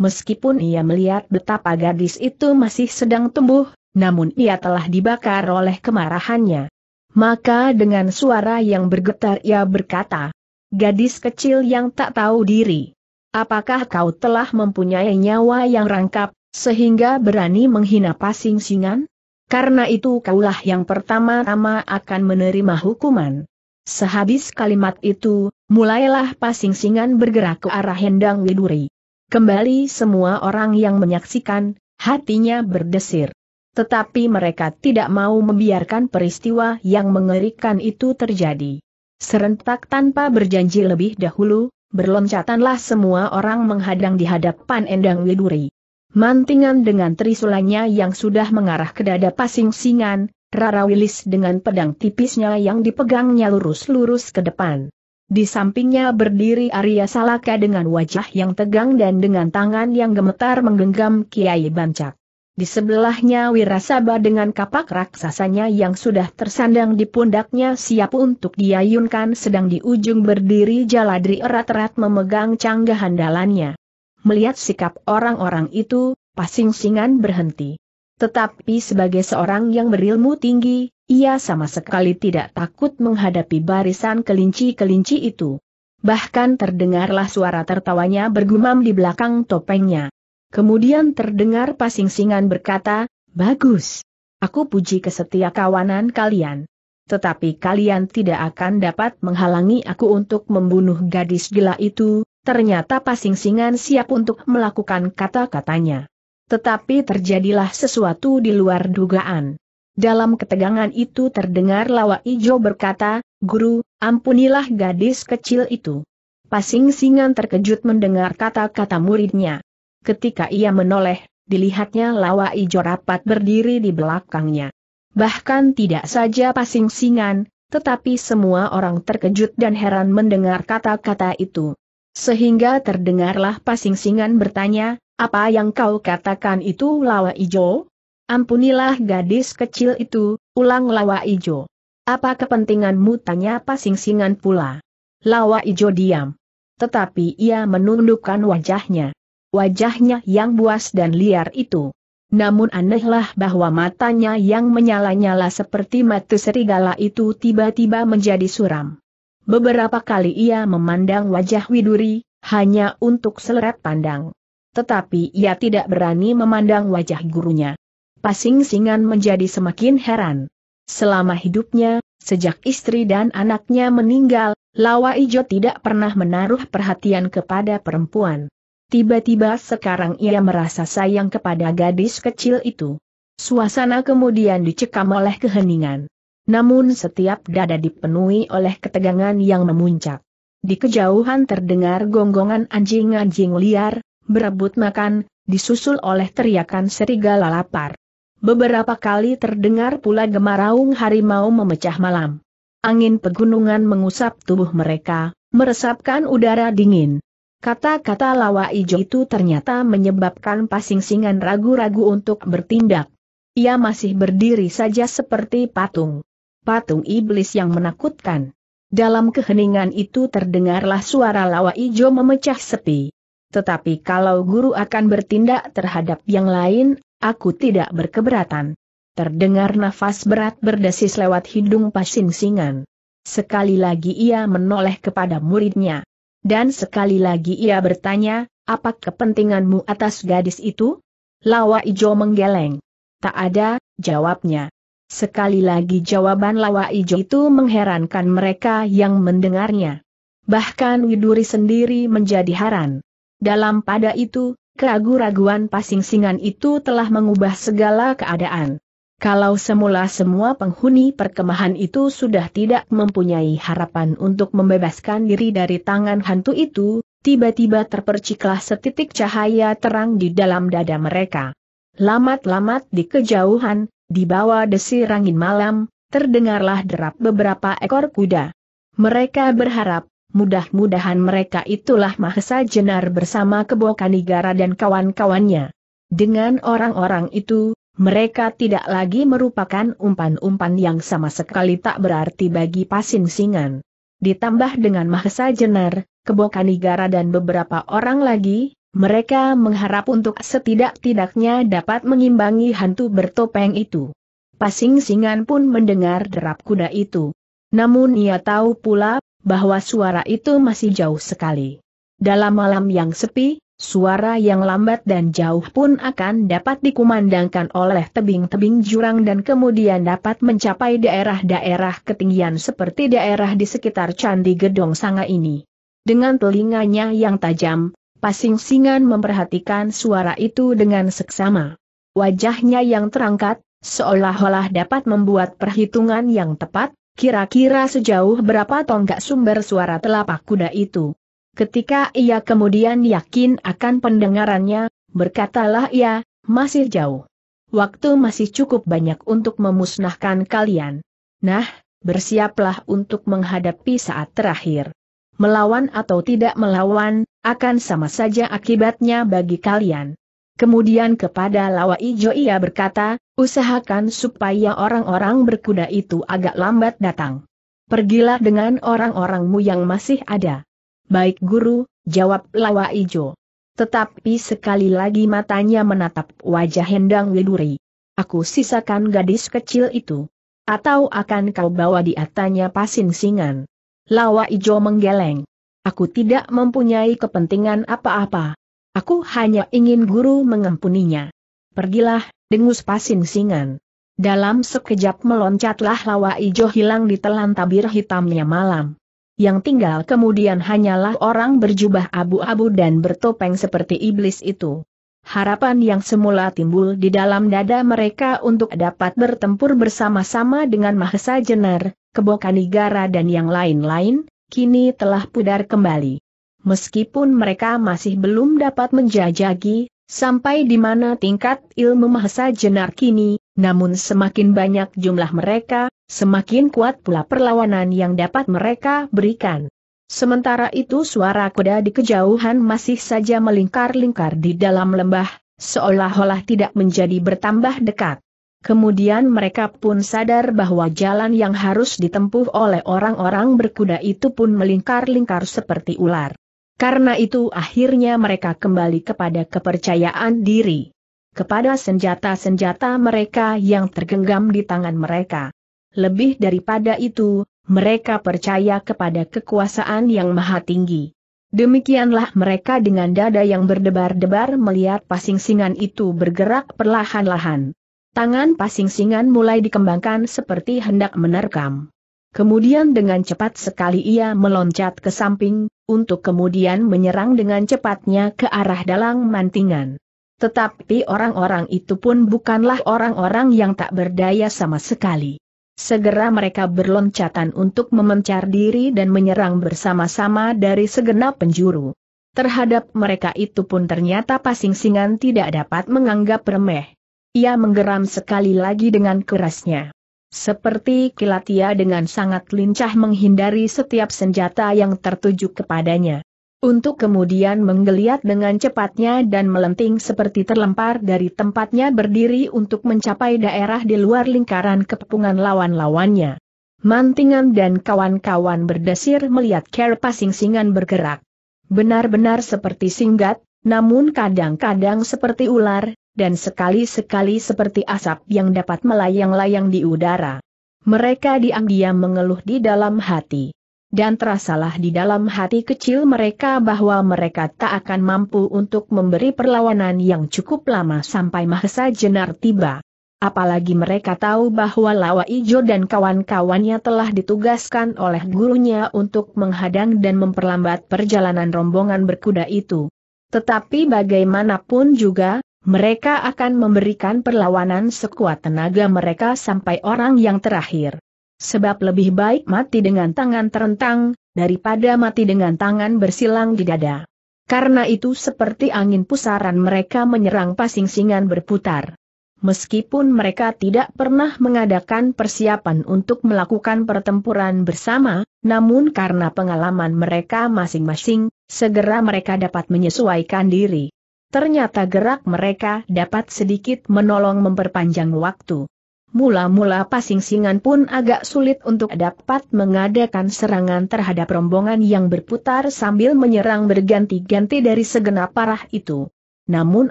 Meskipun ia melihat betapa gadis itu masih sedang tumbuh, namun ia telah dibakar oleh kemarahannya. Maka dengan suara yang bergetar ia berkata, Gadis kecil yang tak tahu diri, apakah kau telah mempunyai nyawa yang rangkap, sehingga berani menghina pasing-singan? Karena itu kaulah yang pertama-tama akan menerima hukuman. Sehabis kalimat itu, mulailah pasing-singan bergerak ke arah Hendang Widuri. Kembali semua orang yang menyaksikan, hatinya berdesir. Tetapi mereka tidak mau membiarkan peristiwa yang mengerikan itu terjadi. Serentak tanpa berjanji lebih dahulu, berloncatanlah semua orang menghadang di hadapan Endang Widuri. Mantingan dengan trisulanya yang sudah mengarah ke dada pasing singan, Rara Wilis dengan pedang tipisnya yang dipegangnya lurus-lurus ke depan. Di sampingnya berdiri Arya Salaka dengan wajah yang tegang dan dengan tangan yang gemetar menggenggam Kiai Bancak. Di sebelahnya Wirasaba dengan kapak raksasanya yang sudah tersandang di pundaknya siap untuk diayunkan sedang di ujung berdiri Jaladri erat-erat memegang canggahan dalannya. Melihat sikap orang-orang itu, pasing-singan berhenti. Tetapi sebagai seorang yang berilmu tinggi, ia sama sekali tidak takut menghadapi barisan kelinci-kelinci itu. Bahkan terdengarlah suara tertawanya bergumam di belakang topengnya. Kemudian terdengar pasing-singan berkata, Bagus. Aku puji kesetia kawanan kalian. Tetapi kalian tidak akan dapat menghalangi aku untuk membunuh gadis gila itu, ternyata pasing-singan siap untuk melakukan kata-katanya. Tetapi terjadilah sesuatu di luar dugaan. Dalam ketegangan itu terdengar Lawa Ijo berkata, Guru, ampunilah gadis kecil itu. Pasing-singan terkejut mendengar kata-kata muridnya. Ketika ia menoleh, dilihatnya Lawa Ijo rapat berdiri di belakangnya. Bahkan tidak saja pasing-singan, tetapi semua orang terkejut dan heran mendengar kata-kata itu sehingga terdengarlah pasing-singan bertanya, apa yang kau katakan itu lawa ijo? Ampunilah gadis kecil itu, ulang lawa ijo. Apa kepentinganmu tanya pasing-singan pula. Lawa ijo diam. Tetapi ia menundukkan wajahnya. Wajahnya yang buas dan liar itu. Namun anehlah bahwa matanya yang menyala-nyala seperti mata serigala itu tiba-tiba menjadi suram. Beberapa kali ia memandang wajah Widuri, hanya untuk seleret pandang. Tetapi ia tidak berani memandang wajah gurunya. Pasing Singan menjadi semakin heran. Selama hidupnya, sejak istri dan anaknya meninggal, Lawa Ijo tidak pernah menaruh perhatian kepada perempuan. Tiba-tiba sekarang ia merasa sayang kepada gadis kecil itu. Suasana kemudian dicekam oleh keheningan. Namun setiap dada dipenuhi oleh ketegangan yang memuncak. Di kejauhan terdengar gonggongan anjing-anjing liar, berebut makan, disusul oleh teriakan serigala lapar. Beberapa kali terdengar pula gemaraung harimau memecah malam. Angin pegunungan mengusap tubuh mereka, meresapkan udara dingin. Kata-kata lawa ijo itu ternyata menyebabkan pasing-singan ragu-ragu untuk bertindak. Ia masih berdiri saja seperti patung patung iblis yang menakutkan. Dalam keheningan itu terdengarlah suara lawa ijo memecah sepi. Tetapi kalau guru akan bertindak terhadap yang lain, aku tidak berkeberatan. Terdengar nafas berat berdesis lewat hidung pasing-singan. Sekali lagi ia menoleh kepada muridnya. Dan sekali lagi ia bertanya, apa kepentinganmu atas gadis itu? Lawa Ijo menggeleng. Tak ada, jawabnya. Sekali lagi jawaban Lawa Ijo itu mengherankan mereka yang mendengarnya. Bahkan Widuri sendiri menjadi heran. Dalam pada itu, keragu-raguan pasing-singan itu telah mengubah segala keadaan. Kalau semula semua penghuni perkemahan itu sudah tidak mempunyai harapan untuk membebaskan diri dari tangan hantu itu, tiba-tiba terperciklah setitik cahaya terang di dalam dada mereka. Lamat-lamat di kejauhan, di bawah desir angin malam, terdengarlah derap beberapa ekor kuda. Mereka berharap, mudah-mudahan mereka itulah Mahesa Jenar bersama Kebokanigara dan kawan-kawannya. Dengan orang-orang itu, mereka tidak lagi merupakan umpan-umpan yang sama sekali tak berarti bagi pasin singan. Ditambah dengan Mahesa Jenar, Kebokanigara dan beberapa orang lagi, mereka mengharap untuk setidak-tidaknya dapat mengimbangi hantu bertopeng itu. Pasing Singan pun mendengar derap kuda itu. Namun ia tahu pula, bahwa suara itu masih jauh sekali. Dalam malam yang sepi, suara yang lambat dan jauh pun akan dapat dikumandangkan oleh tebing-tebing jurang dan kemudian dapat mencapai daerah-daerah ketinggian seperti daerah di sekitar Candi Gedong Sanga ini. Dengan telinganya yang tajam, Pasing Singan memperhatikan suara itu dengan seksama. Wajahnya yang terangkat, seolah-olah dapat membuat perhitungan yang tepat, kira-kira sejauh berapa tonggak sumber suara telapak kuda itu. Ketika ia kemudian yakin akan pendengarannya, berkatalah ia, masih jauh. Waktu masih cukup banyak untuk memusnahkan kalian. Nah, bersiaplah untuk menghadapi saat terakhir. Melawan atau tidak melawan, akan sama saja akibatnya bagi kalian. Kemudian kepada Lawa Ijo ia berkata, usahakan supaya orang-orang berkuda itu agak lambat datang. Pergilah dengan orang-orangmu yang masih ada. Baik guru, jawab Lawa Ijo. Tetapi sekali lagi matanya menatap wajah Hendang Widuri. Aku sisakan gadis kecil itu. Atau akan kau bawa di atanya pasin singan. Lawa Ijo menggeleng. Aku tidak mempunyai kepentingan apa-apa. Aku hanya ingin guru mengampuninya. Pergilah, dengus pasin singan. Dalam sekejap meloncatlah lawa ijo hilang di telan tabir hitamnya malam. Yang tinggal kemudian hanyalah orang berjubah abu-abu dan bertopeng seperti iblis itu. Harapan yang semula timbul di dalam dada mereka untuk dapat bertempur bersama-sama dengan Mahesa Jenar, Kebokanigara dan yang lain-lain, kini telah pudar kembali. Meskipun mereka masih belum dapat menjajagi, sampai di mana tingkat ilmu mahasa jenar kini, namun semakin banyak jumlah mereka, semakin kuat pula perlawanan yang dapat mereka berikan. Sementara itu suara kuda di kejauhan masih saja melingkar-lingkar di dalam lembah, seolah-olah tidak menjadi bertambah dekat. Kemudian mereka pun sadar bahwa jalan yang harus ditempuh oleh orang-orang berkuda itu pun melingkar-lingkar seperti ular. Karena itu akhirnya mereka kembali kepada kepercayaan diri. Kepada senjata-senjata mereka yang tergenggam di tangan mereka. Lebih daripada itu, mereka percaya kepada kekuasaan yang maha tinggi. Demikianlah mereka dengan dada yang berdebar-debar melihat pasing-singan itu bergerak perlahan-lahan. Tangan pasing-singan mulai dikembangkan seperti hendak menerkam. Kemudian dengan cepat sekali ia meloncat ke samping, untuk kemudian menyerang dengan cepatnya ke arah dalang mantingan. Tetapi orang-orang itu pun bukanlah orang-orang yang tak berdaya sama sekali. Segera mereka berloncatan untuk memencar diri dan menyerang bersama-sama dari segenap penjuru. Terhadap mereka itu pun ternyata pasing-singan tidak dapat menganggap remeh. Ia menggeram sekali lagi dengan kerasnya. Seperti kilat ia dengan sangat lincah menghindari setiap senjata yang tertuju kepadanya. Untuk kemudian menggeliat dengan cepatnya dan melenting seperti terlempar dari tempatnya berdiri untuk mencapai daerah di luar lingkaran kepungan lawan-lawannya. Mantingan dan kawan-kawan berdesir melihat pasing-singan bergerak. Benar-benar seperti singgat, namun kadang-kadang seperti ular, dan sekali-sekali seperti asap yang dapat melayang-layang di udara. Mereka diam-diam mengeluh di dalam hati. Dan terasalah di dalam hati kecil mereka bahwa mereka tak akan mampu untuk memberi perlawanan yang cukup lama sampai Mahesa Jenar tiba. Apalagi mereka tahu bahwa Lawa Ijo dan kawan-kawannya telah ditugaskan oleh gurunya untuk menghadang dan memperlambat perjalanan rombongan berkuda itu. Tetapi bagaimanapun juga, mereka akan memberikan perlawanan sekuat tenaga mereka sampai orang yang terakhir. Sebab lebih baik mati dengan tangan terentang, daripada mati dengan tangan bersilang di dada. Karena itu seperti angin pusaran mereka menyerang pasing-singan berputar. Meskipun mereka tidak pernah mengadakan persiapan untuk melakukan pertempuran bersama, namun karena pengalaman mereka masing-masing, segera mereka dapat menyesuaikan diri. Ternyata gerak mereka dapat sedikit menolong memperpanjang waktu. Mula-mula pasing-singan pun agak sulit untuk dapat mengadakan serangan terhadap rombongan yang berputar sambil menyerang berganti-ganti dari segenap parah itu. Namun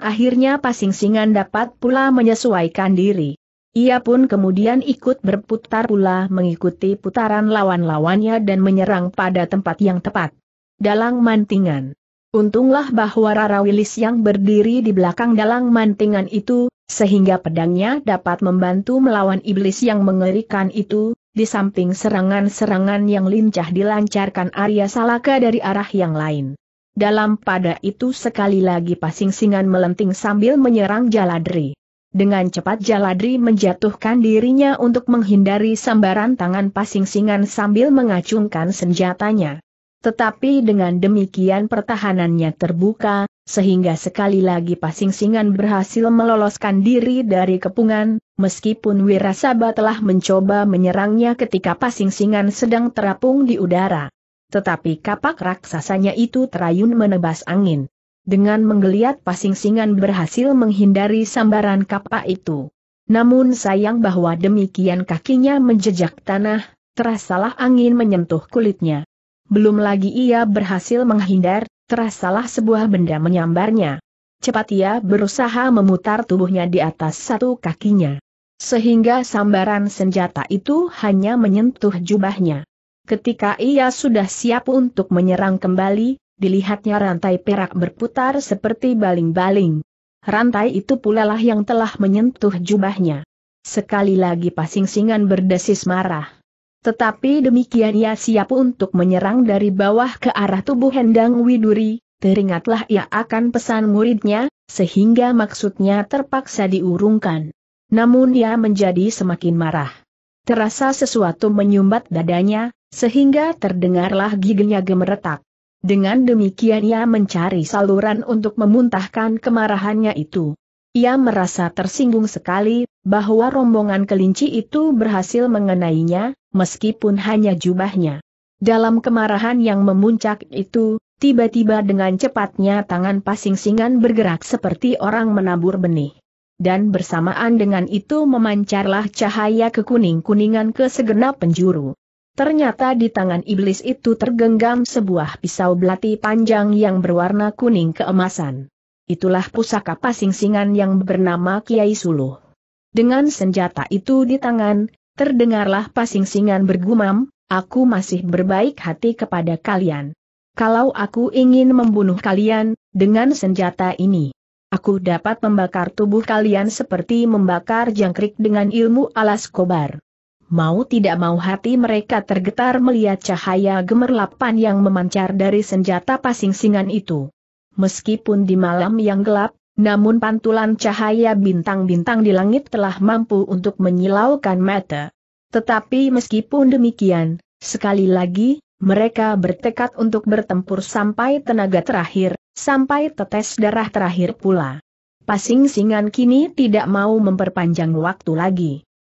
akhirnya pasing-singan dapat pula menyesuaikan diri. Ia pun kemudian ikut berputar pula mengikuti putaran lawan-lawannya dan menyerang pada tempat yang tepat. Dalang mantingan Untunglah bahwa Rara Wilis yang berdiri di belakang dalang mantingan itu, sehingga pedangnya dapat membantu melawan iblis yang mengerikan itu, di samping serangan-serangan yang lincah dilancarkan Arya Salaka dari arah yang lain. Dalam pada itu sekali lagi pasing-singan melenting sambil menyerang Jaladri. Dengan cepat Jaladri menjatuhkan dirinya untuk menghindari sambaran tangan pasing-singan sambil mengacungkan senjatanya. Tetapi dengan demikian pertahanannya terbuka, sehingga sekali lagi Pasingsingan berhasil meloloskan diri dari kepungan, meskipun Wirasaba telah mencoba menyerangnya ketika Pasingsingan sedang terapung di udara. Tetapi kapak raksasanya itu terayun menebas angin. Dengan menggeliat Pasingsingan berhasil menghindari sambaran kapak itu. Namun sayang bahwa demikian kakinya menjejak tanah, terasalah angin menyentuh kulitnya belum lagi ia berhasil menghindar, terasalah sebuah benda menyambarnya. Cepat ia berusaha memutar tubuhnya di atas satu kakinya. Sehingga sambaran senjata itu hanya menyentuh jubahnya. Ketika ia sudah siap untuk menyerang kembali, dilihatnya rantai perak berputar seperti baling-baling. Rantai itu pula lah yang telah menyentuh jubahnya. Sekali lagi pasing-singan berdesis marah. Tetapi demikian ia siap untuk menyerang dari bawah ke arah tubuh Hendang Widuri, teringatlah ia akan pesan muridnya, sehingga maksudnya terpaksa diurungkan. Namun ia menjadi semakin marah. Terasa sesuatu menyumbat dadanya, sehingga terdengarlah giginya gemeretak. Dengan demikian ia mencari saluran untuk memuntahkan kemarahannya itu. Ia merasa tersinggung sekali, bahwa rombongan kelinci itu berhasil mengenainya, meskipun hanya jubahnya. Dalam kemarahan yang memuncak itu, tiba-tiba dengan cepatnya tangan pasing-singan bergerak seperti orang menabur benih. Dan bersamaan dengan itu memancarlah cahaya kekuning-kuningan ke segenap penjuru. Ternyata di tangan iblis itu tergenggam sebuah pisau belati panjang yang berwarna kuning keemasan. Itulah pusaka pasing-singan yang bernama Kiai Suluh. Dengan senjata itu di tangan, Terdengarlah pasing-singan bergumam, aku masih berbaik hati kepada kalian. Kalau aku ingin membunuh kalian, dengan senjata ini. Aku dapat membakar tubuh kalian seperti membakar jangkrik dengan ilmu alas kobar. Mau tidak mau hati mereka tergetar melihat cahaya gemerlapan yang memancar dari senjata pasing-singan itu. Meskipun di malam yang gelap, namun pantulan cahaya bintang-bintang di langit telah mampu untuk menyilaukan mata. Tetapi meskipun demikian, sekali lagi, mereka bertekad untuk bertempur sampai tenaga terakhir, sampai tetes darah terakhir pula. Pasing Singan kini tidak mau memperpanjang waktu lagi.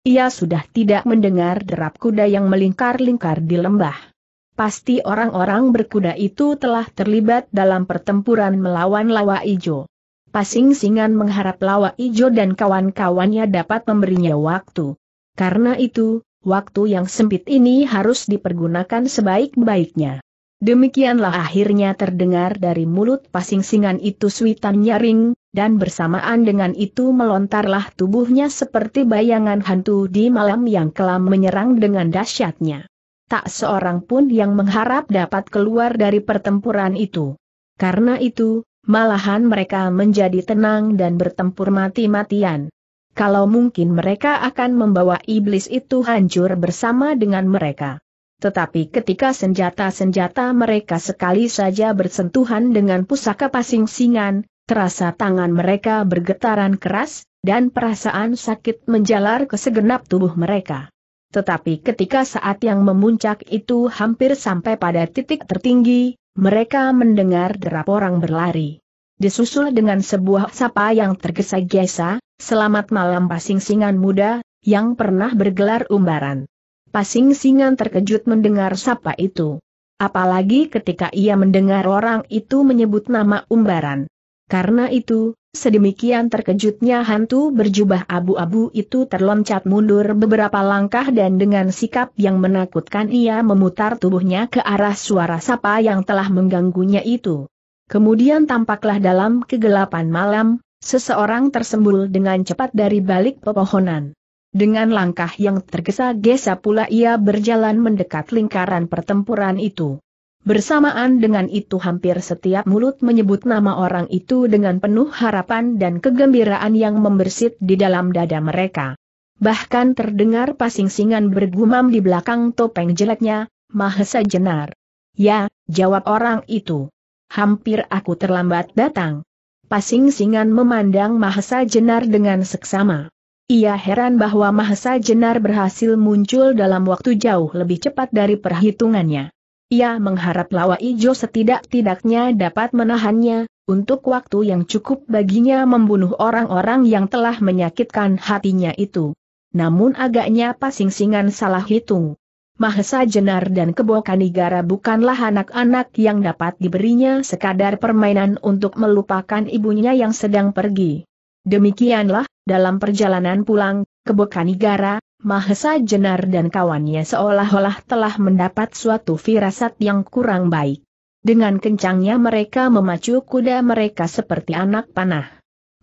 Ia sudah tidak mendengar derap kuda yang melingkar-lingkar di lembah. Pasti orang-orang berkuda itu telah terlibat dalam pertempuran melawan lawa ijo. Pasing-singan mengharap Lawa Ijo dan kawan-kawannya dapat memberinya waktu. Karena itu, waktu yang sempit ini harus dipergunakan sebaik-baiknya. Demikianlah akhirnya terdengar dari mulut pasing-singan itu suitan nyaring, dan bersamaan dengan itu melontarlah tubuhnya seperti bayangan hantu di malam yang kelam menyerang dengan dahsyatnya. Tak seorang pun yang mengharap dapat keluar dari pertempuran itu. Karena itu, Malahan mereka menjadi tenang dan bertempur mati-matian. Kalau mungkin mereka akan membawa iblis itu hancur bersama dengan mereka. Tetapi ketika senjata-senjata mereka sekali saja bersentuhan dengan pusaka pasing-singan, terasa tangan mereka bergetaran keras, dan perasaan sakit menjalar ke segenap tubuh mereka. Tetapi ketika saat yang memuncak itu hampir sampai pada titik tertinggi, mereka mendengar derap orang berlari. Disusul dengan sebuah sapa yang tergesa-gesa, selamat malam pasing-singan muda, yang pernah bergelar umbaran. Pasing-singan terkejut mendengar sapa itu. Apalagi ketika ia mendengar orang itu menyebut nama umbaran. Karena itu, sedemikian terkejutnya hantu berjubah abu-abu itu terloncat mundur beberapa langkah dan dengan sikap yang menakutkan ia memutar tubuhnya ke arah suara sapa yang telah mengganggunya itu. Kemudian tampaklah dalam kegelapan malam, seseorang tersembul dengan cepat dari balik pepohonan. Dengan langkah yang tergesa-gesa pula ia berjalan mendekat lingkaran pertempuran itu. Bersamaan dengan itu hampir setiap mulut menyebut nama orang itu dengan penuh harapan dan kegembiraan yang membersit di dalam dada mereka. Bahkan terdengar pasing-singan bergumam di belakang topeng jeleknya, Mahesa Jenar. Ya, jawab orang itu. Hampir aku terlambat datang. Pasing-singan memandang Mahesa Jenar dengan seksama. Ia heran bahwa Mahesa Jenar berhasil muncul dalam waktu jauh lebih cepat dari perhitungannya. Ia mengharap lawa ijo setidak-tidaknya dapat menahannya, untuk waktu yang cukup baginya membunuh orang-orang yang telah menyakitkan hatinya itu. Namun agaknya pasingsingan salah hitung. Mahesa Jenar dan Kebo Kanigara bukanlah anak-anak yang dapat diberinya sekadar permainan untuk melupakan ibunya yang sedang pergi. Demikianlah, dalam perjalanan pulang, Kebo Kanigara, Mahesa Jenar dan kawannya seolah-olah telah mendapat suatu firasat yang kurang baik. Dengan kencangnya mereka memacu kuda mereka seperti anak panah.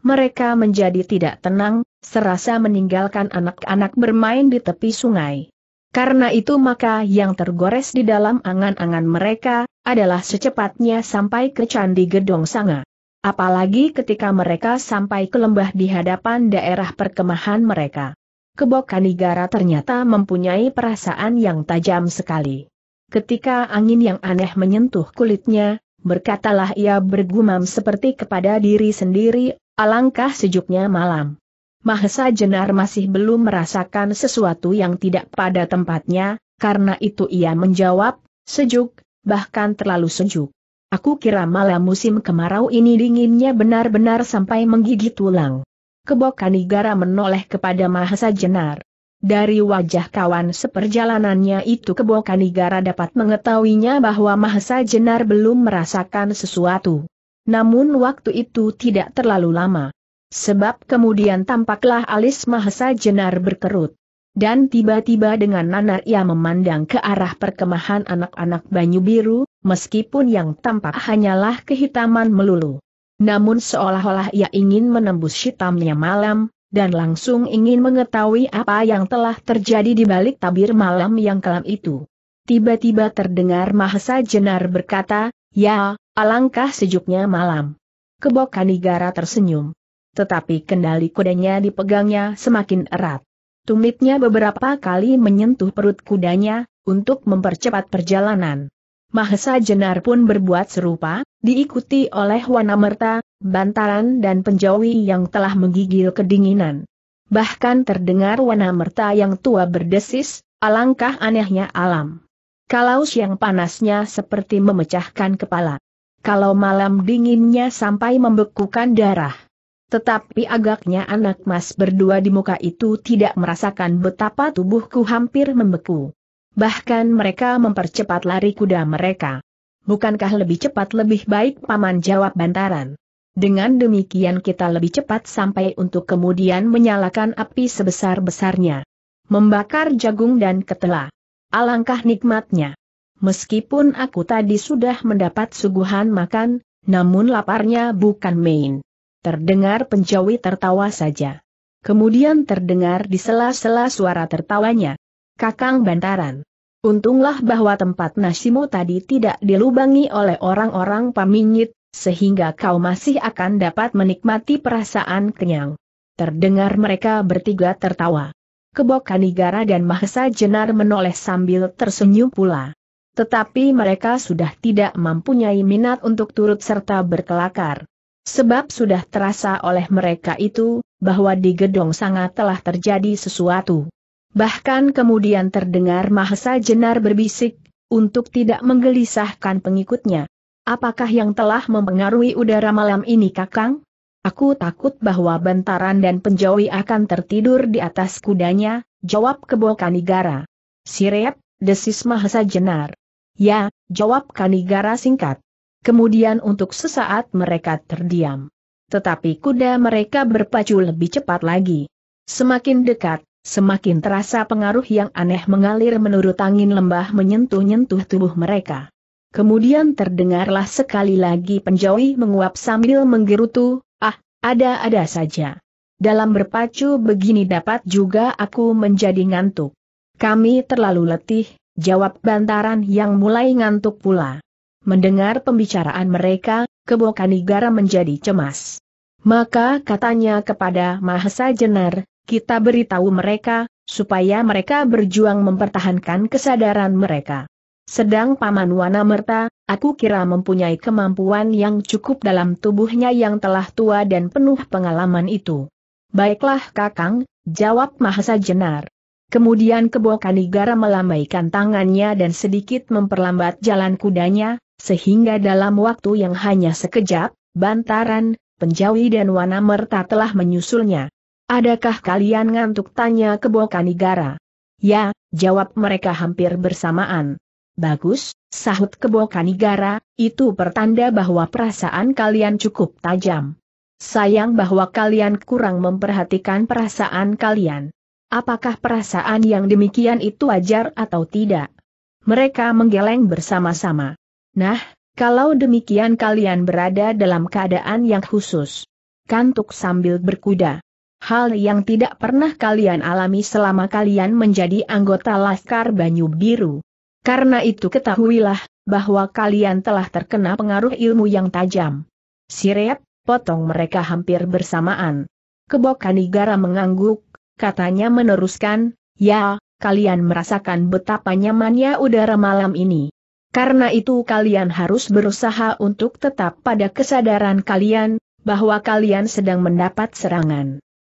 Mereka menjadi tidak tenang, serasa meninggalkan anak-anak bermain di tepi sungai. Karena itu maka yang tergores di dalam angan-angan mereka, adalah secepatnya sampai ke Candi Gedong Sanga. Apalagi ketika mereka sampai ke lembah di hadapan daerah perkemahan mereka. Kanigara ternyata mempunyai perasaan yang tajam sekali. Ketika angin yang aneh menyentuh kulitnya, berkatalah ia bergumam seperti kepada diri sendiri, alangkah sejuknya malam. Mahesa Jenar masih belum merasakan sesuatu yang tidak pada tempatnya, karena itu ia menjawab, sejuk, bahkan terlalu sejuk. Aku kira malam musim kemarau ini dinginnya benar-benar sampai menggigit tulang. Kebokanigara menoleh kepada Mahesa Jenar. Dari wajah kawan seperjalanannya itu Kebokanigara dapat mengetahuinya bahwa Mahesa Jenar belum merasakan sesuatu. Namun waktu itu tidak terlalu lama. Sebab kemudian tampaklah alis Mahesa Jenar berkerut. Dan tiba-tiba dengan nanar ia memandang ke arah perkemahan anak-anak Banyu Biru, meskipun yang tampak hanyalah kehitaman melulu. Namun seolah-olah ia ingin menembus hitamnya malam, dan langsung ingin mengetahui apa yang telah terjadi di balik tabir malam yang kelam itu. Tiba-tiba terdengar Mahesa Jenar berkata, Ya, alangkah sejuknya malam. Kebok Kanigara tersenyum. Tetapi kendali kudanya dipegangnya semakin erat. Tumitnya beberapa kali menyentuh perut kudanya, untuk mempercepat perjalanan. Mahesa Jenar pun berbuat serupa, Diikuti oleh Wanamerta, Bantaran dan penjawi yang telah menggigil kedinginan. Bahkan terdengar Wanamerta yang tua berdesis, alangkah anehnya alam. Kalau siang panasnya seperti memecahkan kepala. Kalau malam dinginnya sampai membekukan darah. Tetapi agaknya anak mas berdua di muka itu tidak merasakan betapa tubuhku hampir membeku. Bahkan mereka mempercepat lari kuda mereka. Bukankah lebih cepat lebih baik paman jawab bantaran? Dengan demikian kita lebih cepat sampai untuk kemudian menyalakan api sebesar-besarnya. Membakar jagung dan ketela. Alangkah nikmatnya. Meskipun aku tadi sudah mendapat suguhan makan, namun laparnya bukan main. Terdengar penjawi tertawa saja. Kemudian terdengar di sela-sela suara tertawanya. Kakang Bantaran. Untunglah bahwa tempat nasimu tadi tidak dilubangi oleh orang-orang pamingit, sehingga kau masih akan dapat menikmati perasaan kenyang. Terdengar mereka bertiga tertawa. Kebokanigara Kanigara dan Mahesa Jenar menoleh sambil tersenyum pula. Tetapi mereka sudah tidak mempunyai minat untuk turut serta berkelakar. Sebab sudah terasa oleh mereka itu, bahwa di gedung sangat telah terjadi sesuatu. Bahkan kemudian terdengar Mahesa Jenar berbisik, untuk tidak menggelisahkan pengikutnya. Apakah yang telah mempengaruhi udara malam ini kakang? Aku takut bahwa bentaran dan Penjawi akan tertidur di atas kudanya, jawab Kebo Kanigara. Sirep, desis Mahesa Jenar. Ya, jawab Kanigara singkat. Kemudian untuk sesaat mereka terdiam. Tetapi kuda mereka berpacu lebih cepat lagi. Semakin dekat, Semakin terasa pengaruh yang aneh mengalir menurut angin lembah menyentuh-nyentuh tubuh mereka. Kemudian terdengarlah sekali lagi penjauhi menguap sambil menggerutu, ah, ada-ada saja. Dalam berpacu begini dapat juga aku menjadi ngantuk. Kami terlalu letih, jawab bantaran yang mulai ngantuk pula. Mendengar pembicaraan mereka, Kebo Kanigara menjadi cemas. Maka katanya kepada Mahesa Jenar, kita beritahu mereka, supaya mereka berjuang mempertahankan kesadaran mereka. Sedang Paman Wana Merta, aku kira mempunyai kemampuan yang cukup dalam tubuhnya yang telah tua dan penuh pengalaman itu. Baiklah Kakang, jawab Mahasa Jenar. Kemudian kebo Kanigara melambaikan tangannya dan sedikit memperlambat jalan kudanya, sehingga dalam waktu yang hanya sekejap, Bantaran, Penjawi dan Wana Merta telah menyusulnya. Adakah kalian ngantuk tanya ke Kebokanigara? Ya, jawab mereka hampir bersamaan. Bagus, sahut ke Kebokanigara, itu pertanda bahwa perasaan kalian cukup tajam. Sayang bahwa kalian kurang memperhatikan perasaan kalian. Apakah perasaan yang demikian itu wajar atau tidak? Mereka menggeleng bersama-sama. Nah, kalau demikian kalian berada dalam keadaan yang khusus. Kantuk sambil berkuda. Hal yang tidak pernah kalian alami selama kalian menjadi anggota Laskar Banyu Biru. Karena itu ketahuilah, bahwa kalian telah terkena pengaruh ilmu yang tajam. Siret, potong mereka hampir bersamaan. Kebokanigara mengangguk, katanya meneruskan, ya, kalian merasakan betapa nyamannya udara malam ini. Karena itu kalian harus berusaha untuk tetap pada kesadaran kalian, bahwa kalian sedang mendapat serangan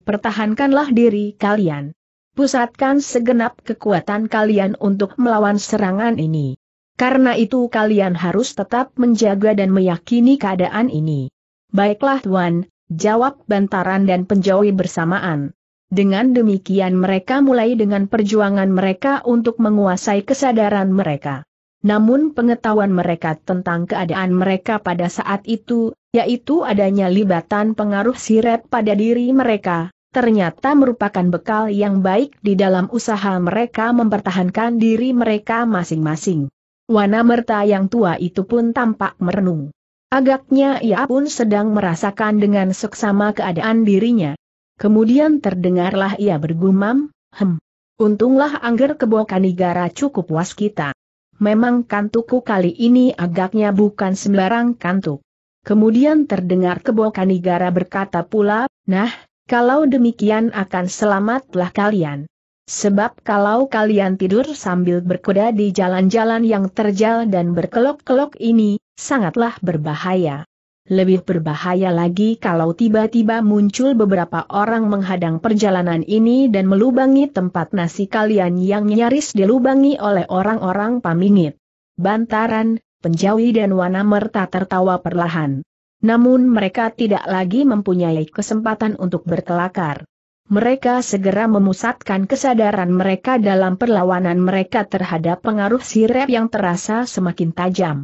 pertahankanlah diri kalian. Pusatkan segenap kekuatan kalian untuk melawan serangan ini. Karena itu kalian harus tetap menjaga dan meyakini keadaan ini. Baiklah Tuan, jawab Bantaran dan penjauhi bersamaan. Dengan demikian mereka mulai dengan perjuangan mereka untuk menguasai kesadaran mereka. Namun pengetahuan mereka tentang keadaan mereka pada saat itu, yaitu adanya libatan pengaruh siret pada diri mereka, ternyata merupakan bekal yang baik di dalam usaha mereka mempertahankan diri mereka masing-masing. Wana Merta yang tua itu pun tampak merenung. Agaknya ia pun sedang merasakan dengan seksama keadaan dirinya. Kemudian terdengarlah ia bergumam, hem. Untunglah angger kebo kanigara cukup was kita. Memang kantuku kali ini agaknya bukan sembarang kantuk. Kemudian terdengar kebo kanigara berkata pula, nah, kalau demikian akan selamatlah kalian. Sebab kalau kalian tidur sambil berkuda di jalan-jalan yang terjal dan berkelok-kelok ini, sangatlah berbahaya. Lebih berbahaya lagi kalau tiba-tiba muncul beberapa orang menghadang perjalanan ini dan melubangi tempat nasi kalian yang nyaris dilubangi oleh orang-orang pamingit. Bantaran, penjawi dan wanamerta tertawa perlahan. Namun mereka tidak lagi mempunyai kesempatan untuk berkelakar. Mereka segera memusatkan kesadaran mereka dalam perlawanan mereka terhadap pengaruh sirep yang terasa semakin tajam.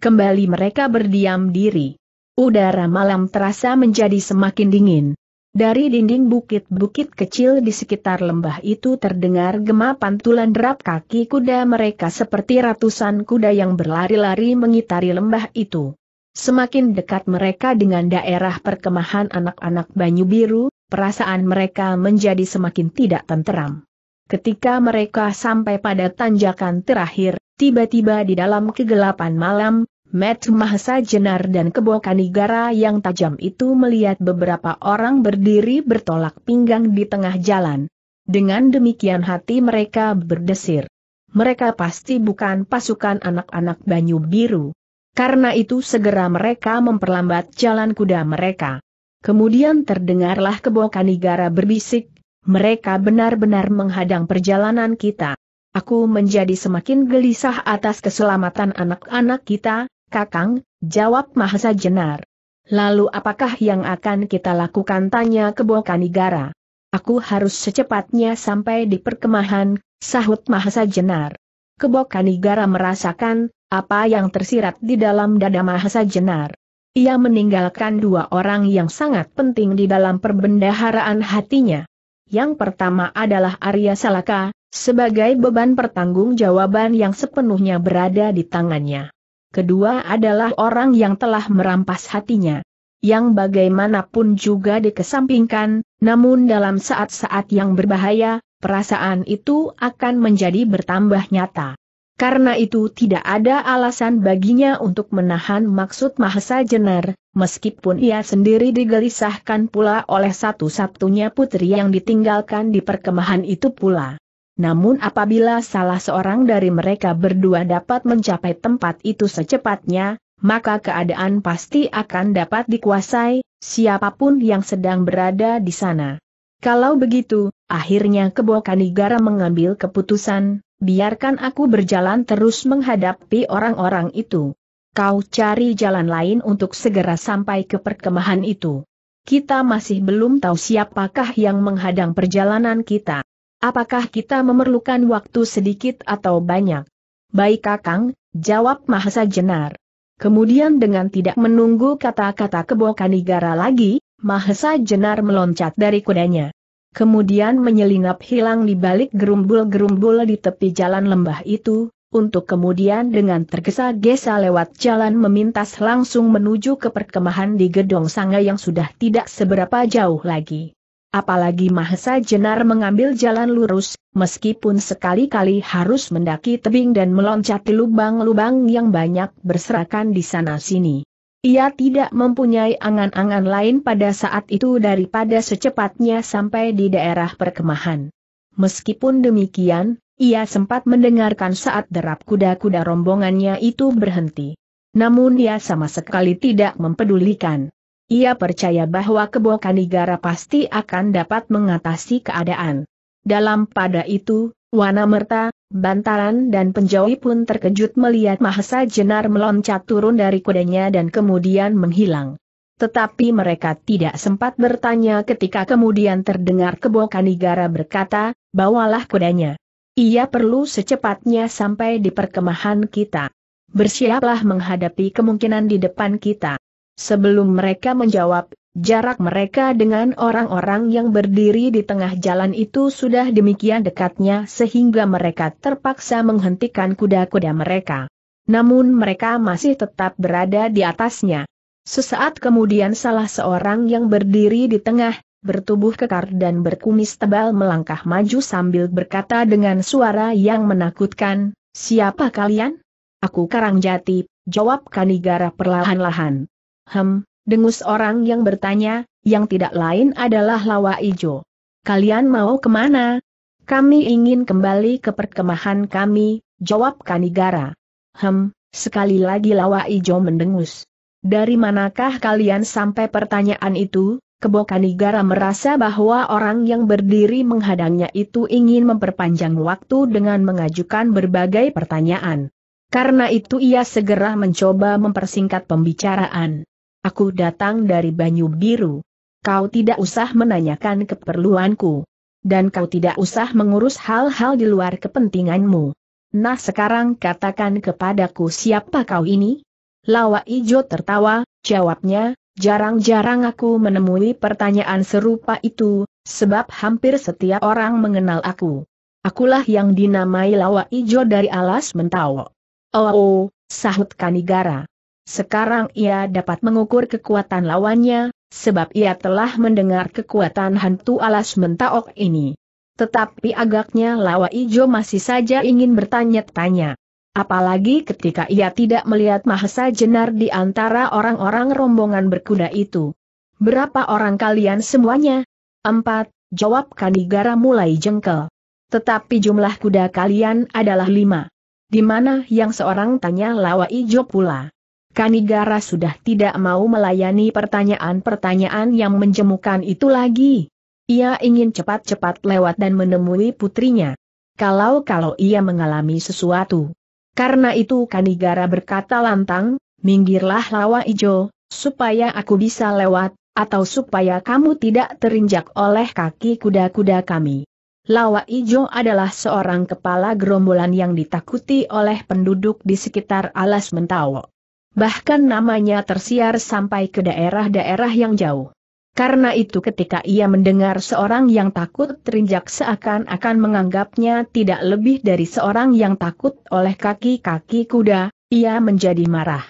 Kembali mereka berdiam diri. Udara malam terasa menjadi semakin dingin. Dari dinding bukit-bukit kecil di sekitar lembah itu terdengar gema pantulan derap kaki kuda mereka seperti ratusan kuda yang berlari-lari mengitari lembah itu. Semakin dekat mereka dengan daerah perkemahan anak-anak Banyu Biru, perasaan mereka menjadi semakin tidak tenteram. Ketika mereka sampai pada tanjakan terakhir, tiba-tiba di dalam kegelapan malam, Matt Mahesa Jenar dan Kebokanigara yang tajam itu melihat beberapa orang berdiri bertolak pinggang di tengah jalan. Dengan demikian hati mereka berdesir. Mereka pasti bukan pasukan anak-anak Banyu Biru. Karena itu segera mereka memperlambat jalan kuda mereka. Kemudian terdengarlah kebokan negara berbisik, mereka benar-benar menghadang perjalanan kita. Aku menjadi semakin gelisah atas keselamatan anak-anak kita, Kakang, jawab Mahasa Jenar. Lalu apakah yang akan kita lakukan tanya kebokan negara? Aku harus secepatnya sampai di perkemahan, sahut Mahasa Jenar. Kebokan negara merasakan, apa yang tersirat di dalam dada Mahesa Jenar. Ia meninggalkan dua orang yang sangat penting di dalam perbendaharaan hatinya. Yang pertama adalah Arya Salaka, sebagai beban pertanggungjawaban yang sepenuhnya berada di tangannya. Kedua adalah orang yang telah merampas hatinya. Yang bagaimanapun juga dikesampingkan, namun dalam saat-saat yang berbahaya, perasaan itu akan menjadi bertambah nyata. Karena itu tidak ada alasan baginya untuk menahan maksud Mahesa Jenar, meskipun ia sendiri digelisahkan pula oleh satu-satunya putri yang ditinggalkan di perkemahan itu pula. Namun apabila salah seorang dari mereka berdua dapat mencapai tempat itu secepatnya, maka keadaan pasti akan dapat dikuasai, siapapun yang sedang berada di sana. Kalau begitu, akhirnya Kebokani negara mengambil keputusan, biarkan aku berjalan terus menghadapi orang-orang itu. Kau cari jalan lain untuk segera sampai ke perkemahan itu. Kita masih belum tahu siapakah yang menghadang perjalanan kita. Apakah kita memerlukan waktu sedikit atau banyak? Baik Kakang, jawab Mahesa Jenar. Kemudian dengan tidak menunggu kata-kata negara lagi, Mahesa Jenar meloncat dari kudanya kemudian menyelinap hilang di balik gerumbul-gerumbul di tepi jalan lembah itu, untuk kemudian dengan tergesa-gesa lewat jalan memintas langsung menuju ke perkemahan di Gedong sangga yang sudah tidak seberapa jauh lagi. Apalagi Mahesa Jenar mengambil jalan lurus, meskipun sekali-kali harus mendaki tebing dan meloncati lubang-lubang yang banyak berserakan di sana-sini. Ia tidak mempunyai angan-angan lain pada saat itu daripada secepatnya sampai di daerah perkemahan. Meskipun demikian, ia sempat mendengarkan saat derap kuda-kuda rombongannya itu berhenti. Namun ia sama sekali tidak mempedulikan. Ia percaya bahwa Kebo negara pasti akan dapat mengatasi keadaan. Dalam pada itu, Wana Merta, Bantalan dan Penjawi pun terkejut melihat Mahesa Jenar meloncat turun dari kudanya dan kemudian menghilang. Tetapi mereka tidak sempat bertanya ketika kemudian terdengar negara berkata, bawalah kudanya. Ia perlu secepatnya sampai di perkemahan kita. Bersiaplah menghadapi kemungkinan di depan kita. Sebelum mereka menjawab, Jarak mereka dengan orang-orang yang berdiri di tengah jalan itu sudah demikian dekatnya sehingga mereka terpaksa menghentikan kuda-kuda mereka. Namun mereka masih tetap berada di atasnya. Sesaat kemudian salah seorang yang berdiri di tengah, bertubuh kekar dan berkumis tebal melangkah maju sambil berkata dengan suara yang menakutkan, Siapa kalian? Aku Karangjati, jawab Kanigara perlahan-lahan. Hem, Dengus orang yang bertanya, yang tidak lain adalah Lawa Ijo. Kalian mau kemana? Kami ingin kembali ke perkemahan kami, jawab Kanigara. Hem, sekali lagi Lawa Ijo mendengus. Dari manakah kalian sampai pertanyaan itu? Kebo Kanigara merasa bahwa orang yang berdiri menghadangnya itu ingin memperpanjang waktu dengan mengajukan berbagai pertanyaan. Karena itu ia segera mencoba mempersingkat pembicaraan. Aku datang dari Banyu Biru. Kau tidak usah menanyakan keperluanku. Dan kau tidak usah mengurus hal-hal di luar kepentinganmu. Nah sekarang katakan kepadaku siapa kau ini? Lawa Ijo tertawa, jawabnya, jarang-jarang aku menemui pertanyaan serupa itu, sebab hampir setiap orang mengenal aku. Akulah yang dinamai Lawa Ijo dari alas mentawa. Oh, oh, sahut Kanigara. Sekarang ia dapat mengukur kekuatan lawannya, sebab ia telah mendengar kekuatan hantu alas mentaok ini. Tetapi agaknya Lawa Ijo masih saja ingin bertanya-tanya. Apalagi ketika ia tidak melihat Mahesa Jenar di antara orang-orang rombongan berkuda itu. Berapa orang kalian semuanya? Empat, jawab Kanigara mulai jengkel. Tetapi jumlah kuda kalian adalah lima. Di mana yang seorang tanya Lawa Ijo pula. Kanigara sudah tidak mau melayani pertanyaan-pertanyaan yang menjemukan itu lagi. Ia ingin cepat-cepat lewat dan menemui putrinya. Kalau-kalau ia mengalami sesuatu. Karena itu Kanigara berkata lantang, minggirlah lawa ijo, supaya aku bisa lewat, atau supaya kamu tidak terinjak oleh kaki kuda-kuda kami. Lawa Ijo adalah seorang kepala gerombolan yang ditakuti oleh penduduk di sekitar alas Mentawo bahkan namanya tersiar sampai ke daerah-daerah yang jauh. Karena itu ketika ia mendengar seorang yang takut terinjak seakan-akan menganggapnya tidak lebih dari seorang yang takut oleh kaki-kaki kuda, ia menjadi marah.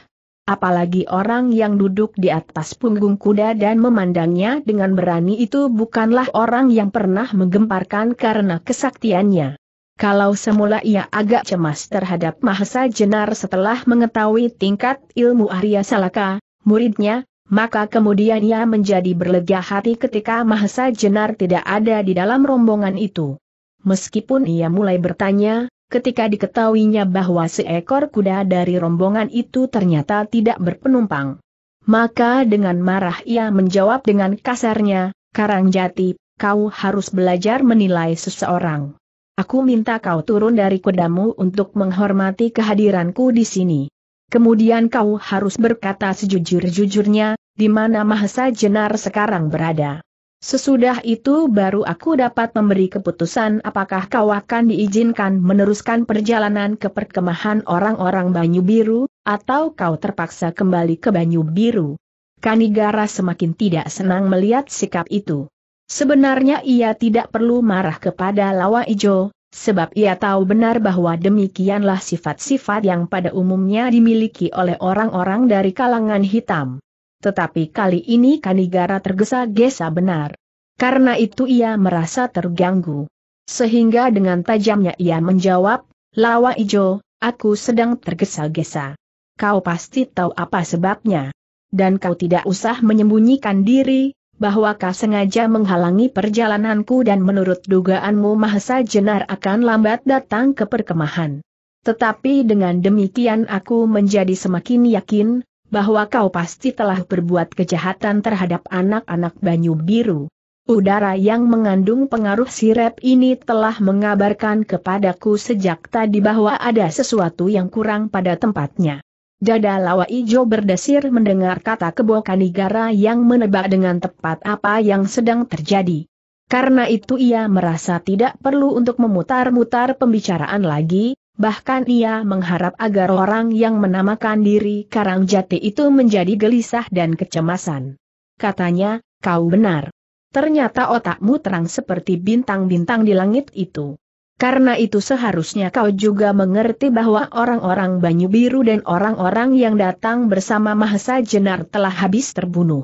Apalagi orang yang duduk di atas punggung kuda dan memandangnya dengan berani itu bukanlah orang yang pernah menggemparkan karena kesaktiannya. Kalau semula ia agak cemas terhadap Mahesa Jenar setelah mengetahui tingkat ilmu Arya Salaka, muridnya, maka kemudian ia menjadi berlega hati ketika Mahesa Jenar tidak ada di dalam rombongan itu. Meskipun ia mulai bertanya, ketika diketahuinya bahwa seekor kuda dari rombongan itu ternyata tidak berpenumpang. Maka dengan marah ia menjawab dengan kasarnya, Karangjati, kau harus belajar menilai seseorang. Aku minta kau turun dari kudamu untuk menghormati kehadiranku di sini. Kemudian kau harus berkata sejujur-jujurnya, di mana Mahesa Jenar sekarang berada. Sesudah itu baru aku dapat memberi keputusan apakah kau akan diizinkan meneruskan perjalanan ke perkemahan orang-orang Banyu Biru, atau kau terpaksa kembali ke Banyu Biru. Kanigara semakin tidak senang melihat sikap itu. Sebenarnya ia tidak perlu marah kepada Lawa Ijo, sebab ia tahu benar bahwa demikianlah sifat-sifat yang pada umumnya dimiliki oleh orang-orang dari kalangan hitam. Tetapi kali ini Kanigara tergesa-gesa benar. Karena itu ia merasa terganggu. Sehingga dengan tajamnya ia menjawab, Lawa Ijo, aku sedang tergesa-gesa. Kau pasti tahu apa sebabnya. Dan kau tidak usah menyembunyikan diri, bahwa kau sengaja menghalangi perjalananku dan menurut dugaanmu Mahesa Jenar akan lambat datang ke perkemahan. Tetapi dengan demikian aku menjadi semakin yakin, bahwa kau pasti telah berbuat kejahatan terhadap anak-anak Banyu Biru. Udara yang mengandung pengaruh sirep ini telah mengabarkan kepadaku sejak tadi bahwa ada sesuatu yang kurang pada tempatnya. Dada lawa ijo berdesir mendengar kata kebo kanigara yang menebak dengan tepat apa yang sedang terjadi. Karena itu ia merasa tidak perlu untuk memutar-mutar pembicaraan lagi, bahkan ia mengharap agar orang yang menamakan diri Karangjati itu menjadi gelisah dan kecemasan. Katanya, kau benar. Ternyata otakmu terang seperti bintang-bintang di langit itu. Karena itu seharusnya kau juga mengerti bahwa orang-orang Banyu Biru dan orang-orang yang datang bersama Mahesa Jenar telah habis terbunuh.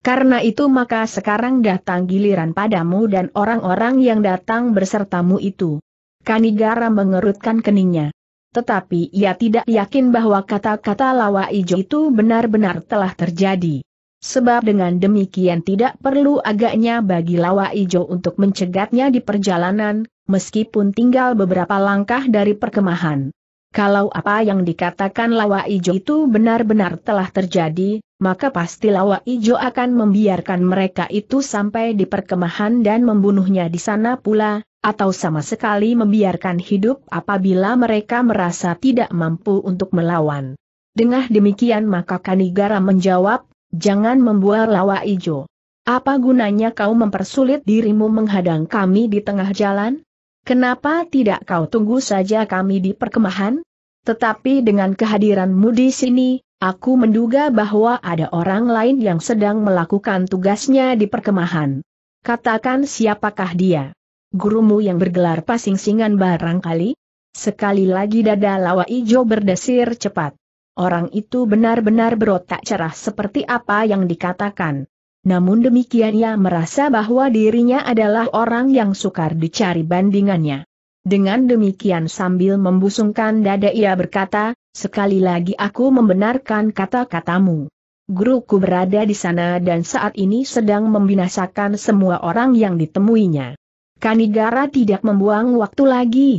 Karena itu maka sekarang datang giliran padamu dan orang-orang yang datang bersertamu itu. Kanigara mengerutkan keningnya. Tetapi ia tidak yakin bahwa kata-kata Lawa Ijo itu benar-benar telah terjadi. Sebab dengan demikian tidak perlu agaknya bagi lawa ijo untuk mencegatnya di perjalanan, meskipun tinggal beberapa langkah dari perkemahan. Kalau apa yang dikatakan lawa ijo itu benar-benar telah terjadi, maka pasti lawa ijo akan membiarkan mereka itu sampai di perkemahan dan membunuhnya di sana pula, atau sama sekali membiarkan hidup apabila mereka merasa tidak mampu untuk melawan. Dengan demikian maka Kanigara menjawab, Jangan membuat lawa ijo. Apa gunanya kau mempersulit dirimu menghadang kami di tengah jalan? Kenapa tidak kau tunggu saja kami di perkemahan? Tetapi dengan kehadiranmu di sini, aku menduga bahwa ada orang lain yang sedang melakukan tugasnya di perkemahan. Katakan siapakah dia? Gurumu yang bergelar pasing-singan barangkali? Sekali lagi dada lawa ijo berdesir cepat. Orang itu benar-benar berotak cerah seperti apa yang dikatakan. Namun demikian ia merasa bahwa dirinya adalah orang yang sukar dicari bandingannya. Dengan demikian sambil membusungkan dada ia berkata, sekali lagi aku membenarkan kata-katamu. Guruku berada di sana dan saat ini sedang membinasakan semua orang yang ditemuinya. Kanigara tidak membuang waktu lagi.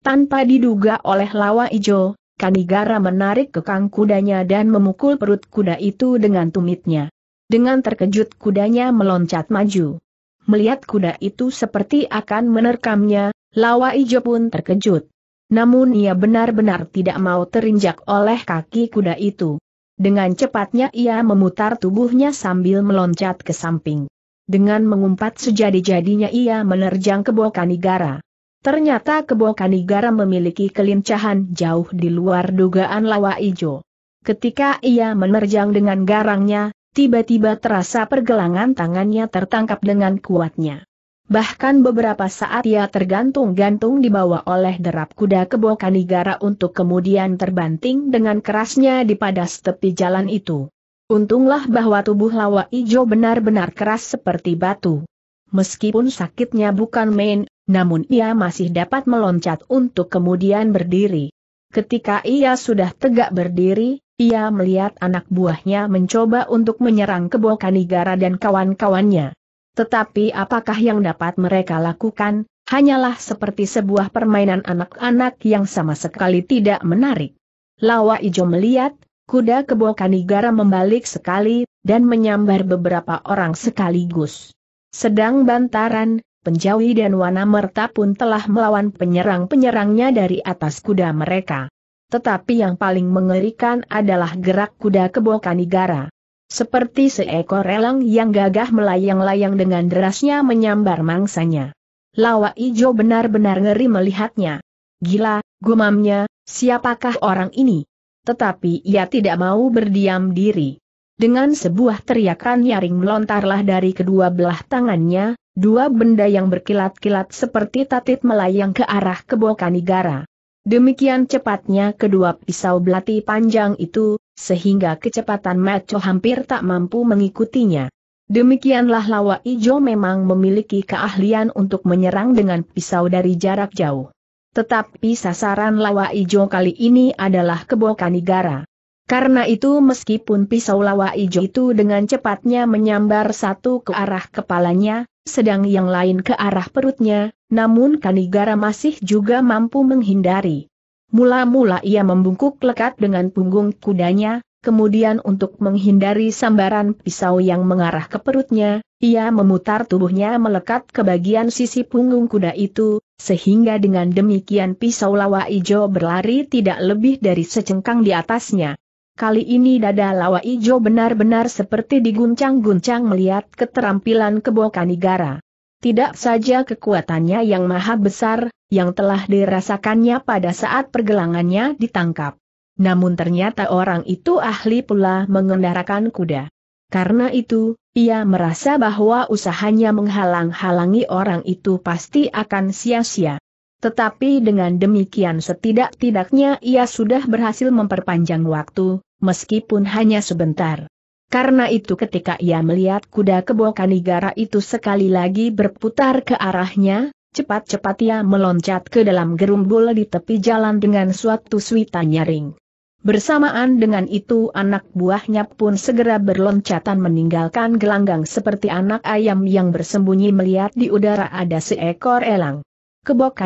Tanpa diduga oleh Lawa Ijo, Kanigara menarik kekang kudanya dan memukul perut kuda itu dengan tumitnya. Dengan terkejut kudanya meloncat maju. Melihat kuda itu seperti akan menerkamnya, Lawa Ijo pun terkejut. Namun ia benar-benar tidak mau terinjak oleh kaki kuda itu. Dengan cepatnya ia memutar tubuhnya sambil meloncat ke samping. Dengan mengumpat sejadi-jadinya ia menerjang ke Kanigara. Ternyata Kebo Kanigara memiliki kelincahan jauh di luar dugaan lawa ijo. Ketika ia menerjang dengan garangnya, tiba-tiba terasa pergelangan tangannya tertangkap dengan kuatnya. Bahkan beberapa saat ia tergantung-gantung dibawa oleh derap kuda Kebo Kanigara untuk kemudian terbanting dengan kerasnya di padas tepi jalan itu. Untunglah bahwa tubuh lawa ijo benar-benar keras seperti batu. Meskipun sakitnya bukan main, namun ia masih dapat meloncat untuk kemudian berdiri. Ketika ia sudah tegak berdiri, ia melihat anak buahnya mencoba untuk menyerang kebo Kanigara dan kawan-kawannya. Tetapi apakah yang dapat mereka lakukan, hanyalah seperti sebuah permainan anak-anak yang sama sekali tidak menarik. Lawa Ijo melihat, kuda kebo Kanigara membalik sekali, dan menyambar beberapa orang sekaligus. Sedang bantaran, Penjawi dan merta pun telah melawan penyerang-penyerangnya dari atas kuda mereka. Tetapi yang paling mengerikan adalah gerak kuda Kebokanigara. Seperti seekor elang yang gagah melayang-layang dengan derasnya menyambar mangsanya. Lawa Ijo benar-benar ngeri melihatnya. Gila, gumamnya, siapakah orang ini? Tetapi ia tidak mau berdiam diri. Dengan sebuah teriakan nyaring melontarlah dari kedua belah tangannya, dua benda yang berkilat-kilat seperti tatit melayang ke arah Kebokanigara. Demikian cepatnya kedua pisau belati panjang itu, sehingga kecepatan Maco hampir tak mampu mengikutinya. Demikianlah lawa ijo memang memiliki keahlian untuk menyerang dengan pisau dari jarak jauh. Tetapi sasaran lawa ijo kali ini adalah Kebokanigara. Karena itu meskipun pisau lawa ijo itu dengan cepatnya menyambar satu ke arah kepalanya, sedang yang lain ke arah perutnya, namun Kanigara masih juga mampu menghindari. Mula-mula ia membungkuk lekat dengan punggung kudanya, Kemudian untuk menghindari sambaran pisau yang mengarah ke perutnya, ia memutar tubuhnya melekat ke bagian sisi punggung kuda itu, sehingga dengan demikian pisau lawa ijo berlari tidak lebih dari secengkang di atasnya. Kali ini dada lawa ijo benar-benar seperti diguncang-guncang melihat keterampilan kebo kanigara. Tidak saja kekuatannya yang maha besar, yang telah dirasakannya pada saat pergelangannya ditangkap. Namun ternyata orang itu ahli pula mengendarakan kuda. Karena itu, ia merasa bahwa usahanya menghalang-halangi orang itu pasti akan sia-sia. Tetapi dengan demikian setidak-tidaknya ia sudah berhasil memperpanjang waktu, meskipun hanya sebentar. Karena itu ketika ia melihat kuda kebo Kanigara itu sekali lagi berputar ke arahnya, cepat-cepat ia meloncat ke dalam gerumbul di tepi jalan dengan suatu suita nyaring. Bersamaan dengan itu anak buahnya pun segera berloncatan meninggalkan gelanggang seperti anak ayam yang bersembunyi melihat di udara ada seekor elang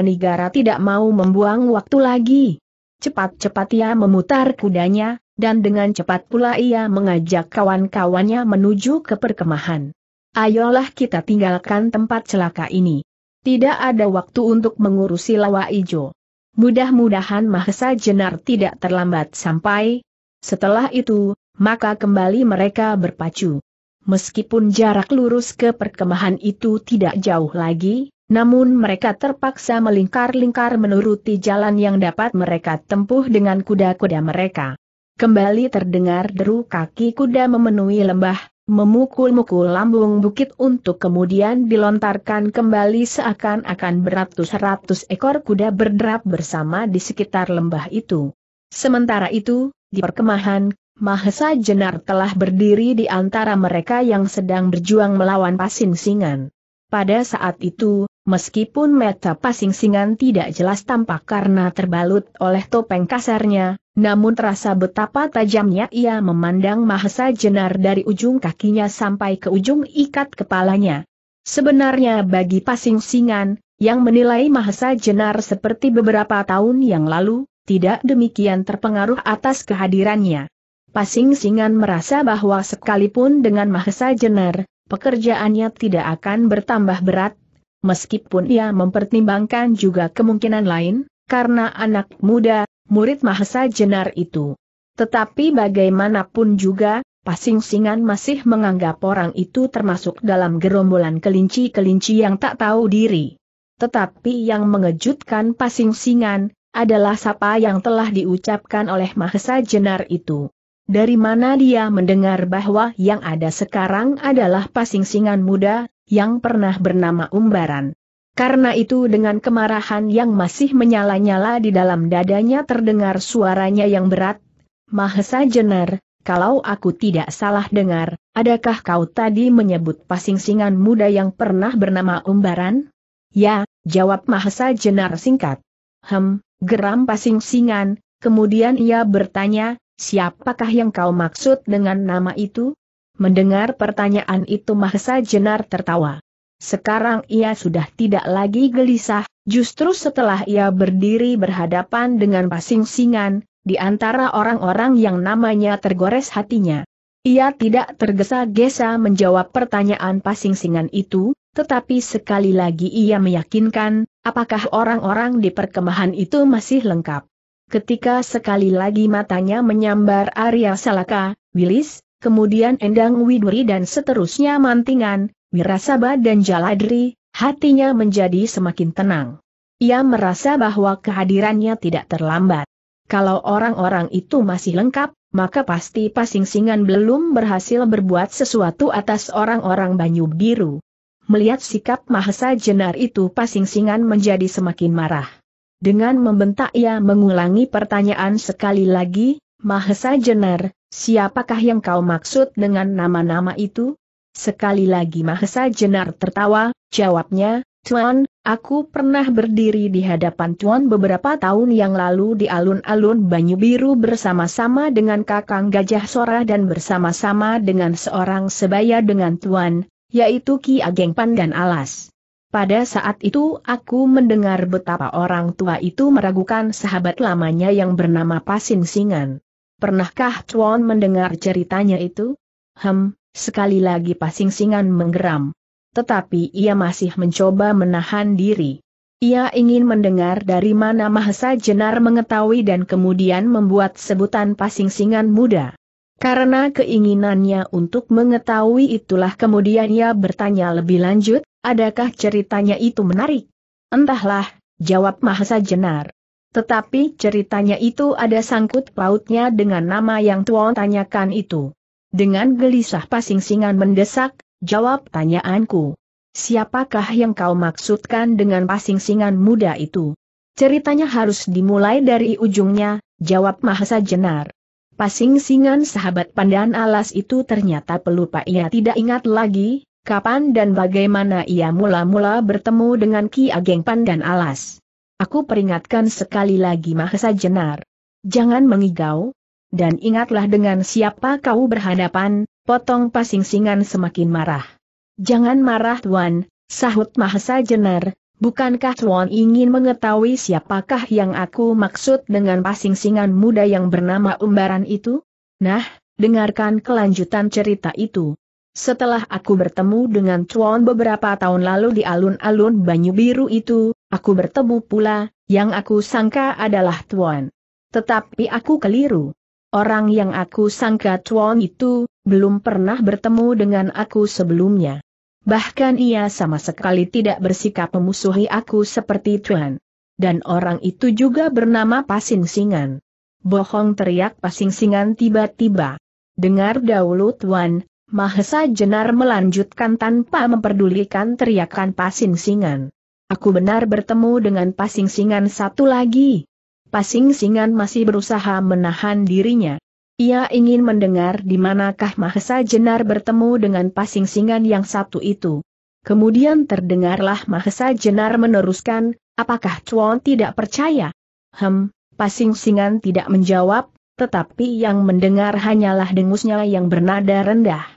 negara tidak mau membuang waktu lagi. Cepat-cepat ia memutar kudanya, dan dengan cepat pula ia mengajak kawan-kawannya menuju ke perkemahan. Ayolah kita tinggalkan tempat celaka ini. Tidak ada waktu untuk mengurusi lawa ijo. Mudah-mudahan Mahesa Jenar tidak terlambat sampai. Setelah itu, maka kembali mereka berpacu. Meskipun jarak lurus ke perkemahan itu tidak jauh lagi, namun mereka terpaksa melingkar-lingkar menuruti jalan yang dapat mereka tempuh dengan kuda-kuda mereka. Kembali terdengar deru kaki kuda memenuhi lembah, memukul-mukul lambung bukit untuk kemudian dilontarkan kembali seakan-akan beratus-ratus ekor kuda berderap bersama di sekitar lembah itu. Sementara itu, di perkemahan, Mahesa Jenar telah berdiri di antara mereka yang sedang berjuang melawan Pasin Singan. Pada saat itu, Meskipun mata pasing-singan tidak jelas tampak karena terbalut oleh topeng kasarnya, namun terasa betapa tajamnya ia memandang Mahesa Jenar dari ujung kakinya sampai ke ujung ikat kepalanya. Sebenarnya bagi pasing-singan, yang menilai Mahesa Jenar seperti beberapa tahun yang lalu, tidak demikian terpengaruh atas kehadirannya. Pasing-singan merasa bahwa sekalipun dengan Mahesa Jenar, pekerjaannya tidak akan bertambah berat, meskipun ia mempertimbangkan juga kemungkinan lain, karena anak muda, murid Mahesa Jenar itu. Tetapi bagaimanapun juga, Pasing-singan masih menganggap orang itu termasuk dalam gerombolan kelinci-kelinci yang tak tahu diri. Tetapi yang mengejutkan pasing-singan, adalah sapa yang telah diucapkan oleh Mahesa Jenar itu. Dari mana dia mendengar bahwa yang ada sekarang adalah pasing-singan muda, yang pernah bernama Umbaran. Karena itu dengan kemarahan yang masih menyala-nyala di dalam dadanya terdengar suaranya yang berat. Mahesa Jenar, kalau aku tidak salah dengar, adakah kau tadi menyebut pasing singan muda yang pernah bernama Umbaran? Ya, jawab Mahesa Jenar singkat. Hem, geram pasing singan, kemudian ia bertanya, siapakah yang kau maksud dengan nama itu? Mendengar pertanyaan itu Mahesa Jenar tertawa. Sekarang ia sudah tidak lagi gelisah, justru setelah ia berdiri berhadapan dengan pasing-singan, di antara orang-orang yang namanya tergores hatinya. Ia tidak tergesa-gesa menjawab pertanyaan pasing-singan itu, tetapi sekali lagi ia meyakinkan, apakah orang-orang di perkemahan itu masih lengkap. Ketika sekali lagi matanya menyambar Arya Salaka, Willis kemudian Endang Widuri dan seterusnya Mantingan, Wirasaba dan Jaladri, hatinya menjadi semakin tenang. Ia merasa bahwa kehadirannya tidak terlambat. Kalau orang-orang itu masih lengkap, maka pasti Pasingsingan belum berhasil berbuat sesuatu atas orang-orang Banyu Biru. Melihat sikap Mahesa Jenar itu Pasingsingan menjadi semakin marah. Dengan membentak ia mengulangi pertanyaan sekali lagi, Mahesa Jenar, Siapakah yang kau maksud dengan nama-nama itu? Sekali lagi Mahesa Jenar tertawa, jawabnya, Tuan, aku pernah berdiri di hadapan Tuan beberapa tahun yang lalu di alun-alun Banyu Biru bersama-sama dengan Kakang Gajah Sora dan bersama-sama dengan seorang sebaya dengan Tuan, yaitu Ki Ageng Pandan Alas. Pada saat itu aku mendengar betapa orang tua itu meragukan sahabat lamanya yang bernama Pasin Singan. Pernahkah Chuan mendengar ceritanya itu? Hem, sekali lagi pasing-singan menggeram. Tetapi ia masih mencoba menahan diri. Ia ingin mendengar dari mana Mahesa Jenar mengetahui dan kemudian membuat sebutan pasing-singan muda. Karena keinginannya untuk mengetahui itulah kemudian ia bertanya lebih lanjut, adakah ceritanya itu menarik? Entahlah, jawab Mahesa Jenar. Tetapi ceritanya itu ada sangkut pautnya dengan nama yang Tuan tanyakan itu. Dengan gelisah pasing-singan mendesak, jawab tanyaanku. Siapakah yang kau maksudkan dengan pasing-singan muda itu? Ceritanya harus dimulai dari ujungnya, jawab Mahasa Jenar. Pasing-singan sahabat pandan alas itu ternyata pelupa ia tidak ingat lagi, kapan dan bagaimana ia mula-mula bertemu dengan Ki Ageng Pandan Alas. Aku peringatkan sekali lagi Mahesa Jenar. Jangan mengigau, dan ingatlah dengan siapa kau berhadapan, potong pasingsingan semakin marah. Jangan marah Tuan, sahut Mahesa Jenar, bukankah Tuan ingin mengetahui siapakah yang aku maksud dengan pasingsingan muda yang bernama Umbaran itu? Nah, dengarkan kelanjutan cerita itu. Setelah aku bertemu dengan Tuan beberapa tahun lalu di alun-alun Banyu Biru itu, Aku bertemu pula, yang aku sangka adalah Tuan. Tetapi aku keliru. Orang yang aku sangka Tuan itu, belum pernah bertemu dengan aku sebelumnya. Bahkan ia sama sekali tidak bersikap memusuhi aku seperti Tuan. Dan orang itu juga bernama Pasing Singan. Bohong teriak Pasing Singan tiba-tiba. Dengar dahulu Tuan, Mahesa Jenar melanjutkan tanpa memperdulikan teriakan Pasing Singan. Aku benar bertemu dengan pasing singan satu lagi. Pasing singan masih berusaha menahan dirinya. Ia ingin mendengar di manakah Mahesa Jenar bertemu dengan pasing singan yang satu itu. Kemudian terdengarlah Mahesa Jenar meneruskan, apakah Chuan tidak percaya? Hem, pasing singan tidak menjawab, tetapi yang mendengar hanyalah dengusnya yang bernada rendah.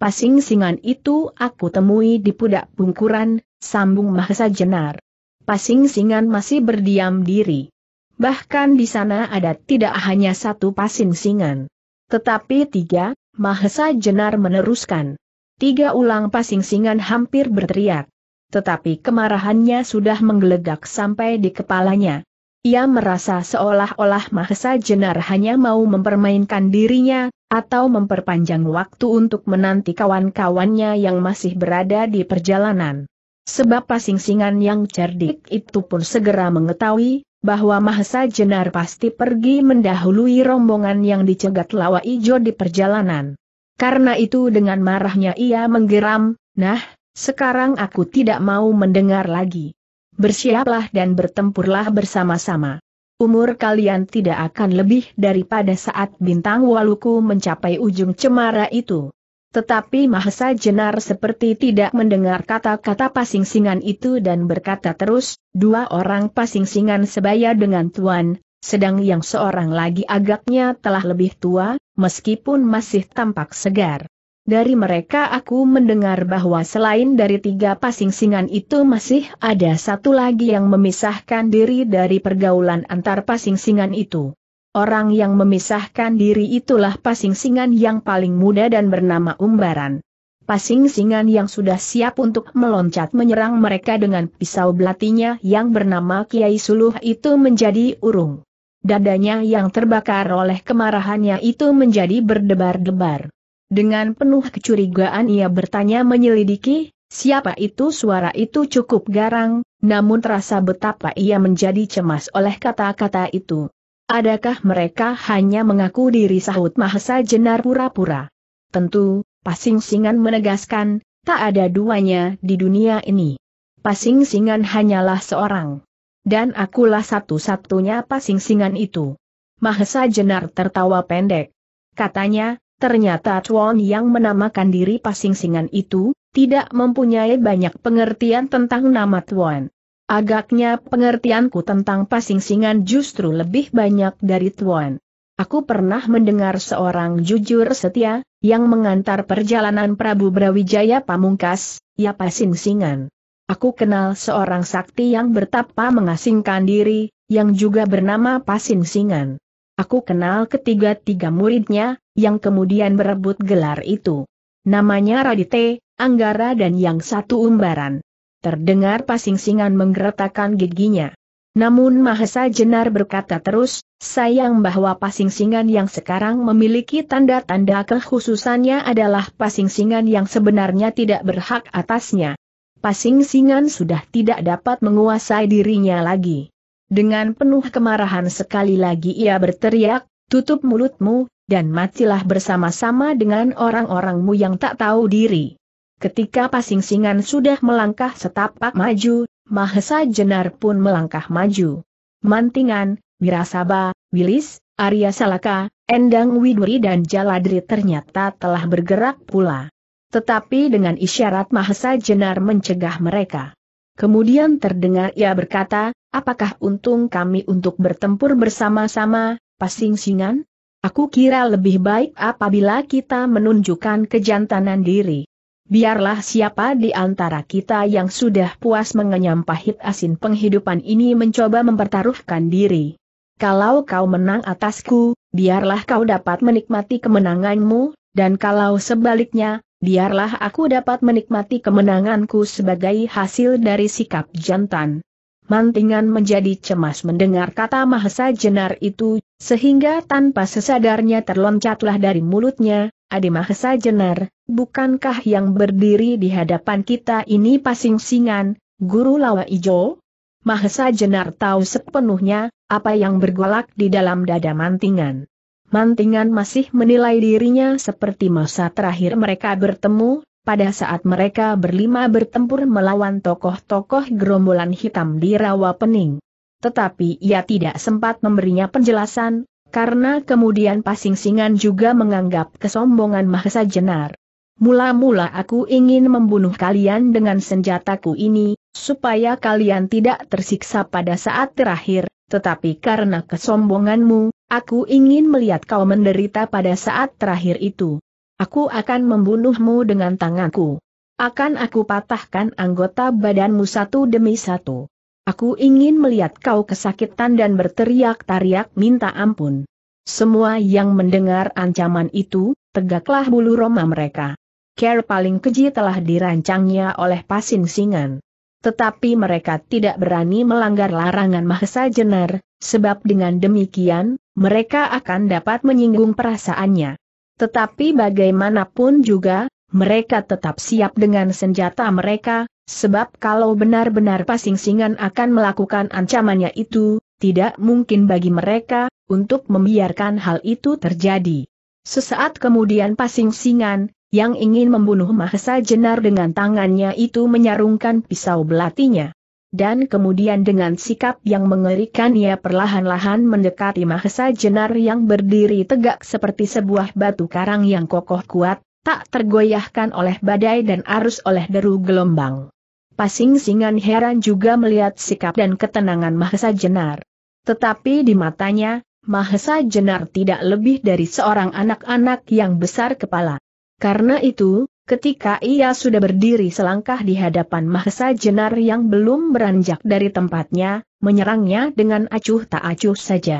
Pasing-singan itu aku temui di pudak bungkuran, sambung Mahesa Jenar. Pasing-singan masih berdiam diri. Bahkan di sana ada tidak hanya satu pasing-singan. Tetapi tiga, Mahesa Jenar meneruskan. Tiga ulang pasing-singan hampir berteriak. Tetapi kemarahannya sudah menggelegak sampai di kepalanya. Ia merasa seolah-olah Mahesa Jenar hanya mau mempermainkan dirinya, atau memperpanjang waktu untuk menanti kawan-kawannya yang masih berada di perjalanan. Sebab pasing-singan yang cerdik itu pun segera mengetahui, bahwa Mahesa Jenar pasti pergi mendahului rombongan yang dicegat lawa ijo di perjalanan. Karena itu dengan marahnya ia menggeram, nah, sekarang aku tidak mau mendengar lagi bersiaplah dan bertempurlah bersama-sama. Umur kalian tidak akan lebih daripada saat bintang waluku mencapai ujung cemara itu. Tetapi Mahesa Jenar seperti tidak mendengar kata-kata pasingsingan itu dan berkata terus, dua orang pasingsingan sebaya dengan tuan, sedang yang seorang lagi agaknya telah lebih tua, meskipun masih tampak segar. Dari mereka aku mendengar bahwa selain dari tiga pasing singan itu masih ada satu lagi yang memisahkan diri dari pergaulan antar pasing singan itu. Orang yang memisahkan diri itulah pasing-singan yang paling muda dan bernama Umbaran. Pasing-singan yang sudah siap untuk meloncat menyerang mereka dengan pisau belatinya yang bernama Kiai Suluh itu menjadi urung. Dadanya yang terbakar oleh kemarahannya itu menjadi berdebar-debar. Dengan penuh kecurigaan ia bertanya menyelidiki, siapa itu suara itu cukup garang, namun terasa betapa ia menjadi cemas oleh kata-kata itu. Adakah mereka hanya mengaku diri sahut Mahesa Jenar pura-pura? Tentu, Pasing Singan menegaskan, tak ada duanya di dunia ini. Pasing Singan hanyalah seorang. Dan akulah satu-satunya Pasing Singan itu. Mahesa Jenar tertawa pendek. Katanya, Ternyata Chuan yang menamakan diri Pasingsingan itu, tidak mempunyai banyak pengertian tentang nama Tuan. Agaknya pengertianku tentang Pasingsingan justru lebih banyak dari Tuan. Aku pernah mendengar seorang jujur setia, yang mengantar perjalanan Prabu Brawijaya Pamungkas, ya Pasingsingan. Aku kenal seorang sakti yang bertapa mengasingkan diri, yang juga bernama Pasingsingan. Aku kenal ketiga-tiga muridnya, yang kemudian berebut gelar itu. Namanya Radite, Anggara dan yang satu Umbaran. Terdengar pasing-singan menggeretakan giginya. Namun Mahesa Jenar berkata terus, sayang bahwa pasing-singan yang sekarang memiliki tanda-tanda kekhususannya adalah pasing-singan yang sebenarnya tidak berhak atasnya. Pasing-singan sudah tidak dapat menguasai dirinya lagi. Dengan penuh kemarahan sekali lagi ia berteriak, tutup mulutmu, dan matilah bersama-sama dengan orang-orangmu yang tak tahu diri. Ketika Pasingsingan sudah melangkah setapak maju, Mahesa Jenar pun melangkah maju. Mantingan, Wirasaba, Wilis, Arya Salaka, Endang Widuri dan Jaladri ternyata telah bergerak pula. Tetapi dengan isyarat Mahesa Jenar mencegah mereka. Kemudian terdengar ia berkata, apakah untung kami untuk bertempur bersama-sama, pasing singan? Aku kira lebih baik apabila kita menunjukkan kejantanan diri. Biarlah siapa di antara kita yang sudah puas mengenyam pahit asin penghidupan ini mencoba mempertaruhkan diri. Kalau kau menang atasku, biarlah kau dapat menikmati kemenanganmu, dan kalau sebaliknya, biarlah aku dapat menikmati kemenanganku sebagai hasil dari sikap jantan. Mantingan menjadi cemas mendengar kata Mahesa Jenar itu, sehingga tanpa sesadarnya terloncatlah dari mulutnya, Adi Mahesa Jenar, bukankah yang berdiri di hadapan kita ini pasing-singan, Guru Lawa Ijo? Mahesa Jenar tahu sepenuhnya, apa yang bergolak di dalam dada mantingan. Mantingan masih menilai dirinya seperti masa terakhir mereka bertemu, pada saat mereka berlima bertempur melawan tokoh-tokoh gerombolan hitam di Rawa Pening. Tetapi ia tidak sempat memberinya penjelasan, karena kemudian Pasingsingan juga menganggap kesombongan Mahesa Jenar. Mula-mula aku ingin membunuh kalian dengan senjataku ini, supaya kalian tidak tersiksa pada saat terakhir, tetapi karena kesombonganmu, Aku ingin melihat kau menderita pada saat terakhir itu. Aku akan membunuhmu dengan tanganku. Akan aku patahkan anggota badanmu satu demi satu. Aku ingin melihat kau kesakitan dan berteriak teriak minta ampun. Semua yang mendengar ancaman itu, tegaklah bulu roma mereka. Care paling keji telah dirancangnya oleh pasin singan. Tetapi mereka tidak berani melanggar larangan Mahesa Jenar, sebab dengan demikian, mereka akan dapat menyinggung perasaannya. Tetapi bagaimanapun juga, mereka tetap siap dengan senjata mereka, sebab kalau benar-benar pasing-singan akan melakukan ancamannya itu, tidak mungkin bagi mereka untuk membiarkan hal itu terjadi. Sesaat kemudian pasing-singan, yang ingin membunuh Mahesa Jenar dengan tangannya itu menyarungkan pisau belatinya dan kemudian dengan sikap yang mengerikan ia perlahan-lahan mendekati Mahesa Jenar yang berdiri tegak seperti sebuah batu karang yang kokoh kuat, tak tergoyahkan oleh badai dan arus oleh deru gelombang. Pasing Singan heran juga melihat sikap dan ketenangan Mahesa Jenar. Tetapi di matanya, Mahesa Jenar tidak lebih dari seorang anak-anak yang besar kepala. Karena itu, Ketika ia sudah berdiri selangkah di hadapan Mahesa Jenar yang belum beranjak dari tempatnya, menyerangnya dengan acuh tak acuh saja.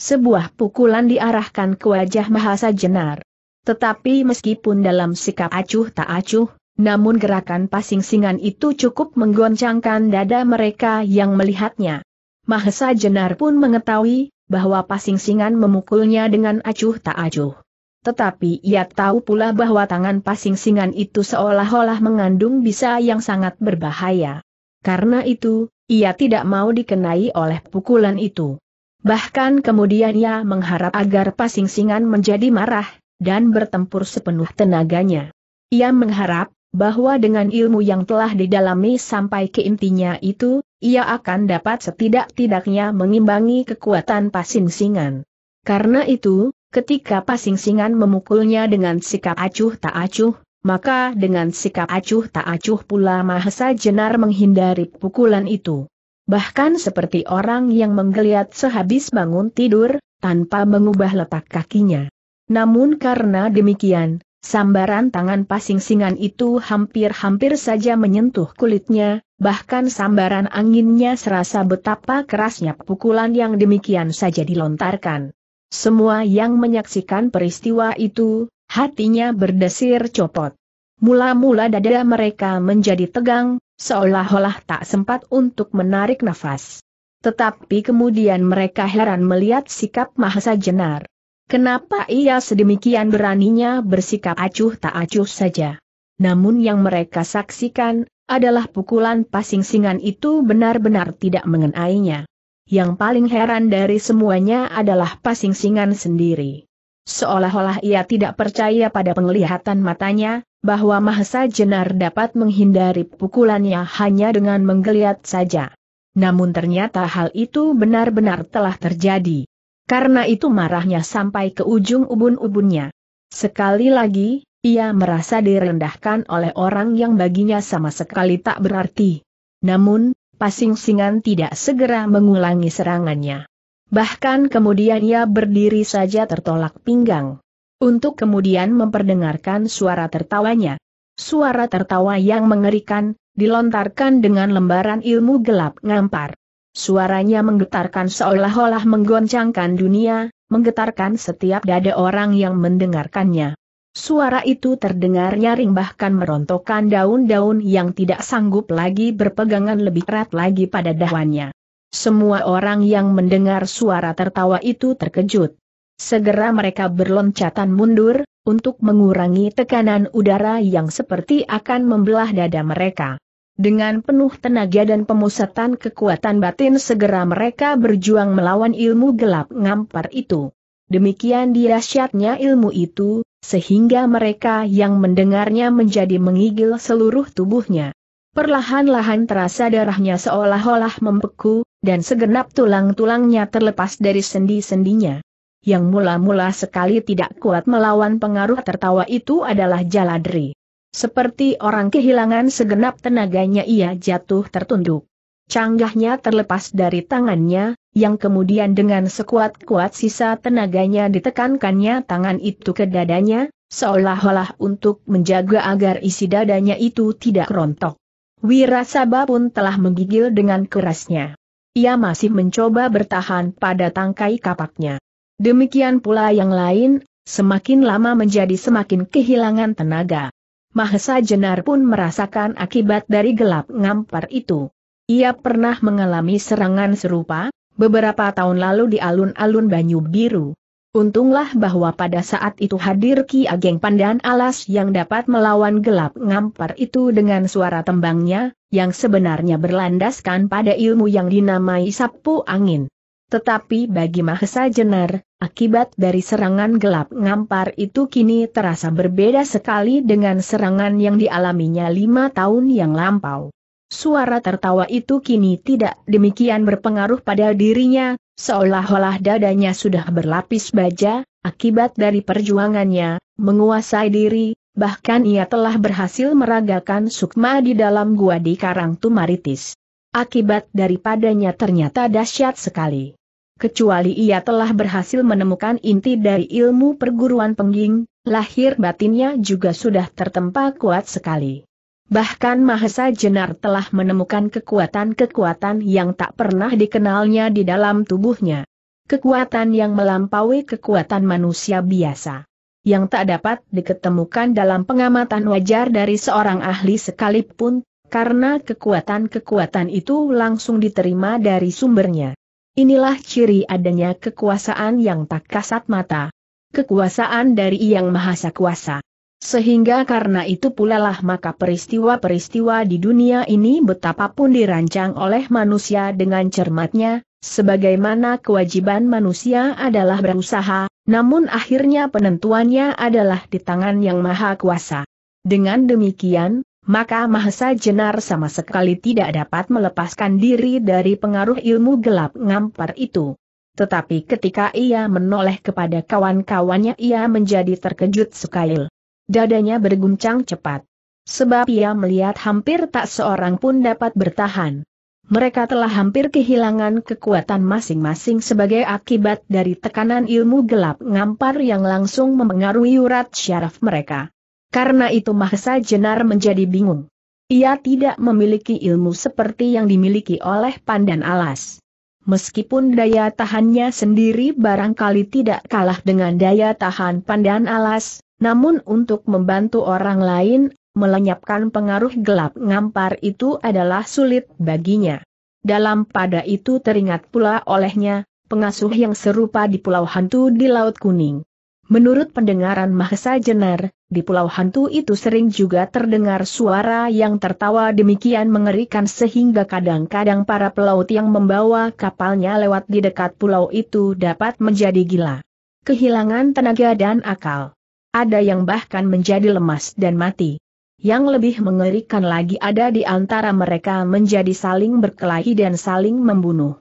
Sebuah pukulan diarahkan ke wajah Mahesa Jenar. Tetapi meskipun dalam sikap acuh tak acuh, namun gerakan pasing singan itu cukup menggoncangkan dada mereka yang melihatnya. Mahesa Jenar pun mengetahui bahwa pasing singan memukulnya dengan acuh tak acuh. Tetapi ia tahu pula bahwa tangan pasing-singan itu seolah-olah mengandung bisa yang sangat berbahaya. Karena itu, ia tidak mau dikenai oleh pukulan itu. Bahkan kemudian ia mengharap agar pasing-singan menjadi marah, dan bertempur sepenuh tenaganya. Ia mengharap, bahwa dengan ilmu yang telah didalami sampai ke intinya itu, ia akan dapat setidak-tidaknya mengimbangi kekuatan pasing-singan. Karena itu, Ketika pasing-singan memukulnya dengan sikap acuh tak acuh, maka dengan sikap acuh tak acuh pula Mahesa Jenar menghindari pukulan itu. Bahkan seperti orang yang menggeliat sehabis bangun tidur, tanpa mengubah letak kakinya. Namun karena demikian, Sambaran tangan pasing-singan itu hampir-hampir saja menyentuh kulitnya, bahkan sambaran anginnya serasa betapa kerasnya pukulan yang demikian saja dilontarkan. Semua yang menyaksikan peristiwa itu, hatinya berdesir copot. Mula-mula dada mereka menjadi tegang, seolah-olah tak sempat untuk menarik nafas. Tetapi kemudian mereka heran melihat sikap Mahasa Jenar. Kenapa ia sedemikian beraninya bersikap acuh tak acuh saja. Namun yang mereka saksikan, adalah pukulan pasing singan itu benar-benar tidak mengenainya yang paling heran dari semuanya adalah pasing-singan sendiri. Seolah-olah ia tidak percaya pada penglihatan matanya, bahwa Mahesa Jenar dapat menghindari pukulannya hanya dengan menggeliat saja. Namun ternyata hal itu benar-benar telah terjadi. Karena itu marahnya sampai ke ujung ubun-ubunnya. Sekali lagi, ia merasa direndahkan oleh orang yang baginya sama sekali tak berarti. Namun, Pasingsingan tidak segera mengulangi serangannya. Bahkan kemudian ia berdiri saja tertolak pinggang. Untuk kemudian memperdengarkan suara tertawanya. Suara tertawa yang mengerikan, dilontarkan dengan lembaran ilmu gelap ngampar. Suaranya menggetarkan seolah-olah menggoncangkan dunia, menggetarkan setiap dada orang yang mendengarkannya. Suara itu terdengar nyaring bahkan merontokkan daun-daun yang tidak sanggup lagi berpegangan lebih erat lagi pada dahannya. Semua orang yang mendengar suara tertawa itu terkejut. Segera mereka berloncatan mundur, untuk mengurangi tekanan udara yang seperti akan membelah dada mereka. Dengan penuh tenaga dan pemusatan kekuatan batin segera mereka berjuang melawan ilmu gelap ngampar itu. Demikian dirasyatnya ilmu itu, sehingga mereka yang mendengarnya menjadi mengigil seluruh tubuhnya. Perlahan-lahan terasa darahnya seolah-olah membeku, dan segenap tulang-tulangnya terlepas dari sendi-sendinya. Yang mula-mula sekali tidak kuat melawan pengaruh tertawa itu adalah Jaladri. Seperti orang kehilangan segenap tenaganya ia jatuh tertunduk. Canggahnya terlepas dari tangannya, yang kemudian dengan sekuat-kuat sisa tenaganya ditekankannya tangan itu ke dadanya, seolah-olah untuk menjaga agar isi dadanya itu tidak rontok. Wirasaba pun telah menggigil dengan kerasnya. Ia masih mencoba bertahan pada tangkai kapaknya. Demikian pula yang lain, semakin lama menjadi semakin kehilangan tenaga. Mahesa Jenar pun merasakan akibat dari gelap ngampar itu. Ia pernah mengalami serangan serupa, beberapa tahun lalu di alun-alun Banyu Biru. Untunglah bahwa pada saat itu hadir Ki Ageng Pandan Alas yang dapat melawan gelap ngampar itu dengan suara tembangnya, yang sebenarnya berlandaskan pada ilmu yang dinamai sapu angin. Tetapi bagi Mahesa Jenar, akibat dari serangan gelap ngampar itu kini terasa berbeda sekali dengan serangan yang dialaminya lima tahun yang lampau. Suara tertawa itu kini tidak demikian berpengaruh pada dirinya, seolah-olah dadanya sudah berlapis baja, akibat dari perjuangannya, menguasai diri, bahkan ia telah berhasil meragakan sukma di dalam gua di Karang Tumaritis. Akibat daripadanya ternyata dahsyat sekali. Kecuali ia telah berhasil menemukan inti dari ilmu perguruan pengging, lahir batinnya juga sudah tertempa kuat sekali. Bahkan Mahesa Jenar telah menemukan kekuatan-kekuatan yang tak pernah dikenalnya di dalam tubuhnya. Kekuatan yang melampaui kekuatan manusia biasa. Yang tak dapat diketemukan dalam pengamatan wajar dari seorang ahli sekalipun, karena kekuatan-kekuatan itu langsung diterima dari sumbernya. Inilah ciri adanya kekuasaan yang tak kasat mata. Kekuasaan dari Yang mahasa Kuasa. Sehingga karena itu pula lah maka peristiwa-peristiwa di dunia ini betapapun dirancang oleh manusia dengan cermatnya, sebagaimana kewajiban manusia adalah berusaha, namun akhirnya penentuannya adalah di tangan yang maha kuasa. Dengan demikian, maka Mahesa Jenar sama sekali tidak dapat melepaskan diri dari pengaruh ilmu gelap ngampar itu. Tetapi ketika ia menoleh kepada kawan-kawannya ia menjadi terkejut sekali. Dadanya berguncang cepat. Sebab ia melihat hampir tak seorang pun dapat bertahan. Mereka telah hampir kehilangan kekuatan masing-masing sebagai akibat dari tekanan ilmu gelap ngampar yang langsung mempengaruhi urat syaraf mereka. Karena itu Mahesa Jenar menjadi bingung. Ia tidak memiliki ilmu seperti yang dimiliki oleh Pandan Alas. Meskipun daya tahannya sendiri barangkali tidak kalah dengan daya tahan Pandan Alas, namun untuk membantu orang lain, melenyapkan pengaruh gelap ngampar itu adalah sulit baginya. Dalam pada itu teringat pula olehnya, pengasuh yang serupa di Pulau Hantu di Laut Kuning. Menurut pendengaran Mahesa Jenar, di Pulau Hantu itu sering juga terdengar suara yang tertawa demikian mengerikan sehingga kadang-kadang para pelaut yang membawa kapalnya lewat di dekat pulau itu dapat menjadi gila. Kehilangan tenaga dan akal. Ada yang bahkan menjadi lemas dan mati. Yang lebih mengerikan lagi ada di antara mereka menjadi saling berkelahi dan saling membunuh.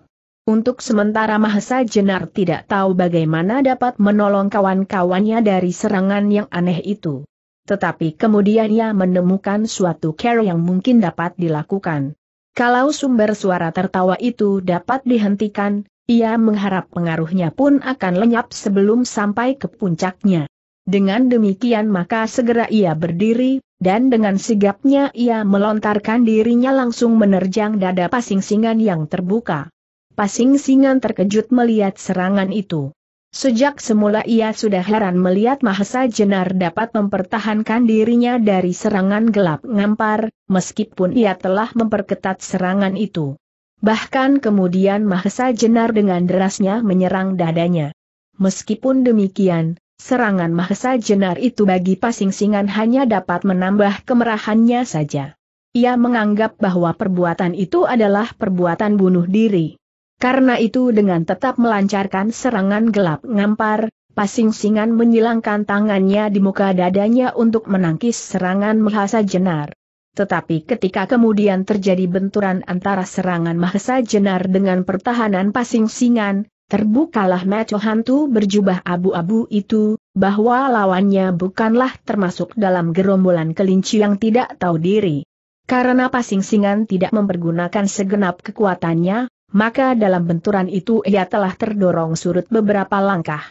Untuk sementara Mahesa Jenar tidak tahu bagaimana dapat menolong kawan-kawannya dari serangan yang aneh itu. Tetapi kemudian ia menemukan suatu care yang mungkin dapat dilakukan. Kalau sumber suara tertawa itu dapat dihentikan, ia mengharap pengaruhnya pun akan lenyap sebelum sampai ke puncaknya. Dengan demikian maka segera ia berdiri, dan dengan sigapnya ia melontarkan dirinya langsung menerjang dada pasing singan yang terbuka. Pasing singan terkejut melihat serangan itu. Sejak semula ia sudah heran melihat Mahesa Jenar dapat mempertahankan dirinya dari serangan gelap ngampar, meskipun ia telah memperketat serangan itu. Bahkan kemudian Mahesa Jenar dengan derasnya menyerang dadanya. Meskipun demikian, Serangan Mahesa Jenar itu bagi Pasingsingan hanya dapat menambah kemerahannya saja. Ia menganggap bahwa perbuatan itu adalah perbuatan bunuh diri. Karena itu dengan tetap melancarkan serangan gelap ngampar, Pasingsingan menyilangkan tangannya di muka dadanya untuk menangkis serangan Mahesa Jenar. Tetapi ketika kemudian terjadi benturan antara serangan Mahesa Jenar dengan pertahanan Pasingsingan, Terbukalah maco hantu berjubah abu-abu itu, bahwa lawannya bukanlah termasuk dalam gerombolan kelinci yang tidak tahu diri. Karena pasing-singan tidak mempergunakan segenap kekuatannya, maka dalam benturan itu ia telah terdorong surut beberapa langkah.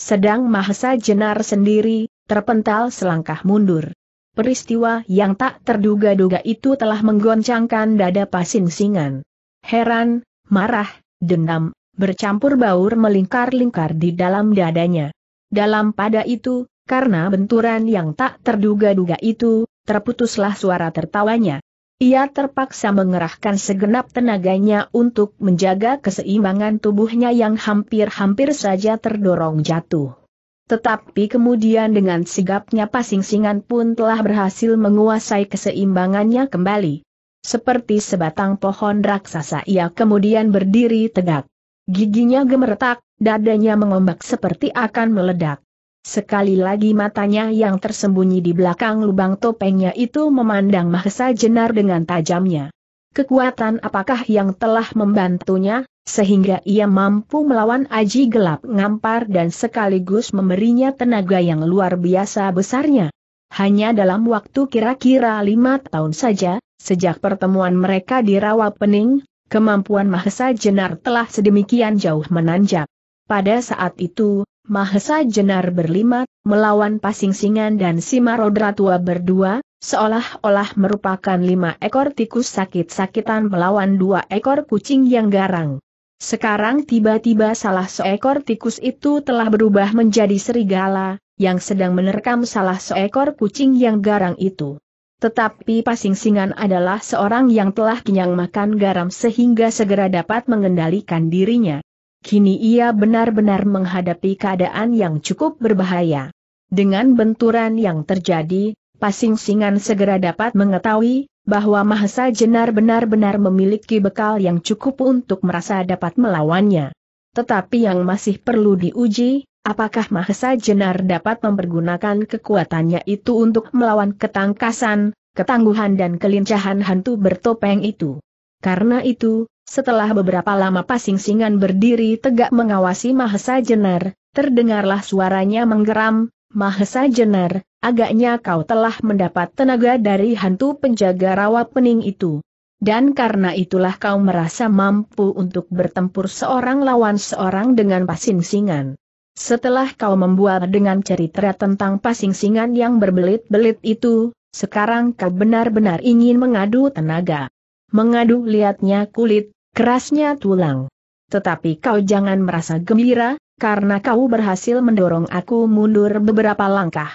Sedang Mahesa Jenar sendiri, terpental selangkah mundur. Peristiwa yang tak terduga-duga itu telah menggoncangkan dada pasing-singan. Heran, marah, dendam, bercampur baur melingkar-lingkar di dalam dadanya. Dalam pada itu, karena benturan yang tak terduga-duga itu, terputuslah suara tertawanya. Ia terpaksa mengerahkan segenap tenaganya untuk menjaga keseimbangan tubuhnya yang hampir-hampir saja terdorong jatuh. Tetapi kemudian dengan sigapnya pasing-singan pun telah berhasil menguasai keseimbangannya kembali. Seperti sebatang pohon raksasa ia kemudian berdiri tegak. Giginya gemeretak, dadanya mengombak seperti akan meledak. Sekali lagi matanya yang tersembunyi di belakang lubang topengnya itu memandang Mahesa Jenar dengan tajamnya. Kekuatan apakah yang telah membantunya, sehingga ia mampu melawan aji gelap ngampar dan sekaligus memberinya tenaga yang luar biasa besarnya? Hanya dalam waktu kira-kira lima tahun saja, sejak pertemuan mereka di Rawa Pening, kemampuan Mahesa Jenar telah sedemikian jauh menanjak. Pada saat itu, Mahesa Jenar berlima, melawan Pasingsingan dan Simarodra Tua berdua, seolah-olah merupakan lima ekor tikus sakit-sakitan melawan dua ekor kucing yang garang. Sekarang tiba-tiba salah seekor tikus itu telah berubah menjadi serigala, yang sedang menerkam salah seekor kucing yang garang itu. Tetapi Pasingsingan adalah seorang yang telah kenyang makan garam sehingga segera dapat mengendalikan dirinya. Kini ia benar-benar menghadapi keadaan yang cukup berbahaya. Dengan benturan yang terjadi, Pasingsingan segera dapat mengetahui bahwa Mahesa Jenar benar-benar memiliki bekal yang cukup untuk merasa dapat melawannya. Tetapi yang masih perlu diuji Apakah Mahesa Jenar dapat mempergunakan kekuatannya itu untuk melawan ketangkasan, ketangguhan dan kelincahan hantu bertopeng itu? Karena itu, setelah beberapa lama pasing-singan berdiri tegak mengawasi Mahesa Jenar, terdengarlah suaranya menggeram, Mahesa Jenar, agaknya kau telah mendapat tenaga dari hantu penjaga rawa pening itu. Dan karena itulah kau merasa mampu untuk bertempur seorang lawan seorang dengan pasing-singan. Setelah kau membuat dengan cerita tentang pasing-singan yang berbelit-belit itu, sekarang kau benar-benar ingin mengadu tenaga. Mengadu liatnya kulit, kerasnya tulang. Tetapi kau jangan merasa gembira, karena kau berhasil mendorong aku mundur beberapa langkah.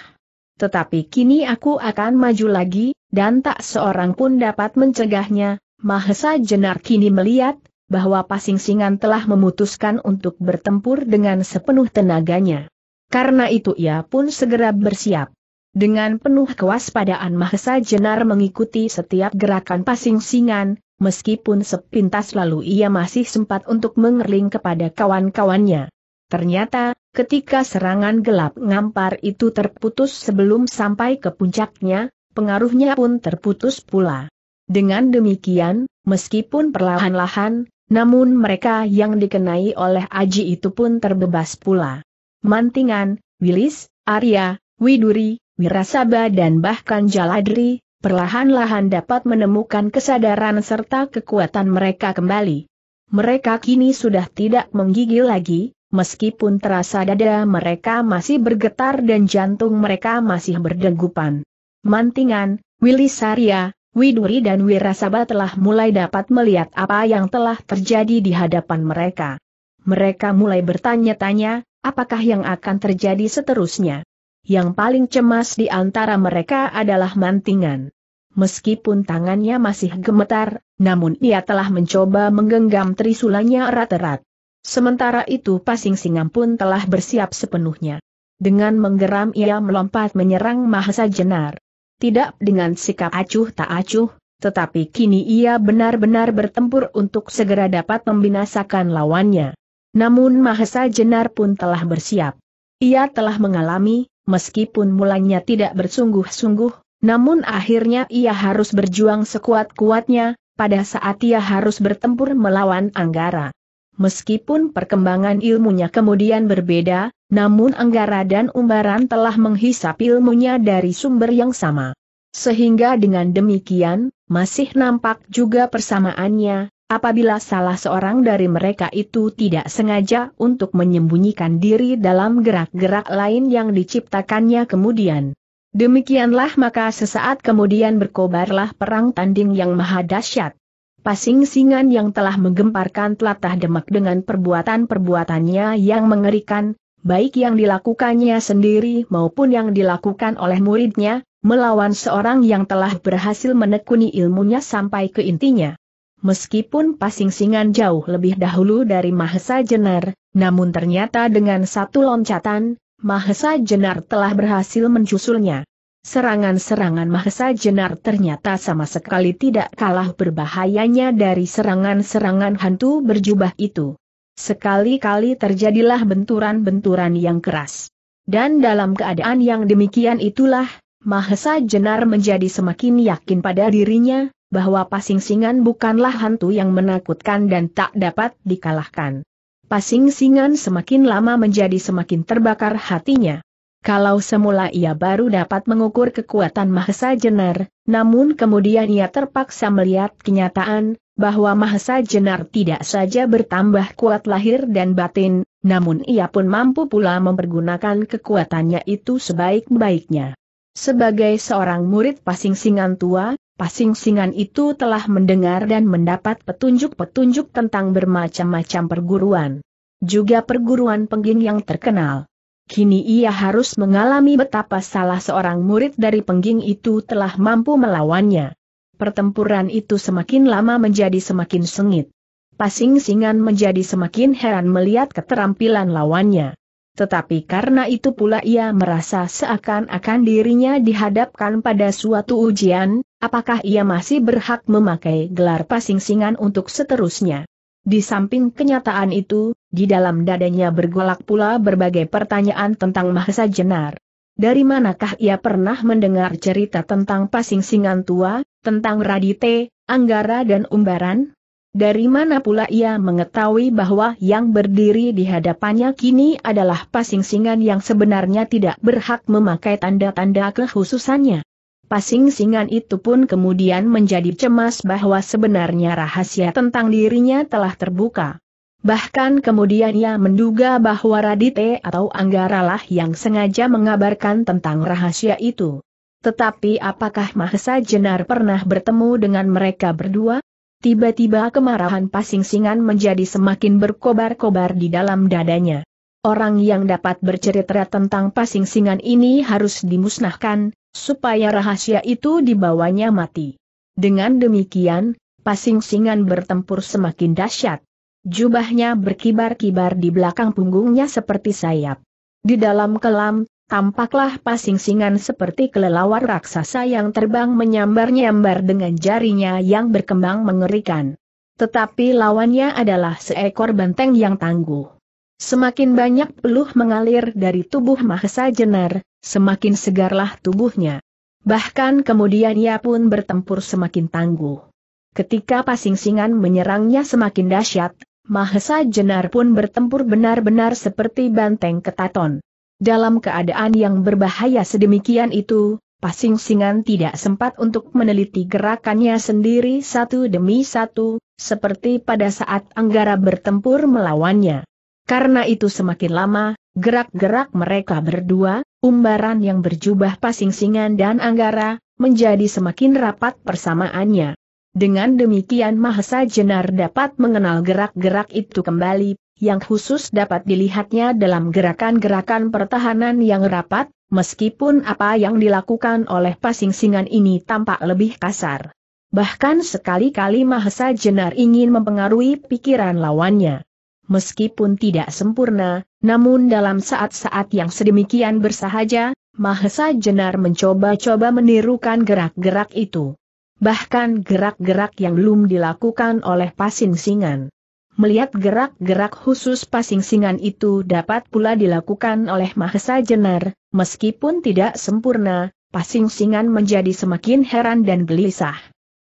Tetapi kini aku akan maju lagi, dan tak seorang pun dapat mencegahnya, Mahesa Jenar kini melihat, bahwa Pasingsingan telah memutuskan untuk bertempur dengan sepenuh tenaganya. Karena itu ia pun segera bersiap. Dengan penuh kewaspadaan Mahesa Jenar mengikuti setiap gerakan Pasingsingan, meskipun sepintas lalu ia masih sempat untuk mengerling kepada kawan-kawannya. Ternyata, ketika serangan gelap ngampar itu terputus sebelum sampai ke puncaknya, pengaruhnya pun terputus pula. Dengan demikian, meskipun perlahan-lahan, namun mereka yang dikenai oleh Aji itu pun terbebas pula. Mantingan, Wilis, Arya, Widuri, Wirasaba dan bahkan Jaladri, perlahan-lahan dapat menemukan kesadaran serta kekuatan mereka kembali. Mereka kini sudah tidak menggigil lagi, meskipun terasa dada mereka masih bergetar dan jantung mereka masih berdegupan. Mantingan, Wilis Arya, Widuri dan Wirasaba telah mulai dapat melihat apa yang telah terjadi di hadapan mereka. Mereka mulai bertanya-tanya, apakah yang akan terjadi seterusnya. Yang paling cemas di antara mereka adalah mantingan. Meskipun tangannya masih gemetar, namun ia telah mencoba menggenggam trisulanya erat-erat. Sementara itu Pasing Singam pun telah bersiap sepenuhnya. Dengan menggeram ia melompat menyerang Mahasa Jenar tidak dengan sikap acuh tak acuh, tetapi kini ia benar-benar bertempur untuk segera dapat membinasakan lawannya. Namun Mahesa Jenar pun telah bersiap. Ia telah mengalami, meskipun mulanya tidak bersungguh-sungguh, namun akhirnya ia harus berjuang sekuat-kuatnya, pada saat ia harus bertempur melawan Anggara. Meskipun perkembangan ilmunya kemudian berbeda, namun Anggara dan Umbaran telah menghisap ilmunya dari sumber yang sama. Sehingga dengan demikian, masih nampak juga persamaannya, apabila salah seorang dari mereka itu tidak sengaja untuk menyembunyikan diri dalam gerak-gerak lain yang diciptakannya kemudian. Demikianlah maka sesaat kemudian berkobarlah perang tanding yang maha dahsyat. Pasing-singan yang telah menggemparkan telatah demak dengan perbuatan-perbuatannya yang mengerikan, baik yang dilakukannya sendiri maupun yang dilakukan oleh muridnya, melawan seorang yang telah berhasil menekuni ilmunya sampai ke intinya. Meskipun pasing-singan jauh lebih dahulu dari Mahesa Jenar, namun ternyata dengan satu loncatan, Mahesa Jenar telah berhasil mencusulnya. Serangan-serangan Mahesa Jenar ternyata sama sekali tidak kalah berbahayanya dari serangan-serangan hantu berjubah itu. Sekali-kali terjadilah benturan-benturan yang keras. Dan dalam keadaan yang demikian itulah, Mahesa Jenar menjadi semakin yakin pada dirinya, bahwa pasing-singan bukanlah hantu yang menakutkan dan tak dapat dikalahkan. Pasing-singan semakin lama menjadi semakin terbakar hatinya. Kalau semula ia baru dapat mengukur kekuatan Mahesa Jenar, namun kemudian ia terpaksa melihat kenyataan, bahwa Mahesa Jenar tidak saja bertambah kuat lahir dan batin, namun ia pun mampu pula mempergunakan kekuatannya itu sebaik-baiknya. Sebagai seorang murid Pasing Singan tua, Pasing Singan itu telah mendengar dan mendapat petunjuk-petunjuk tentang bermacam-macam perguruan. Juga perguruan pengging yang terkenal. Kini ia harus mengalami betapa salah seorang murid dari pengging itu telah mampu melawannya. Pertempuran itu semakin lama menjadi semakin sengit. Pasing Singan menjadi semakin heran melihat keterampilan lawannya. Tetapi karena itu pula ia merasa seakan-akan dirinya dihadapkan pada suatu ujian, apakah ia masih berhak memakai gelar Pasing Singan untuk seterusnya. Di samping kenyataan itu, di dalam dadanya bergolak pula berbagai pertanyaan tentang Mahesa Jenar. Dari manakah ia pernah mendengar cerita tentang pasing singan tua, tentang radite, anggara dan umbaran? Dari mana pula ia mengetahui bahwa yang berdiri di hadapannya kini adalah pasing singan yang sebenarnya tidak berhak memakai tanda-tanda kekhususannya? singan itu pun kemudian menjadi cemas bahwa sebenarnya rahasia tentang dirinya telah terbuka. Bahkan kemudian ia menduga bahwa Radite atau Anggaralah yang sengaja mengabarkan tentang rahasia itu. Tetapi apakah Mahesa Jenar pernah bertemu dengan mereka berdua? Tiba-tiba kemarahan pasing-singan menjadi semakin berkobar-kobar di dalam dadanya. Orang yang dapat bercerita tentang pasing-singan ini harus dimusnahkan, supaya rahasia itu dibawanya mati. Dengan demikian, pasing-singan bertempur semakin dahsyat. Jubahnya berkibar-kibar di belakang punggungnya seperti sayap. Di dalam kelam, tampaklah pasing-singan seperti kelelawar raksasa yang terbang menyambar-nyambar dengan jarinya yang berkembang mengerikan. Tetapi lawannya adalah seekor benteng yang tangguh. Semakin banyak peluh mengalir dari tubuh Mahesa Jenar, semakin segarlah tubuhnya. Bahkan kemudian ia pun bertempur semakin tangguh. Ketika pasing-singan menyerangnya semakin dahsyat, Mahesa Jenar pun bertempur benar-benar seperti banteng ketaton. Dalam keadaan yang berbahaya sedemikian itu, Pasing-singan tidak sempat untuk meneliti gerakannya sendiri satu demi satu, seperti pada saat Anggara bertempur melawannya. Karena itu semakin lama, gerak-gerak mereka berdua, umbaran yang berjubah Pasing-singan dan Anggara, menjadi semakin rapat persamaannya. Dengan demikian Mahesa Jenar dapat mengenal gerak-gerak itu kembali, yang khusus dapat dilihatnya dalam gerakan-gerakan pertahanan yang rapat, meskipun apa yang dilakukan oleh pasing singan ini tampak lebih kasar. Bahkan sekali-kali Mahesa Jenar ingin mempengaruhi pikiran lawannya. Meskipun tidak sempurna, namun dalam saat-saat yang sedemikian bersahaja, Mahesa Jenar mencoba-coba menirukan gerak-gerak itu bahkan gerak-gerak yang belum dilakukan oleh pasing-singan. Melihat gerak-gerak khusus pasing-singan itu dapat pula dilakukan oleh Mahesa Jenar, meskipun tidak sempurna, pasing-singan menjadi semakin heran dan gelisah.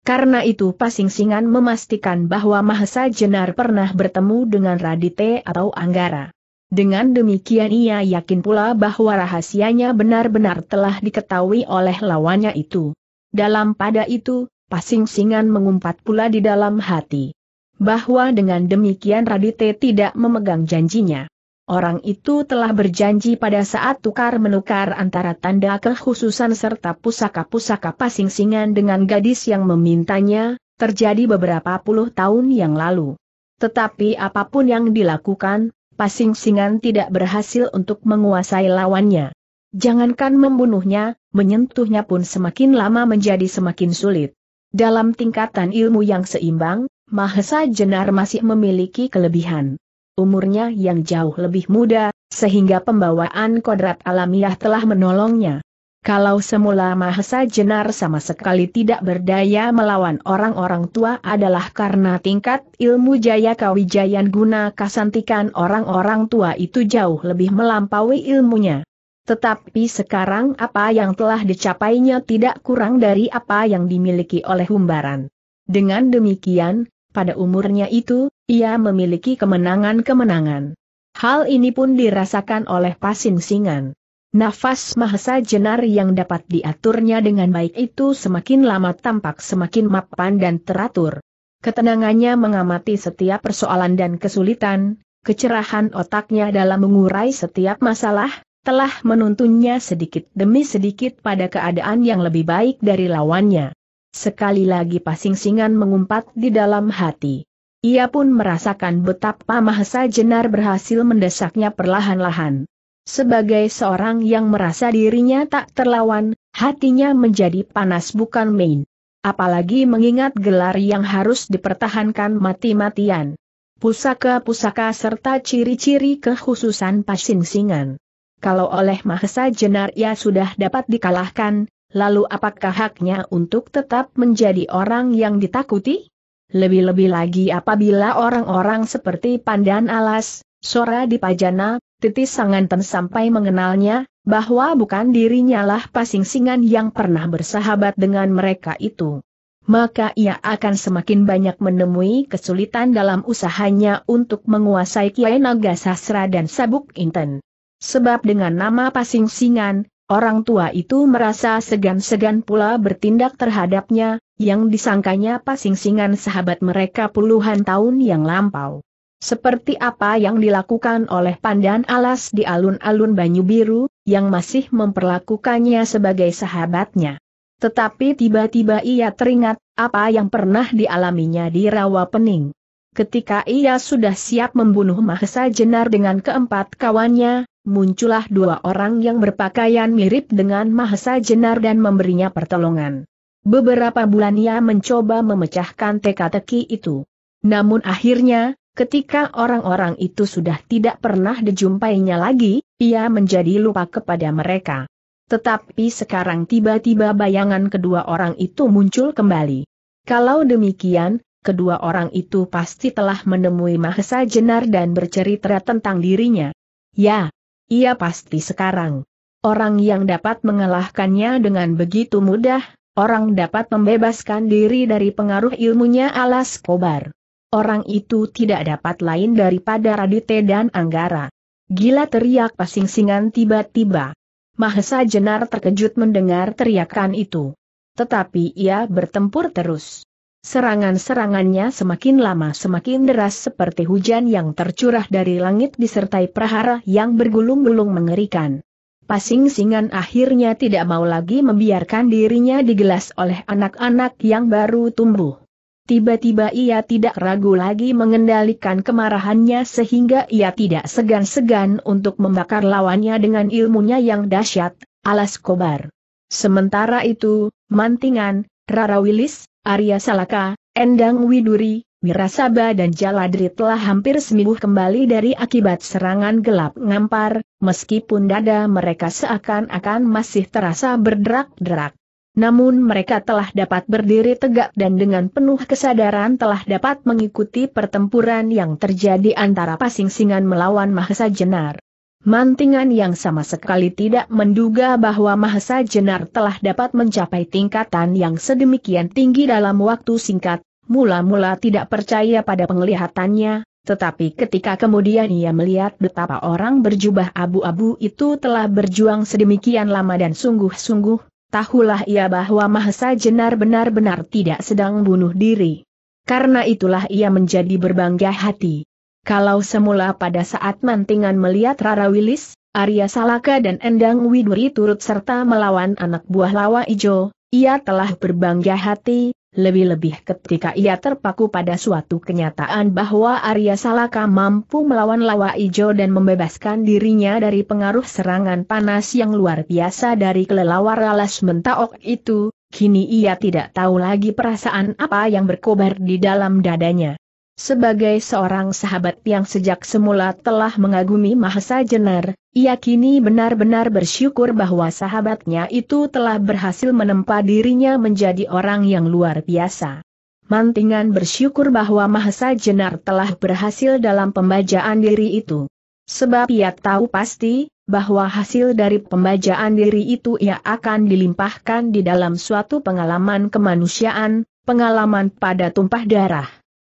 Karena itu pasing-singan memastikan bahwa Mahesa Jenar pernah bertemu dengan Radite atau Anggara. Dengan demikian ia yakin pula bahwa rahasianya benar-benar telah diketahui oleh lawannya itu. Dalam pada itu, pasing-singan mengumpat pula di dalam hati. Bahwa dengan demikian Radite tidak memegang janjinya. Orang itu telah berjanji pada saat tukar-menukar antara tanda kekhususan serta pusaka-pusaka pasing-singan dengan gadis yang memintanya, terjadi beberapa puluh tahun yang lalu. Tetapi apapun yang dilakukan, pasing-singan tidak berhasil untuk menguasai lawannya. Jangankan membunuhnya, menyentuhnya pun semakin lama menjadi semakin sulit. Dalam tingkatan ilmu yang seimbang, Mahesa Jenar masih memiliki kelebihan. Umurnya yang jauh lebih muda, sehingga pembawaan kodrat alamiah telah menolongnya. Kalau semula Mahesa Jenar sama sekali tidak berdaya melawan orang-orang tua adalah karena tingkat ilmu jaya kawijayan guna kasantikan orang-orang tua itu jauh lebih melampaui ilmunya. Tetapi sekarang apa yang telah dicapainya tidak kurang dari apa yang dimiliki oleh Humbaran. Dengan demikian, pada umurnya itu, ia memiliki kemenangan-kemenangan. Hal ini pun dirasakan oleh Pasin Singan. Nafas Mahesa Jenar yang dapat diaturnya dengan baik itu semakin lama tampak semakin mapan dan teratur. Ketenangannya mengamati setiap persoalan dan kesulitan, kecerahan otaknya dalam mengurai setiap masalah, telah menuntunnya sedikit demi sedikit pada keadaan yang lebih baik dari lawannya. Sekali lagi pasing-singan mengumpat di dalam hati. Ia pun merasakan betapa Mahesa Jenar berhasil mendesaknya perlahan-lahan. Sebagai seorang yang merasa dirinya tak terlawan, hatinya menjadi panas bukan main. Apalagi mengingat gelar yang harus dipertahankan mati-matian. Pusaka-pusaka serta ciri-ciri kekhususan pasing-singan kalau oleh Mahesa Jenar ia sudah dapat dikalahkan, lalu apakah haknya untuk tetap menjadi orang yang ditakuti? Lebih-lebih lagi apabila orang-orang seperti Pandan Alas, Sora Dipajana, Pajana, Titis Sanganten sampai mengenalnya, bahwa bukan dirinya lah pasing singan yang pernah bersahabat dengan mereka itu. Maka ia akan semakin banyak menemui kesulitan dalam usahanya untuk menguasai Kiai Naga Sasra dan Sabuk Inten. Sebab dengan nama pasing-singan, orang tua itu merasa segan-segan pula bertindak terhadapnya, yang disangkanya pasing-singan sahabat mereka puluhan tahun yang lampau. Seperti apa yang dilakukan oleh Pandan Alas di alun-alun Banyu Biru, yang masih memperlakukannya sebagai sahabatnya. Tetapi tiba-tiba ia teringat, apa yang pernah dialaminya di Rawa Pening. Ketika ia sudah siap membunuh Mahesa Jenar dengan keempat kawannya, muncullah dua orang yang berpakaian mirip dengan Mahesa Jenar dan memberinya pertolongan. Beberapa bulan ia mencoba memecahkan teka-teki itu. Namun akhirnya, ketika orang-orang itu sudah tidak pernah dijumpainya lagi, ia menjadi lupa kepada mereka. Tetapi sekarang tiba-tiba bayangan kedua orang itu muncul kembali. Kalau demikian, kedua orang itu pasti telah menemui Mahesa Jenar dan bercerita tentang dirinya. Ya, ia pasti sekarang. Orang yang dapat mengalahkannya dengan begitu mudah, orang dapat membebaskan diri dari pengaruh ilmunya alas kobar. Orang itu tidak dapat lain daripada Radite dan Anggara. Gila teriak pasingsingan tiba-tiba. Mahesa Jenar terkejut mendengar teriakan itu. Tetapi ia bertempur terus. Serangan-serangannya semakin lama semakin deras seperti hujan yang tercurah dari langit disertai prahara yang bergulung-gulung mengerikan. Pasing Singan akhirnya tidak mau lagi membiarkan dirinya digelas oleh anak-anak yang baru tumbuh. Tiba-tiba ia tidak ragu lagi mengendalikan kemarahannya sehingga ia tidak segan-segan untuk membakar lawannya dengan ilmunya yang dahsyat, alas kobar. Sementara itu, Mantingan, Rara Wilis, Arya Salaka, Endang Widuri, Mirasaba dan Jaladri telah hampir seminggu kembali dari akibat serangan gelap ngampar, meskipun dada mereka seakan-akan masih terasa berderak-derak. Namun mereka telah dapat berdiri tegak dan dengan penuh kesadaran telah dapat mengikuti pertempuran yang terjadi antara pasing-singan melawan Mahesa Jenar. Mantingan yang sama sekali tidak menduga bahwa Mahesa Jenar telah dapat mencapai tingkatan yang sedemikian tinggi dalam waktu singkat, mula-mula tidak percaya pada penglihatannya, tetapi ketika kemudian ia melihat betapa orang berjubah abu-abu itu telah berjuang sedemikian lama dan sungguh-sungguh, tahulah ia bahwa Mahesa Jenar benar-benar tidak sedang bunuh diri. Karena itulah ia menjadi berbangga hati. Kalau semula pada saat mantingan melihat Rara Wilis, Arya Salaka dan Endang Widuri turut serta melawan anak buah Lawa Ijo, ia telah berbangga hati, lebih-lebih ketika ia terpaku pada suatu kenyataan bahwa Arya Salaka mampu melawan Lawa Ijo dan membebaskan dirinya dari pengaruh serangan panas yang luar biasa dari kelelawar alas mentaok itu, kini ia tidak tahu lagi perasaan apa yang berkobar di dalam dadanya. Sebagai seorang sahabat yang sejak semula telah mengagumi Mahesa Jenar, ia kini benar-benar bersyukur bahwa sahabatnya itu telah berhasil menempa dirinya menjadi orang yang luar biasa. Mantingan bersyukur bahwa Mahesa Jenar telah berhasil dalam pembajaan diri itu. Sebab ia tahu pasti, bahwa hasil dari pembajaan diri itu ia akan dilimpahkan di dalam suatu pengalaman kemanusiaan, pengalaman pada tumpah darah.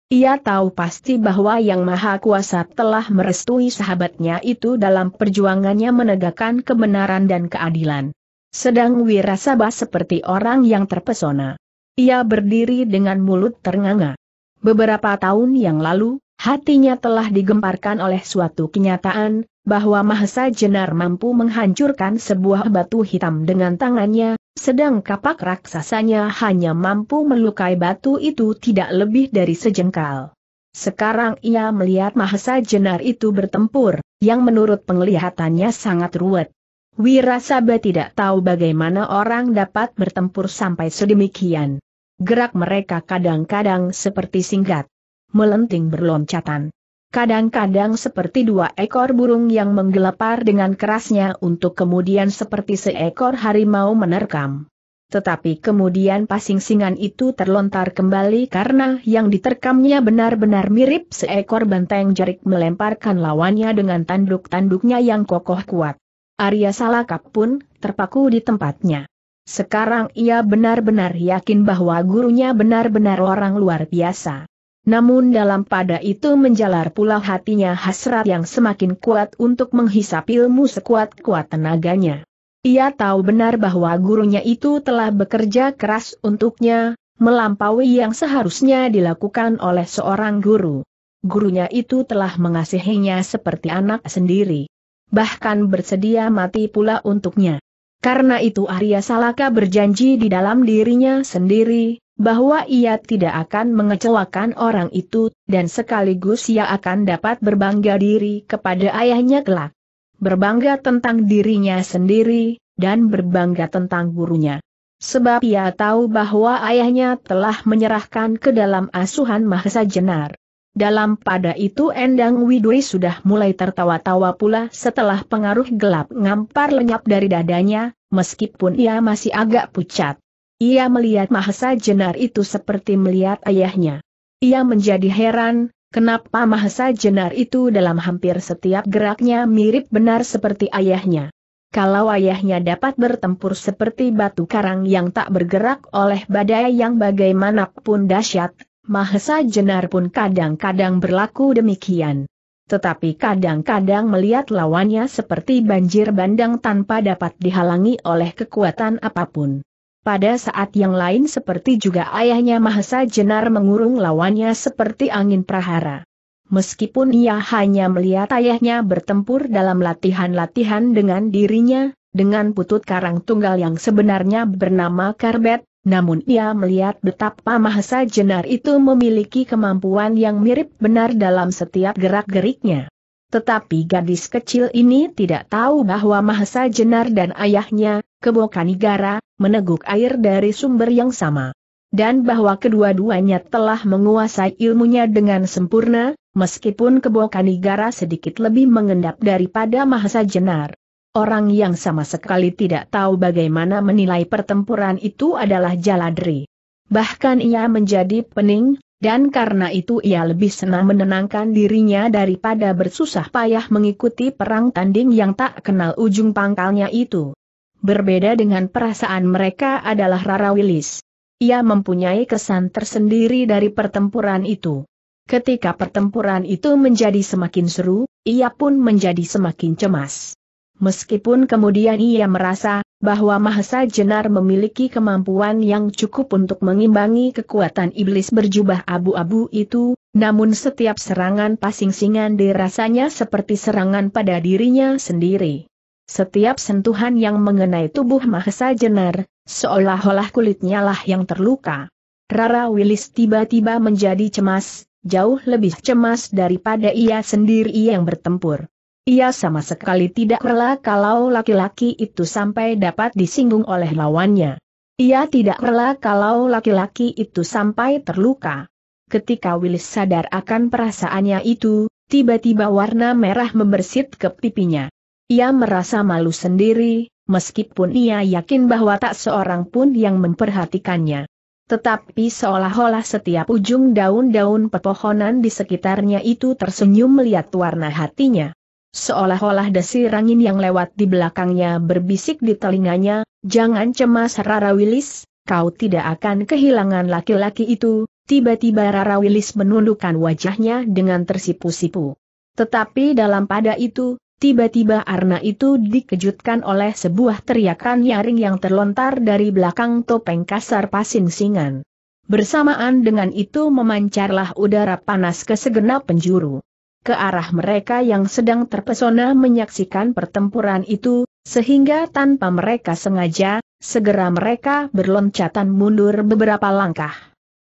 Ia tahu pasti bahwa Yang Maha Kuasa telah merestui sahabatnya itu dalam perjuangannya menegakkan kebenaran dan keadilan. Sedang Wirasaba seperti orang yang terpesona. Ia berdiri dengan mulut ternganga. Beberapa tahun yang lalu, hatinya telah digemparkan oleh suatu kenyataan, bahwa Mahesa Jenar mampu menghancurkan sebuah batu hitam dengan tangannya, sedang kapak raksasanya hanya mampu melukai batu itu tidak lebih dari sejengkal. Sekarang ia melihat Mahesa Jenar itu bertempur, yang menurut penglihatannya sangat ruwet. Wirasaba tidak tahu bagaimana orang dapat bertempur sampai sedemikian. Gerak mereka kadang-kadang seperti singkat, melenting berloncatan kadang-kadang seperti dua ekor burung yang menggelepar dengan kerasnya untuk kemudian seperti seekor harimau menerkam. Tetapi kemudian pasing singan itu terlontar kembali karena yang diterkamnya benar-benar mirip seekor banteng jarik melemparkan lawannya dengan tanduk-tanduknya yang kokoh kuat. Arya Salakap pun terpaku di tempatnya. Sekarang ia benar-benar yakin bahwa gurunya benar-benar orang luar biasa. Namun dalam pada itu menjalar pula hatinya hasrat yang semakin kuat untuk menghisap ilmu sekuat-kuat tenaganya. Ia tahu benar bahwa gurunya itu telah bekerja keras untuknya, melampaui yang seharusnya dilakukan oleh seorang guru. Gurunya itu telah mengasihinya seperti anak sendiri. Bahkan bersedia mati pula untuknya. Karena itu Arya Salaka berjanji di dalam dirinya sendiri, bahwa ia tidak akan mengecewakan orang itu, dan sekaligus ia akan dapat berbangga diri kepada ayahnya kelak. Berbangga tentang dirinya sendiri, dan berbangga tentang gurunya. Sebab ia tahu bahwa ayahnya telah menyerahkan ke dalam asuhan Mahesa Jenar. Dalam pada itu Endang Widuri sudah mulai tertawa-tawa pula setelah pengaruh gelap ngampar lenyap dari dadanya, meskipun ia masih agak pucat. Ia melihat Mahesa Jenar itu seperti melihat ayahnya. Ia menjadi heran, kenapa Mahesa Jenar itu dalam hampir setiap geraknya mirip benar seperti ayahnya. Kalau ayahnya dapat bertempur seperti batu karang yang tak bergerak oleh badai yang bagaimanapun dahsyat, Mahesa Jenar pun kadang-kadang berlaku demikian. Tetapi kadang-kadang melihat lawannya seperti banjir bandang tanpa dapat dihalangi oleh kekuatan apapun. Pada saat yang lain seperti juga ayahnya Mahesa Jenar mengurung lawannya seperti angin prahara. Meskipun ia hanya melihat ayahnya bertempur dalam latihan-latihan dengan dirinya, dengan putut karang tunggal yang sebenarnya bernama Karbet, namun ia melihat betapa Mahesa Jenar itu memiliki kemampuan yang mirip benar dalam setiap gerak-geriknya. Tetapi gadis kecil ini tidak tahu bahwa Mahesa Jenar dan ayahnya, Kebokanigara, meneguk air dari sumber yang sama. Dan bahwa kedua-duanya telah menguasai ilmunya dengan sempurna, meskipun Kebokanigara sedikit lebih mengendap daripada Mahesa Jenar. Orang yang sama sekali tidak tahu bagaimana menilai pertempuran itu adalah Jaladri. Bahkan ia menjadi pening, dan karena itu ia lebih senang menenangkan dirinya daripada bersusah payah mengikuti perang tanding yang tak kenal ujung pangkalnya itu. Berbeda dengan perasaan mereka adalah Rara Willis. Ia mempunyai kesan tersendiri dari pertempuran itu. Ketika pertempuran itu menjadi semakin seru, ia pun menjadi semakin cemas. Meskipun kemudian ia merasa, bahwa Mahesa Jenar memiliki kemampuan yang cukup untuk mengimbangi kekuatan iblis berjubah abu-abu itu, namun setiap serangan pasing-singan dirasanya seperti serangan pada dirinya sendiri. Setiap sentuhan yang mengenai tubuh Mahesa Jenar, seolah-olah kulitnya lah yang terluka. Rara Willis tiba-tiba menjadi cemas, jauh lebih cemas daripada ia sendiri yang bertempur. Ia sama sekali tidak rela kalau laki-laki itu sampai dapat disinggung oleh lawannya. Ia tidak rela kalau laki-laki itu sampai terluka. Ketika Willis sadar akan perasaannya itu, tiba-tiba warna merah membersit ke pipinya. Ia merasa malu sendiri, meskipun ia yakin bahwa tak seorang pun yang memperhatikannya. Tetapi seolah-olah setiap ujung daun-daun pepohonan di sekitarnya itu tersenyum melihat warna hatinya seolah-olah desir angin yang lewat di belakangnya berbisik di telinganya, jangan cemas Rara Wilis, kau tidak akan kehilangan laki-laki itu, tiba-tiba Rara Wilis menundukkan wajahnya dengan tersipu-sipu. Tetapi dalam pada itu, tiba-tiba Arna itu dikejutkan oleh sebuah teriakan nyaring yang terlontar dari belakang topeng kasar pasin singan Bersamaan dengan itu memancarlah udara panas ke segenap penjuru ke arah mereka yang sedang terpesona menyaksikan pertempuran itu, sehingga tanpa mereka sengaja, segera mereka berloncatan mundur beberapa langkah.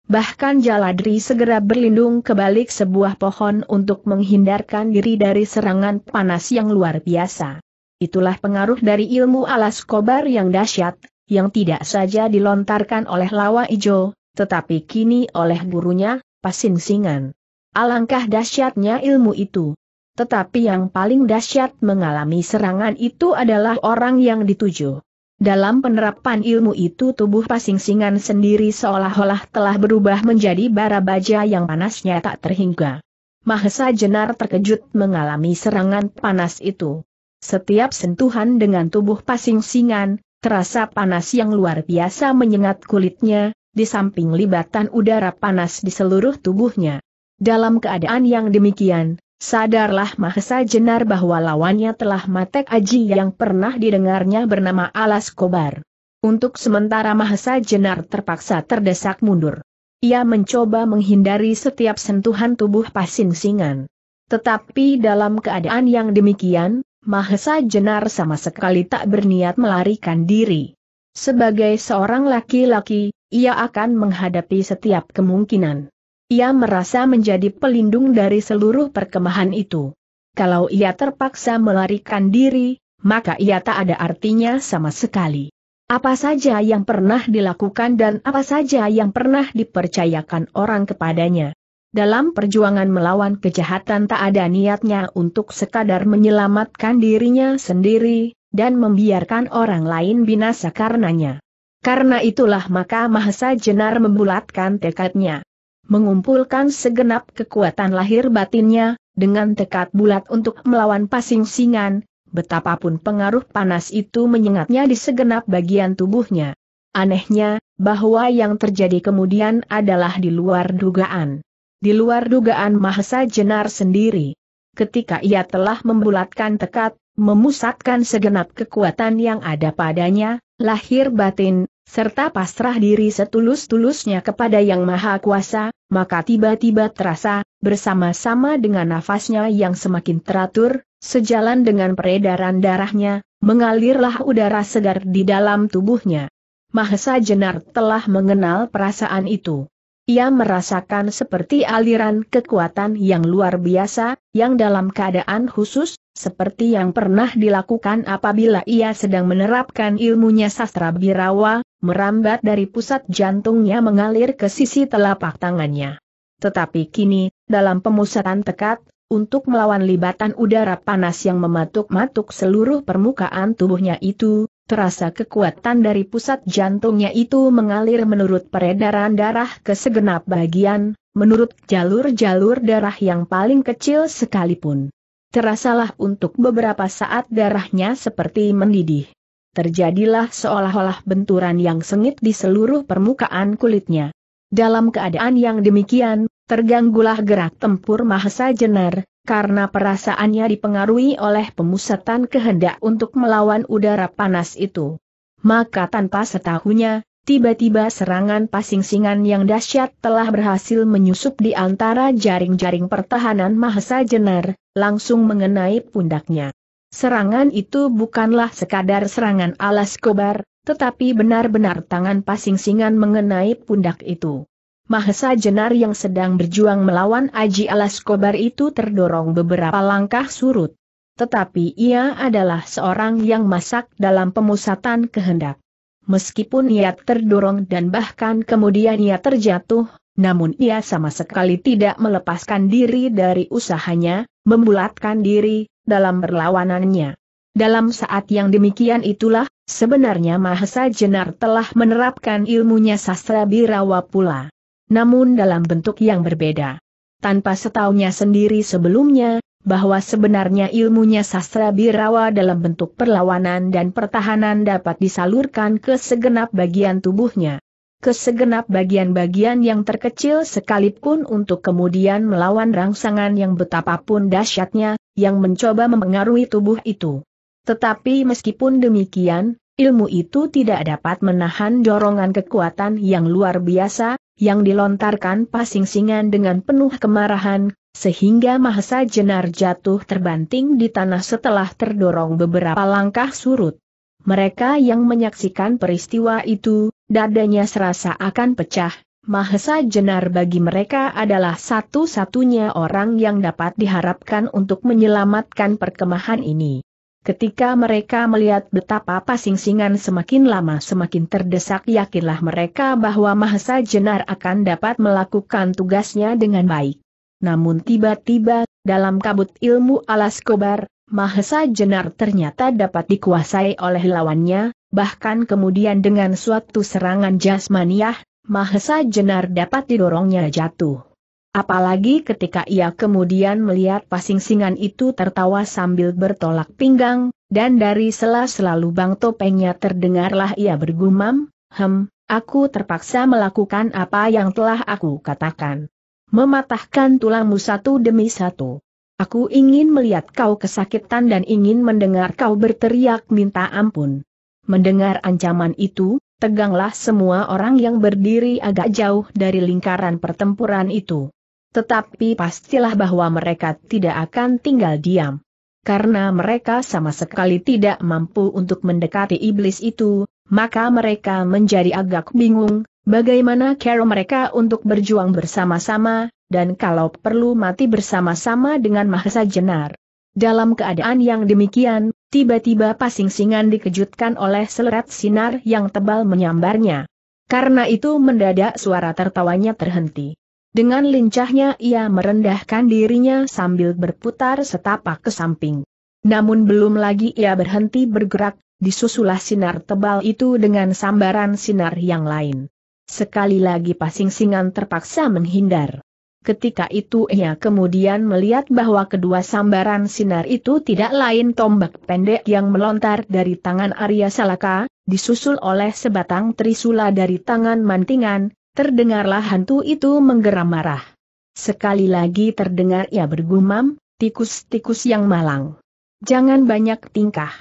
Bahkan Jaladri segera berlindung ke balik sebuah pohon untuk menghindarkan diri dari serangan panas yang luar biasa. Itulah pengaruh dari ilmu alas kobar yang dahsyat, yang tidak saja dilontarkan oleh lawa ijo, tetapi kini oleh gurunya, Pasinsingan. Alangkah dahsyatnya ilmu itu. Tetapi yang paling dahsyat mengalami serangan itu adalah orang yang dituju. Dalam penerapan ilmu itu tubuh pasingsingan sendiri seolah-olah telah berubah menjadi bara baja yang panasnya tak terhingga. Mahesa Jenar terkejut mengalami serangan panas itu. Setiap sentuhan dengan tubuh pasingsingan, terasa panas yang luar biasa menyengat kulitnya, di samping libatan udara panas di seluruh tubuhnya. Dalam keadaan yang demikian, sadarlah Mahesa Jenar bahwa lawannya telah Matek Aji yang pernah didengarnya bernama Alas Kobar. Untuk sementara Mahesa Jenar terpaksa terdesak mundur. Ia mencoba menghindari setiap sentuhan tubuh Pasin Singan. Tetapi dalam keadaan yang demikian, Mahesa Jenar sama sekali tak berniat melarikan diri. Sebagai seorang laki-laki, ia akan menghadapi setiap kemungkinan. Ia merasa menjadi pelindung dari seluruh perkemahan itu. Kalau ia terpaksa melarikan diri, maka ia tak ada artinya sama sekali. Apa saja yang pernah dilakukan dan apa saja yang pernah dipercayakan orang kepadanya. Dalam perjuangan melawan kejahatan tak ada niatnya untuk sekadar menyelamatkan dirinya sendiri, dan membiarkan orang lain binasa karenanya. Karena itulah maka Mahesa Jenar membulatkan tekadnya mengumpulkan segenap kekuatan lahir batinnya, dengan tekad bulat untuk melawan pasing singan, betapapun pengaruh panas itu menyengatnya di segenap bagian tubuhnya. Anehnya, bahwa yang terjadi kemudian adalah di luar dugaan. Di luar dugaan Mahesa Jenar sendiri. Ketika ia telah membulatkan tekad, memusatkan segenap kekuatan yang ada padanya, lahir batin, serta pasrah diri setulus-tulusnya kepada Yang Maha Kuasa, maka tiba-tiba terasa, bersama-sama dengan nafasnya yang semakin teratur, sejalan dengan peredaran darahnya, mengalirlah udara segar di dalam tubuhnya. Mahesa Jenar telah mengenal perasaan itu. Ia merasakan seperti aliran kekuatan yang luar biasa, yang dalam keadaan khusus, seperti yang pernah dilakukan apabila ia sedang menerapkan ilmunya sastra birawa, merambat dari pusat jantungnya mengalir ke sisi telapak tangannya. Tetapi kini, dalam pemusatan tekat, untuk melawan libatan udara panas yang mematuk-matuk seluruh permukaan tubuhnya itu, terasa kekuatan dari pusat jantungnya itu mengalir menurut peredaran darah ke segenap bagian, menurut jalur-jalur darah yang paling kecil sekalipun. Terasalah untuk beberapa saat darahnya seperti mendidih. Terjadilah seolah-olah benturan yang sengit di seluruh permukaan kulitnya. Dalam keadaan yang demikian, terganggulah gerak tempur Mahasa Jenar, karena perasaannya dipengaruhi oleh pemusatan kehendak untuk melawan udara panas itu. Maka tanpa setahunya, tiba-tiba serangan pasing-singan yang dahsyat telah berhasil menyusup di antara jaring-jaring pertahanan Mahesa Jenar, langsung mengenai pundaknya. Serangan itu bukanlah sekadar serangan alas kobar, tetapi benar-benar tangan pasing-singan mengenai pundak itu. Mahesa Jenar yang sedang berjuang melawan Aji Alas Kobar itu terdorong beberapa langkah surut. Tetapi ia adalah seorang yang masak dalam pemusatan kehendak. Meskipun ia terdorong dan bahkan kemudian ia terjatuh, namun ia sama sekali tidak melepaskan diri dari usahanya, membulatkan diri, dalam perlawanannya. Dalam saat yang demikian itulah, sebenarnya Mahesa Jenar telah menerapkan ilmunya sastra birawa pula namun dalam bentuk yang berbeda. Tanpa setaunya sendiri sebelumnya, bahwa sebenarnya ilmunya sastra birawa dalam bentuk perlawanan dan pertahanan dapat disalurkan ke segenap bagian tubuhnya. Ke segenap bagian-bagian yang terkecil sekalipun untuk kemudian melawan rangsangan yang betapapun dahsyatnya, yang mencoba memengaruhi tubuh itu. Tetapi meskipun demikian, ilmu itu tidak dapat menahan dorongan kekuatan yang luar biasa, yang dilontarkan pasing-singan dengan penuh kemarahan, sehingga Mahesa Jenar jatuh terbanting di tanah setelah terdorong beberapa langkah surut. Mereka yang menyaksikan peristiwa itu, dadanya serasa akan pecah, Mahesa Jenar bagi mereka adalah satu-satunya orang yang dapat diharapkan untuk menyelamatkan perkemahan ini. Ketika mereka melihat betapa pasing-singan semakin lama semakin terdesak yakinlah mereka bahwa Mahesa Jenar akan dapat melakukan tugasnya dengan baik. Namun tiba-tiba, dalam kabut ilmu alas kobar, Mahesa Jenar ternyata dapat dikuasai oleh lawannya, bahkan kemudian dengan suatu serangan jasmaniah, Mahesa Jenar dapat didorongnya jatuh. Apalagi ketika ia kemudian melihat pasing-singan itu tertawa sambil bertolak pinggang, dan dari sela-sela lubang topengnya terdengarlah ia bergumam, Hem, aku terpaksa melakukan apa yang telah aku katakan. Mematahkan tulangmu satu demi satu. Aku ingin melihat kau kesakitan dan ingin mendengar kau berteriak minta ampun. Mendengar ancaman itu, teganglah semua orang yang berdiri agak jauh dari lingkaran pertempuran itu. Tetapi pastilah bahwa mereka tidak akan tinggal diam. Karena mereka sama sekali tidak mampu untuk mendekati iblis itu, maka mereka menjadi agak bingung, bagaimana cara mereka untuk berjuang bersama-sama, dan kalau perlu mati bersama-sama dengan Mahesa Jenar. Dalam keadaan yang demikian, tiba-tiba pasing-singan dikejutkan oleh seleret sinar yang tebal menyambarnya. Karena itu mendadak suara tertawanya terhenti. Dengan lincahnya ia merendahkan dirinya sambil berputar setapak ke samping. Namun belum lagi ia berhenti bergerak, disusulah sinar tebal itu dengan sambaran sinar yang lain. Sekali lagi pasing singan terpaksa menghindar. Ketika itu ia kemudian melihat bahwa kedua sambaran sinar itu tidak lain tombak pendek yang melontar dari tangan Arya Salaka, disusul oleh sebatang trisula dari tangan mantingan, Terdengarlah hantu itu menggeram marah. Sekali lagi terdengar ia bergumam, tikus-tikus yang malang. Jangan banyak tingkah.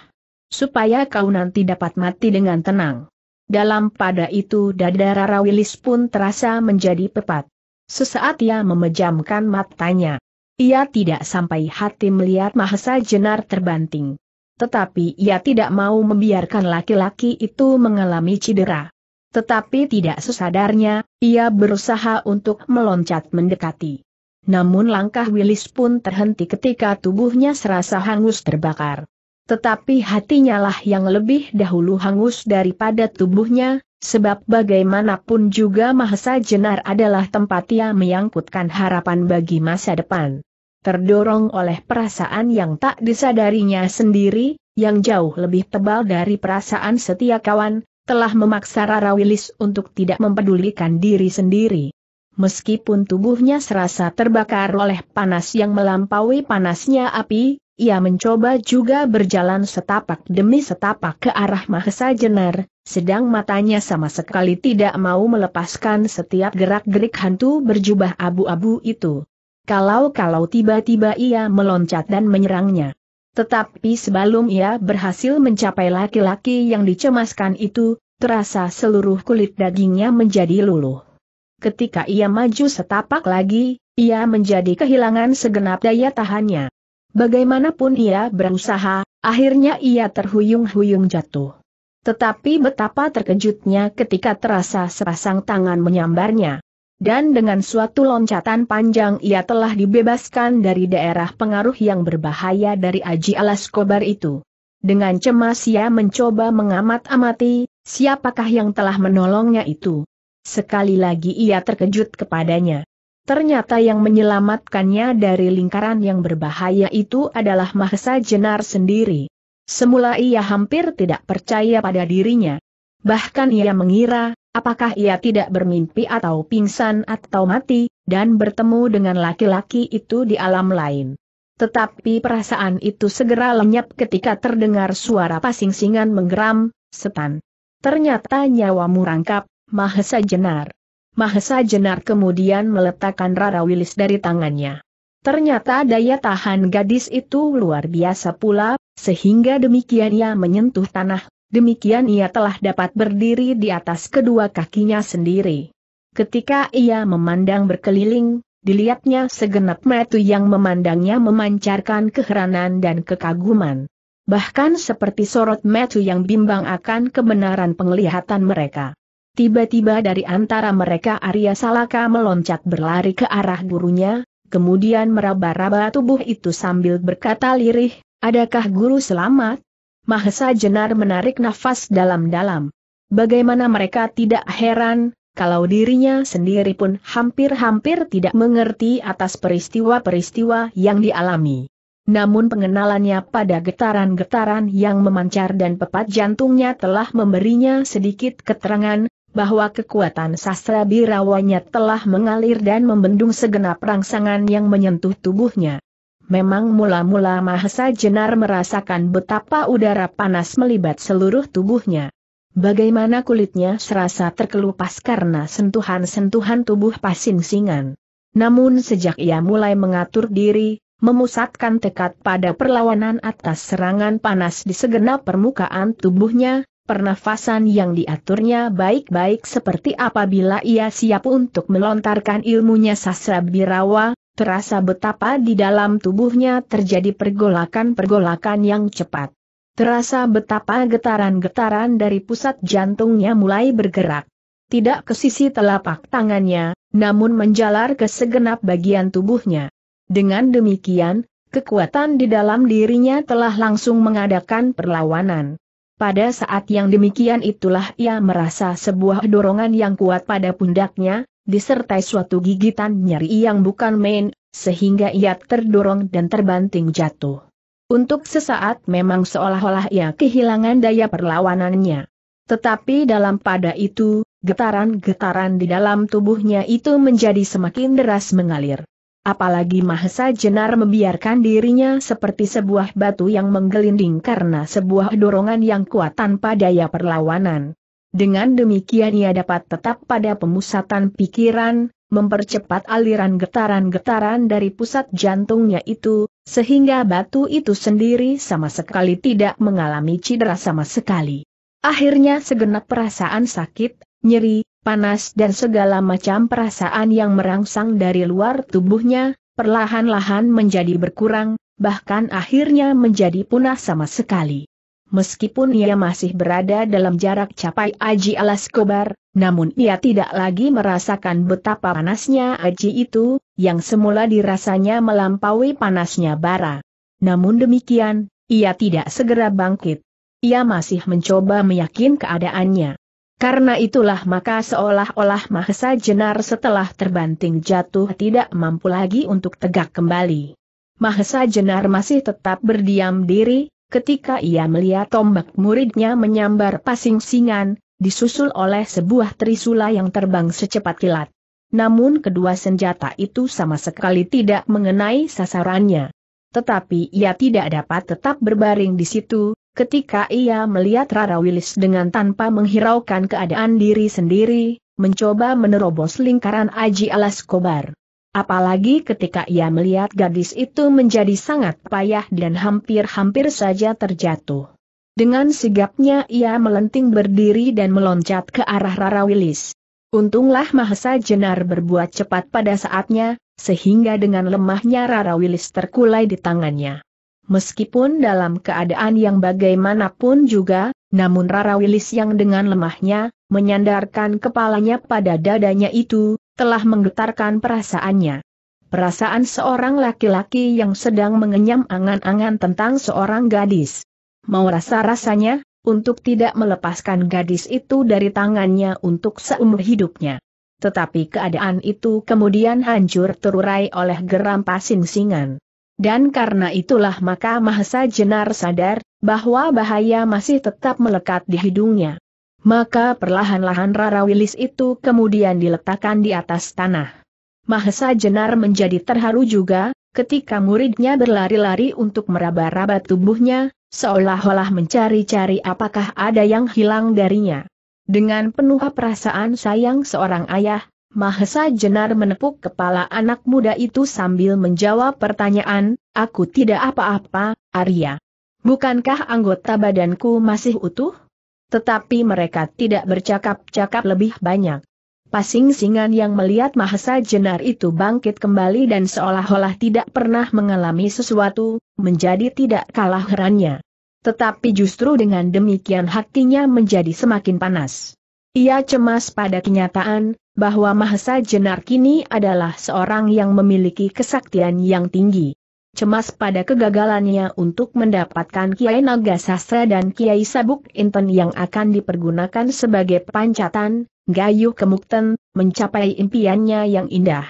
Supaya kau nanti dapat mati dengan tenang. Dalam pada itu dada Rara Willis pun terasa menjadi pepat. Sesaat ia memejamkan matanya. Ia tidak sampai hati melihat Mahesa Jenar terbanting. Tetapi ia tidak mau membiarkan laki-laki itu mengalami cedera. Tetapi tidak sesadarnya, ia berusaha untuk meloncat mendekati. Namun langkah Willis pun terhenti ketika tubuhnya serasa hangus terbakar. Tetapi hatinya lah yang lebih dahulu hangus daripada tubuhnya, sebab bagaimanapun juga Mahesa Jenar adalah tempat ia menyangkutkan harapan bagi masa depan. Terdorong oleh perasaan yang tak disadarinya sendiri, yang jauh lebih tebal dari perasaan setia kawan, telah memaksa Rara Wilis untuk tidak mempedulikan diri sendiri. Meskipun tubuhnya serasa terbakar oleh panas yang melampaui panasnya api, ia mencoba juga berjalan setapak demi setapak ke arah Mahesa Jenar, sedang matanya sama sekali tidak mau melepaskan setiap gerak-gerik hantu berjubah abu-abu itu. Kalau-kalau tiba-tiba ia meloncat dan menyerangnya. Tetapi sebelum ia berhasil mencapai laki-laki yang dicemaskan itu, terasa seluruh kulit dagingnya menjadi luluh. Ketika ia maju setapak lagi, ia menjadi kehilangan segenap daya tahannya. Bagaimanapun ia berusaha, akhirnya ia terhuyung-huyung jatuh. Tetapi betapa terkejutnya ketika terasa sepasang tangan menyambarnya dan dengan suatu loncatan panjang ia telah dibebaskan dari daerah pengaruh yang berbahaya dari Aji Alaskobar itu. Dengan cemas ia mencoba mengamat-amati, siapakah yang telah menolongnya itu. Sekali lagi ia terkejut kepadanya. Ternyata yang menyelamatkannya dari lingkaran yang berbahaya itu adalah Mahesa Jenar sendiri. Semula ia hampir tidak percaya pada dirinya. Bahkan ia mengira, Apakah ia tidak bermimpi atau pingsan atau mati, dan bertemu dengan laki-laki itu di alam lain. Tetapi perasaan itu segera lenyap ketika terdengar suara pasing-singan menggeram, setan. Ternyata nyawamu rangkap, Mahesa Jenar. Mahesa Jenar kemudian meletakkan Rara Wilis dari tangannya. Ternyata daya tahan gadis itu luar biasa pula, sehingga demikian ia menyentuh tanah Demikian ia telah dapat berdiri di atas kedua kakinya sendiri. Ketika ia memandang berkeliling, dilihatnya segenap metu yang memandangnya memancarkan keheranan dan kekaguman. Bahkan seperti sorot metu yang bimbang akan kebenaran penglihatan mereka. Tiba-tiba dari antara mereka Arya Salaka meloncat berlari ke arah gurunya, kemudian meraba-raba tubuh itu sambil berkata lirih, adakah guru selamat? Mahesa Jenar menarik nafas dalam-dalam. Bagaimana mereka tidak heran, kalau dirinya sendiri pun hampir-hampir tidak mengerti atas peristiwa-peristiwa yang dialami. Namun pengenalannya pada getaran-getaran yang memancar dan pepat jantungnya telah memberinya sedikit keterangan, bahwa kekuatan sastra birawanya telah mengalir dan membendung segenap rangsangan yang menyentuh tubuhnya. Memang mula-mula Mahesa Jenar merasakan betapa udara panas melibat seluruh tubuhnya. Bagaimana kulitnya serasa terkelupas karena sentuhan-sentuhan tubuh pasing-singan. Namun sejak ia mulai mengatur diri, memusatkan tekad pada perlawanan atas serangan panas di segenap permukaan tubuhnya, pernafasan yang diaturnya baik-baik seperti apabila ia siap untuk melontarkan ilmunya sasra birawa, terasa betapa di dalam tubuhnya terjadi pergolakan-pergolakan yang cepat. Terasa betapa getaran-getaran dari pusat jantungnya mulai bergerak. Tidak ke sisi telapak tangannya, namun menjalar ke segenap bagian tubuhnya. Dengan demikian, kekuatan di dalam dirinya telah langsung mengadakan perlawanan. Pada saat yang demikian itulah ia merasa sebuah dorongan yang kuat pada pundaknya, disertai suatu gigitan nyeri yang bukan main, sehingga ia terdorong dan terbanting jatuh. Untuk sesaat memang seolah-olah ia kehilangan daya perlawanannya. Tetapi dalam pada itu, getaran-getaran di dalam tubuhnya itu menjadi semakin deras mengalir apalagi Mahesa Jenar membiarkan dirinya seperti sebuah batu yang menggelinding karena sebuah dorongan yang kuat tanpa daya perlawanan. Dengan demikian ia dapat tetap pada pemusatan pikiran, mempercepat aliran getaran-getaran dari pusat jantungnya itu, sehingga batu itu sendiri sama sekali tidak mengalami cedera sama sekali. Akhirnya segenap perasaan sakit, nyeri, panas dan segala macam perasaan yang merangsang dari luar tubuhnya, perlahan-lahan menjadi berkurang, bahkan akhirnya menjadi punah sama sekali. Meskipun ia masih berada dalam jarak capai Aji Alas Kobar, namun ia tidak lagi merasakan betapa panasnya Aji itu, yang semula dirasanya melampaui panasnya bara. Namun demikian, ia tidak segera bangkit. Ia masih mencoba meyakin keadaannya. Karena itulah maka seolah-olah Mahesa Jenar setelah terbanting jatuh tidak mampu lagi untuk tegak kembali. Mahesa Jenar masih tetap berdiam diri, ketika ia melihat tombak muridnya menyambar pasing-singan, disusul oleh sebuah trisula yang terbang secepat kilat. Namun kedua senjata itu sama sekali tidak mengenai sasarannya. Tetapi ia tidak dapat tetap berbaring di situ, Ketika ia melihat Rara Wilis dengan tanpa menghiraukan keadaan diri sendiri, mencoba menerobos lingkaran Aji Alas Kobar. Apalagi ketika ia melihat gadis itu menjadi sangat payah dan hampir-hampir saja terjatuh. Dengan sigapnya ia melenting berdiri dan meloncat ke arah Rara Wilis. Untunglah Mahesa Jenar berbuat cepat pada saatnya, sehingga dengan lemahnya Rara Wilis terkulai di tangannya meskipun dalam keadaan yang bagaimanapun juga, namun Rara Wilis yang dengan lemahnya, menyandarkan kepalanya pada dadanya itu, telah menggetarkan perasaannya. Perasaan seorang laki-laki yang sedang mengenyam angan-angan tentang seorang gadis. Mau rasa-rasanya, untuk tidak melepaskan gadis itu dari tangannya untuk seumur hidupnya. Tetapi keadaan itu kemudian hancur terurai oleh geram pasing-singan. Dan karena itulah maka Mahesa Jenar sadar, bahwa bahaya masih tetap melekat di hidungnya. Maka perlahan-lahan Rara Wilis itu kemudian diletakkan di atas tanah. Mahesa Jenar menjadi terharu juga, ketika muridnya berlari-lari untuk meraba-raba tubuhnya, seolah-olah mencari-cari apakah ada yang hilang darinya. Dengan penuh perasaan sayang seorang ayah, Mahesa Jenar menepuk kepala anak muda itu sambil menjawab pertanyaan, aku tidak apa-apa, Arya. Bukankah anggota badanku masih utuh? Tetapi mereka tidak bercakap-cakap lebih banyak. Pasing-singan yang melihat Mahesa Jenar itu bangkit kembali dan seolah-olah tidak pernah mengalami sesuatu, menjadi tidak kalah herannya. Tetapi justru dengan demikian hatinya menjadi semakin panas. Ia cemas pada kenyataan, bahwa Mahesa Jenar kini adalah seorang yang memiliki kesaktian yang tinggi. Cemas pada kegagalannya untuk mendapatkan Kiai Naga Sastra dan Kiai Sabuk Inten yang akan dipergunakan sebagai pancatan, Gayu Kemukten, mencapai impiannya yang indah.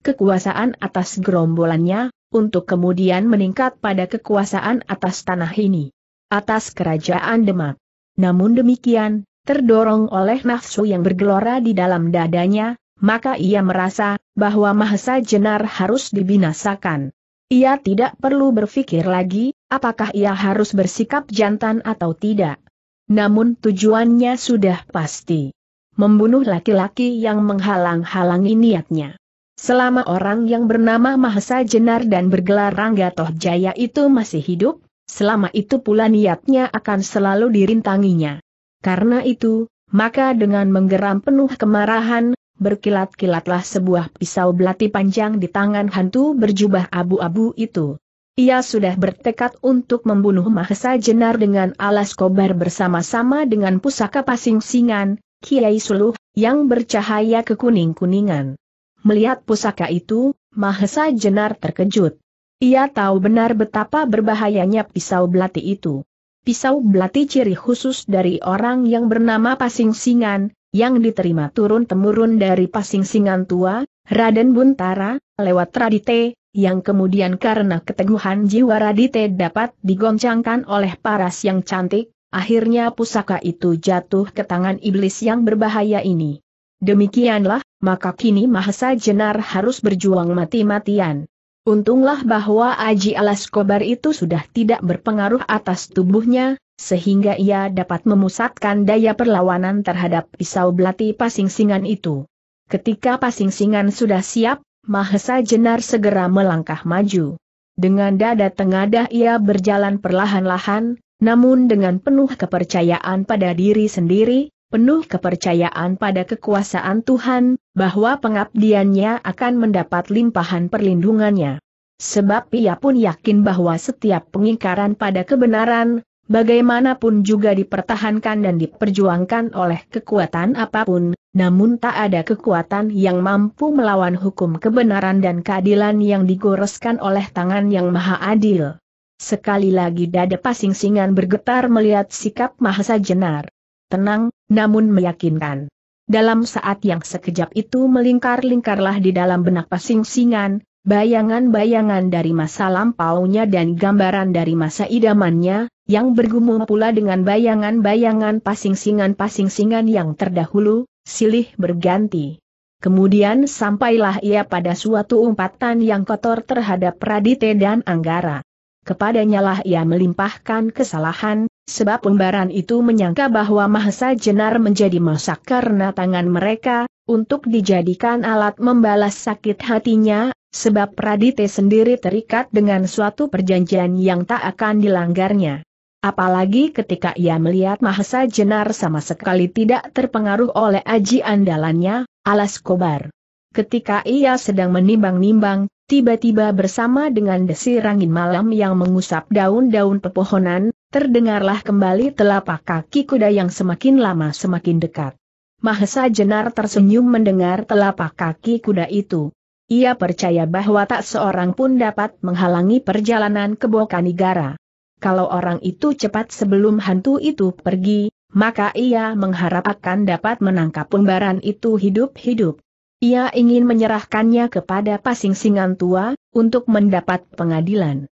Kekuasaan atas gerombolannya, untuk kemudian meningkat pada kekuasaan atas tanah ini. Atas kerajaan Demak. Namun demikian, Terdorong oleh nafsu yang bergelora di dalam dadanya, maka ia merasa bahwa Mahesa Jenar harus dibinasakan. Ia tidak perlu berpikir lagi, apakah ia harus bersikap jantan atau tidak. Namun tujuannya sudah pasti. Membunuh laki-laki yang menghalang-halangi niatnya. Selama orang yang bernama Mahesa Jenar dan bergelar Rangga Toh Jaya itu masih hidup, selama itu pula niatnya akan selalu dirintanginya. Karena itu, maka dengan menggeram penuh kemarahan, berkilat-kilatlah sebuah pisau belati panjang di tangan hantu berjubah abu-abu itu. Ia sudah bertekad untuk membunuh Mahesa Jenar dengan alas kobar bersama-sama dengan pusaka pasing-singan, Kiai Suluh, yang bercahaya kekuning-kuningan. Melihat pusaka itu, Mahesa Jenar terkejut. Ia tahu benar betapa berbahayanya pisau belati itu pisau belati ciri khusus dari orang yang bernama Pasing Singan, yang diterima turun-temurun dari Pasing Singan tua, Raden Buntara, lewat Radite, yang kemudian karena keteguhan jiwa Radite dapat digoncangkan oleh paras yang cantik, akhirnya pusaka itu jatuh ke tangan iblis yang berbahaya ini. Demikianlah, maka kini Mahesa Jenar harus berjuang mati-matian. Untunglah bahwa Aji alas kobar itu sudah tidak berpengaruh atas tubuhnya, sehingga ia dapat memusatkan daya perlawanan terhadap pisau belati pasingsingan itu. Ketika pasingsingan sudah siap, Mahesa Jenar segera melangkah maju. Dengan dada tengadah ia berjalan perlahan-lahan, namun dengan penuh kepercayaan pada diri sendiri, penuh kepercayaan pada kekuasaan Tuhan, bahwa pengabdiannya akan mendapat limpahan perlindungannya. Sebab ia pun yakin bahwa setiap pengingkaran pada kebenaran, bagaimanapun juga dipertahankan dan diperjuangkan oleh kekuatan apapun, namun tak ada kekuatan yang mampu melawan hukum kebenaran dan keadilan yang digoreskan oleh tangan yang maha adil. Sekali lagi dada pasing-singan bergetar melihat sikap Mahasa Jenar tenang, namun meyakinkan. Dalam saat yang sekejap itu melingkar-lingkarlah di dalam benak pasing-singan, bayangan-bayangan dari masa lampaunya dan gambaran dari masa idamannya, yang bergumul pula dengan bayangan-bayangan pasing-singan-pasing-singan yang terdahulu, silih berganti. Kemudian sampailah ia pada suatu umpatan yang kotor terhadap Radite dan Anggara. KepadaNyalah ia melimpahkan kesalahan, sebab umbaran itu menyangka bahwa Mahesa Jenar menjadi masak karena tangan mereka, untuk dijadikan alat membalas sakit hatinya, sebab Pradite sendiri terikat dengan suatu perjanjian yang tak akan dilanggarnya. Apalagi ketika ia melihat Mahesa Jenar sama sekali tidak terpengaruh oleh aji andalannya, alas kobar. Ketika ia sedang menimbang-nimbang, Tiba-tiba bersama dengan desir angin malam yang mengusap daun-daun pepohonan, terdengarlah kembali telapak kaki kuda yang semakin lama semakin dekat. Mahesa Jenar tersenyum mendengar telapak kaki kuda itu. Ia percaya bahwa tak seorang pun dapat menghalangi perjalanan ke Bokanigara. Kalau orang itu cepat sebelum hantu itu pergi, maka ia mengharapkan dapat menangkap pembaran itu hidup-hidup. Ia ingin menyerahkannya kepada pasing singan tua, untuk mendapat pengadilan.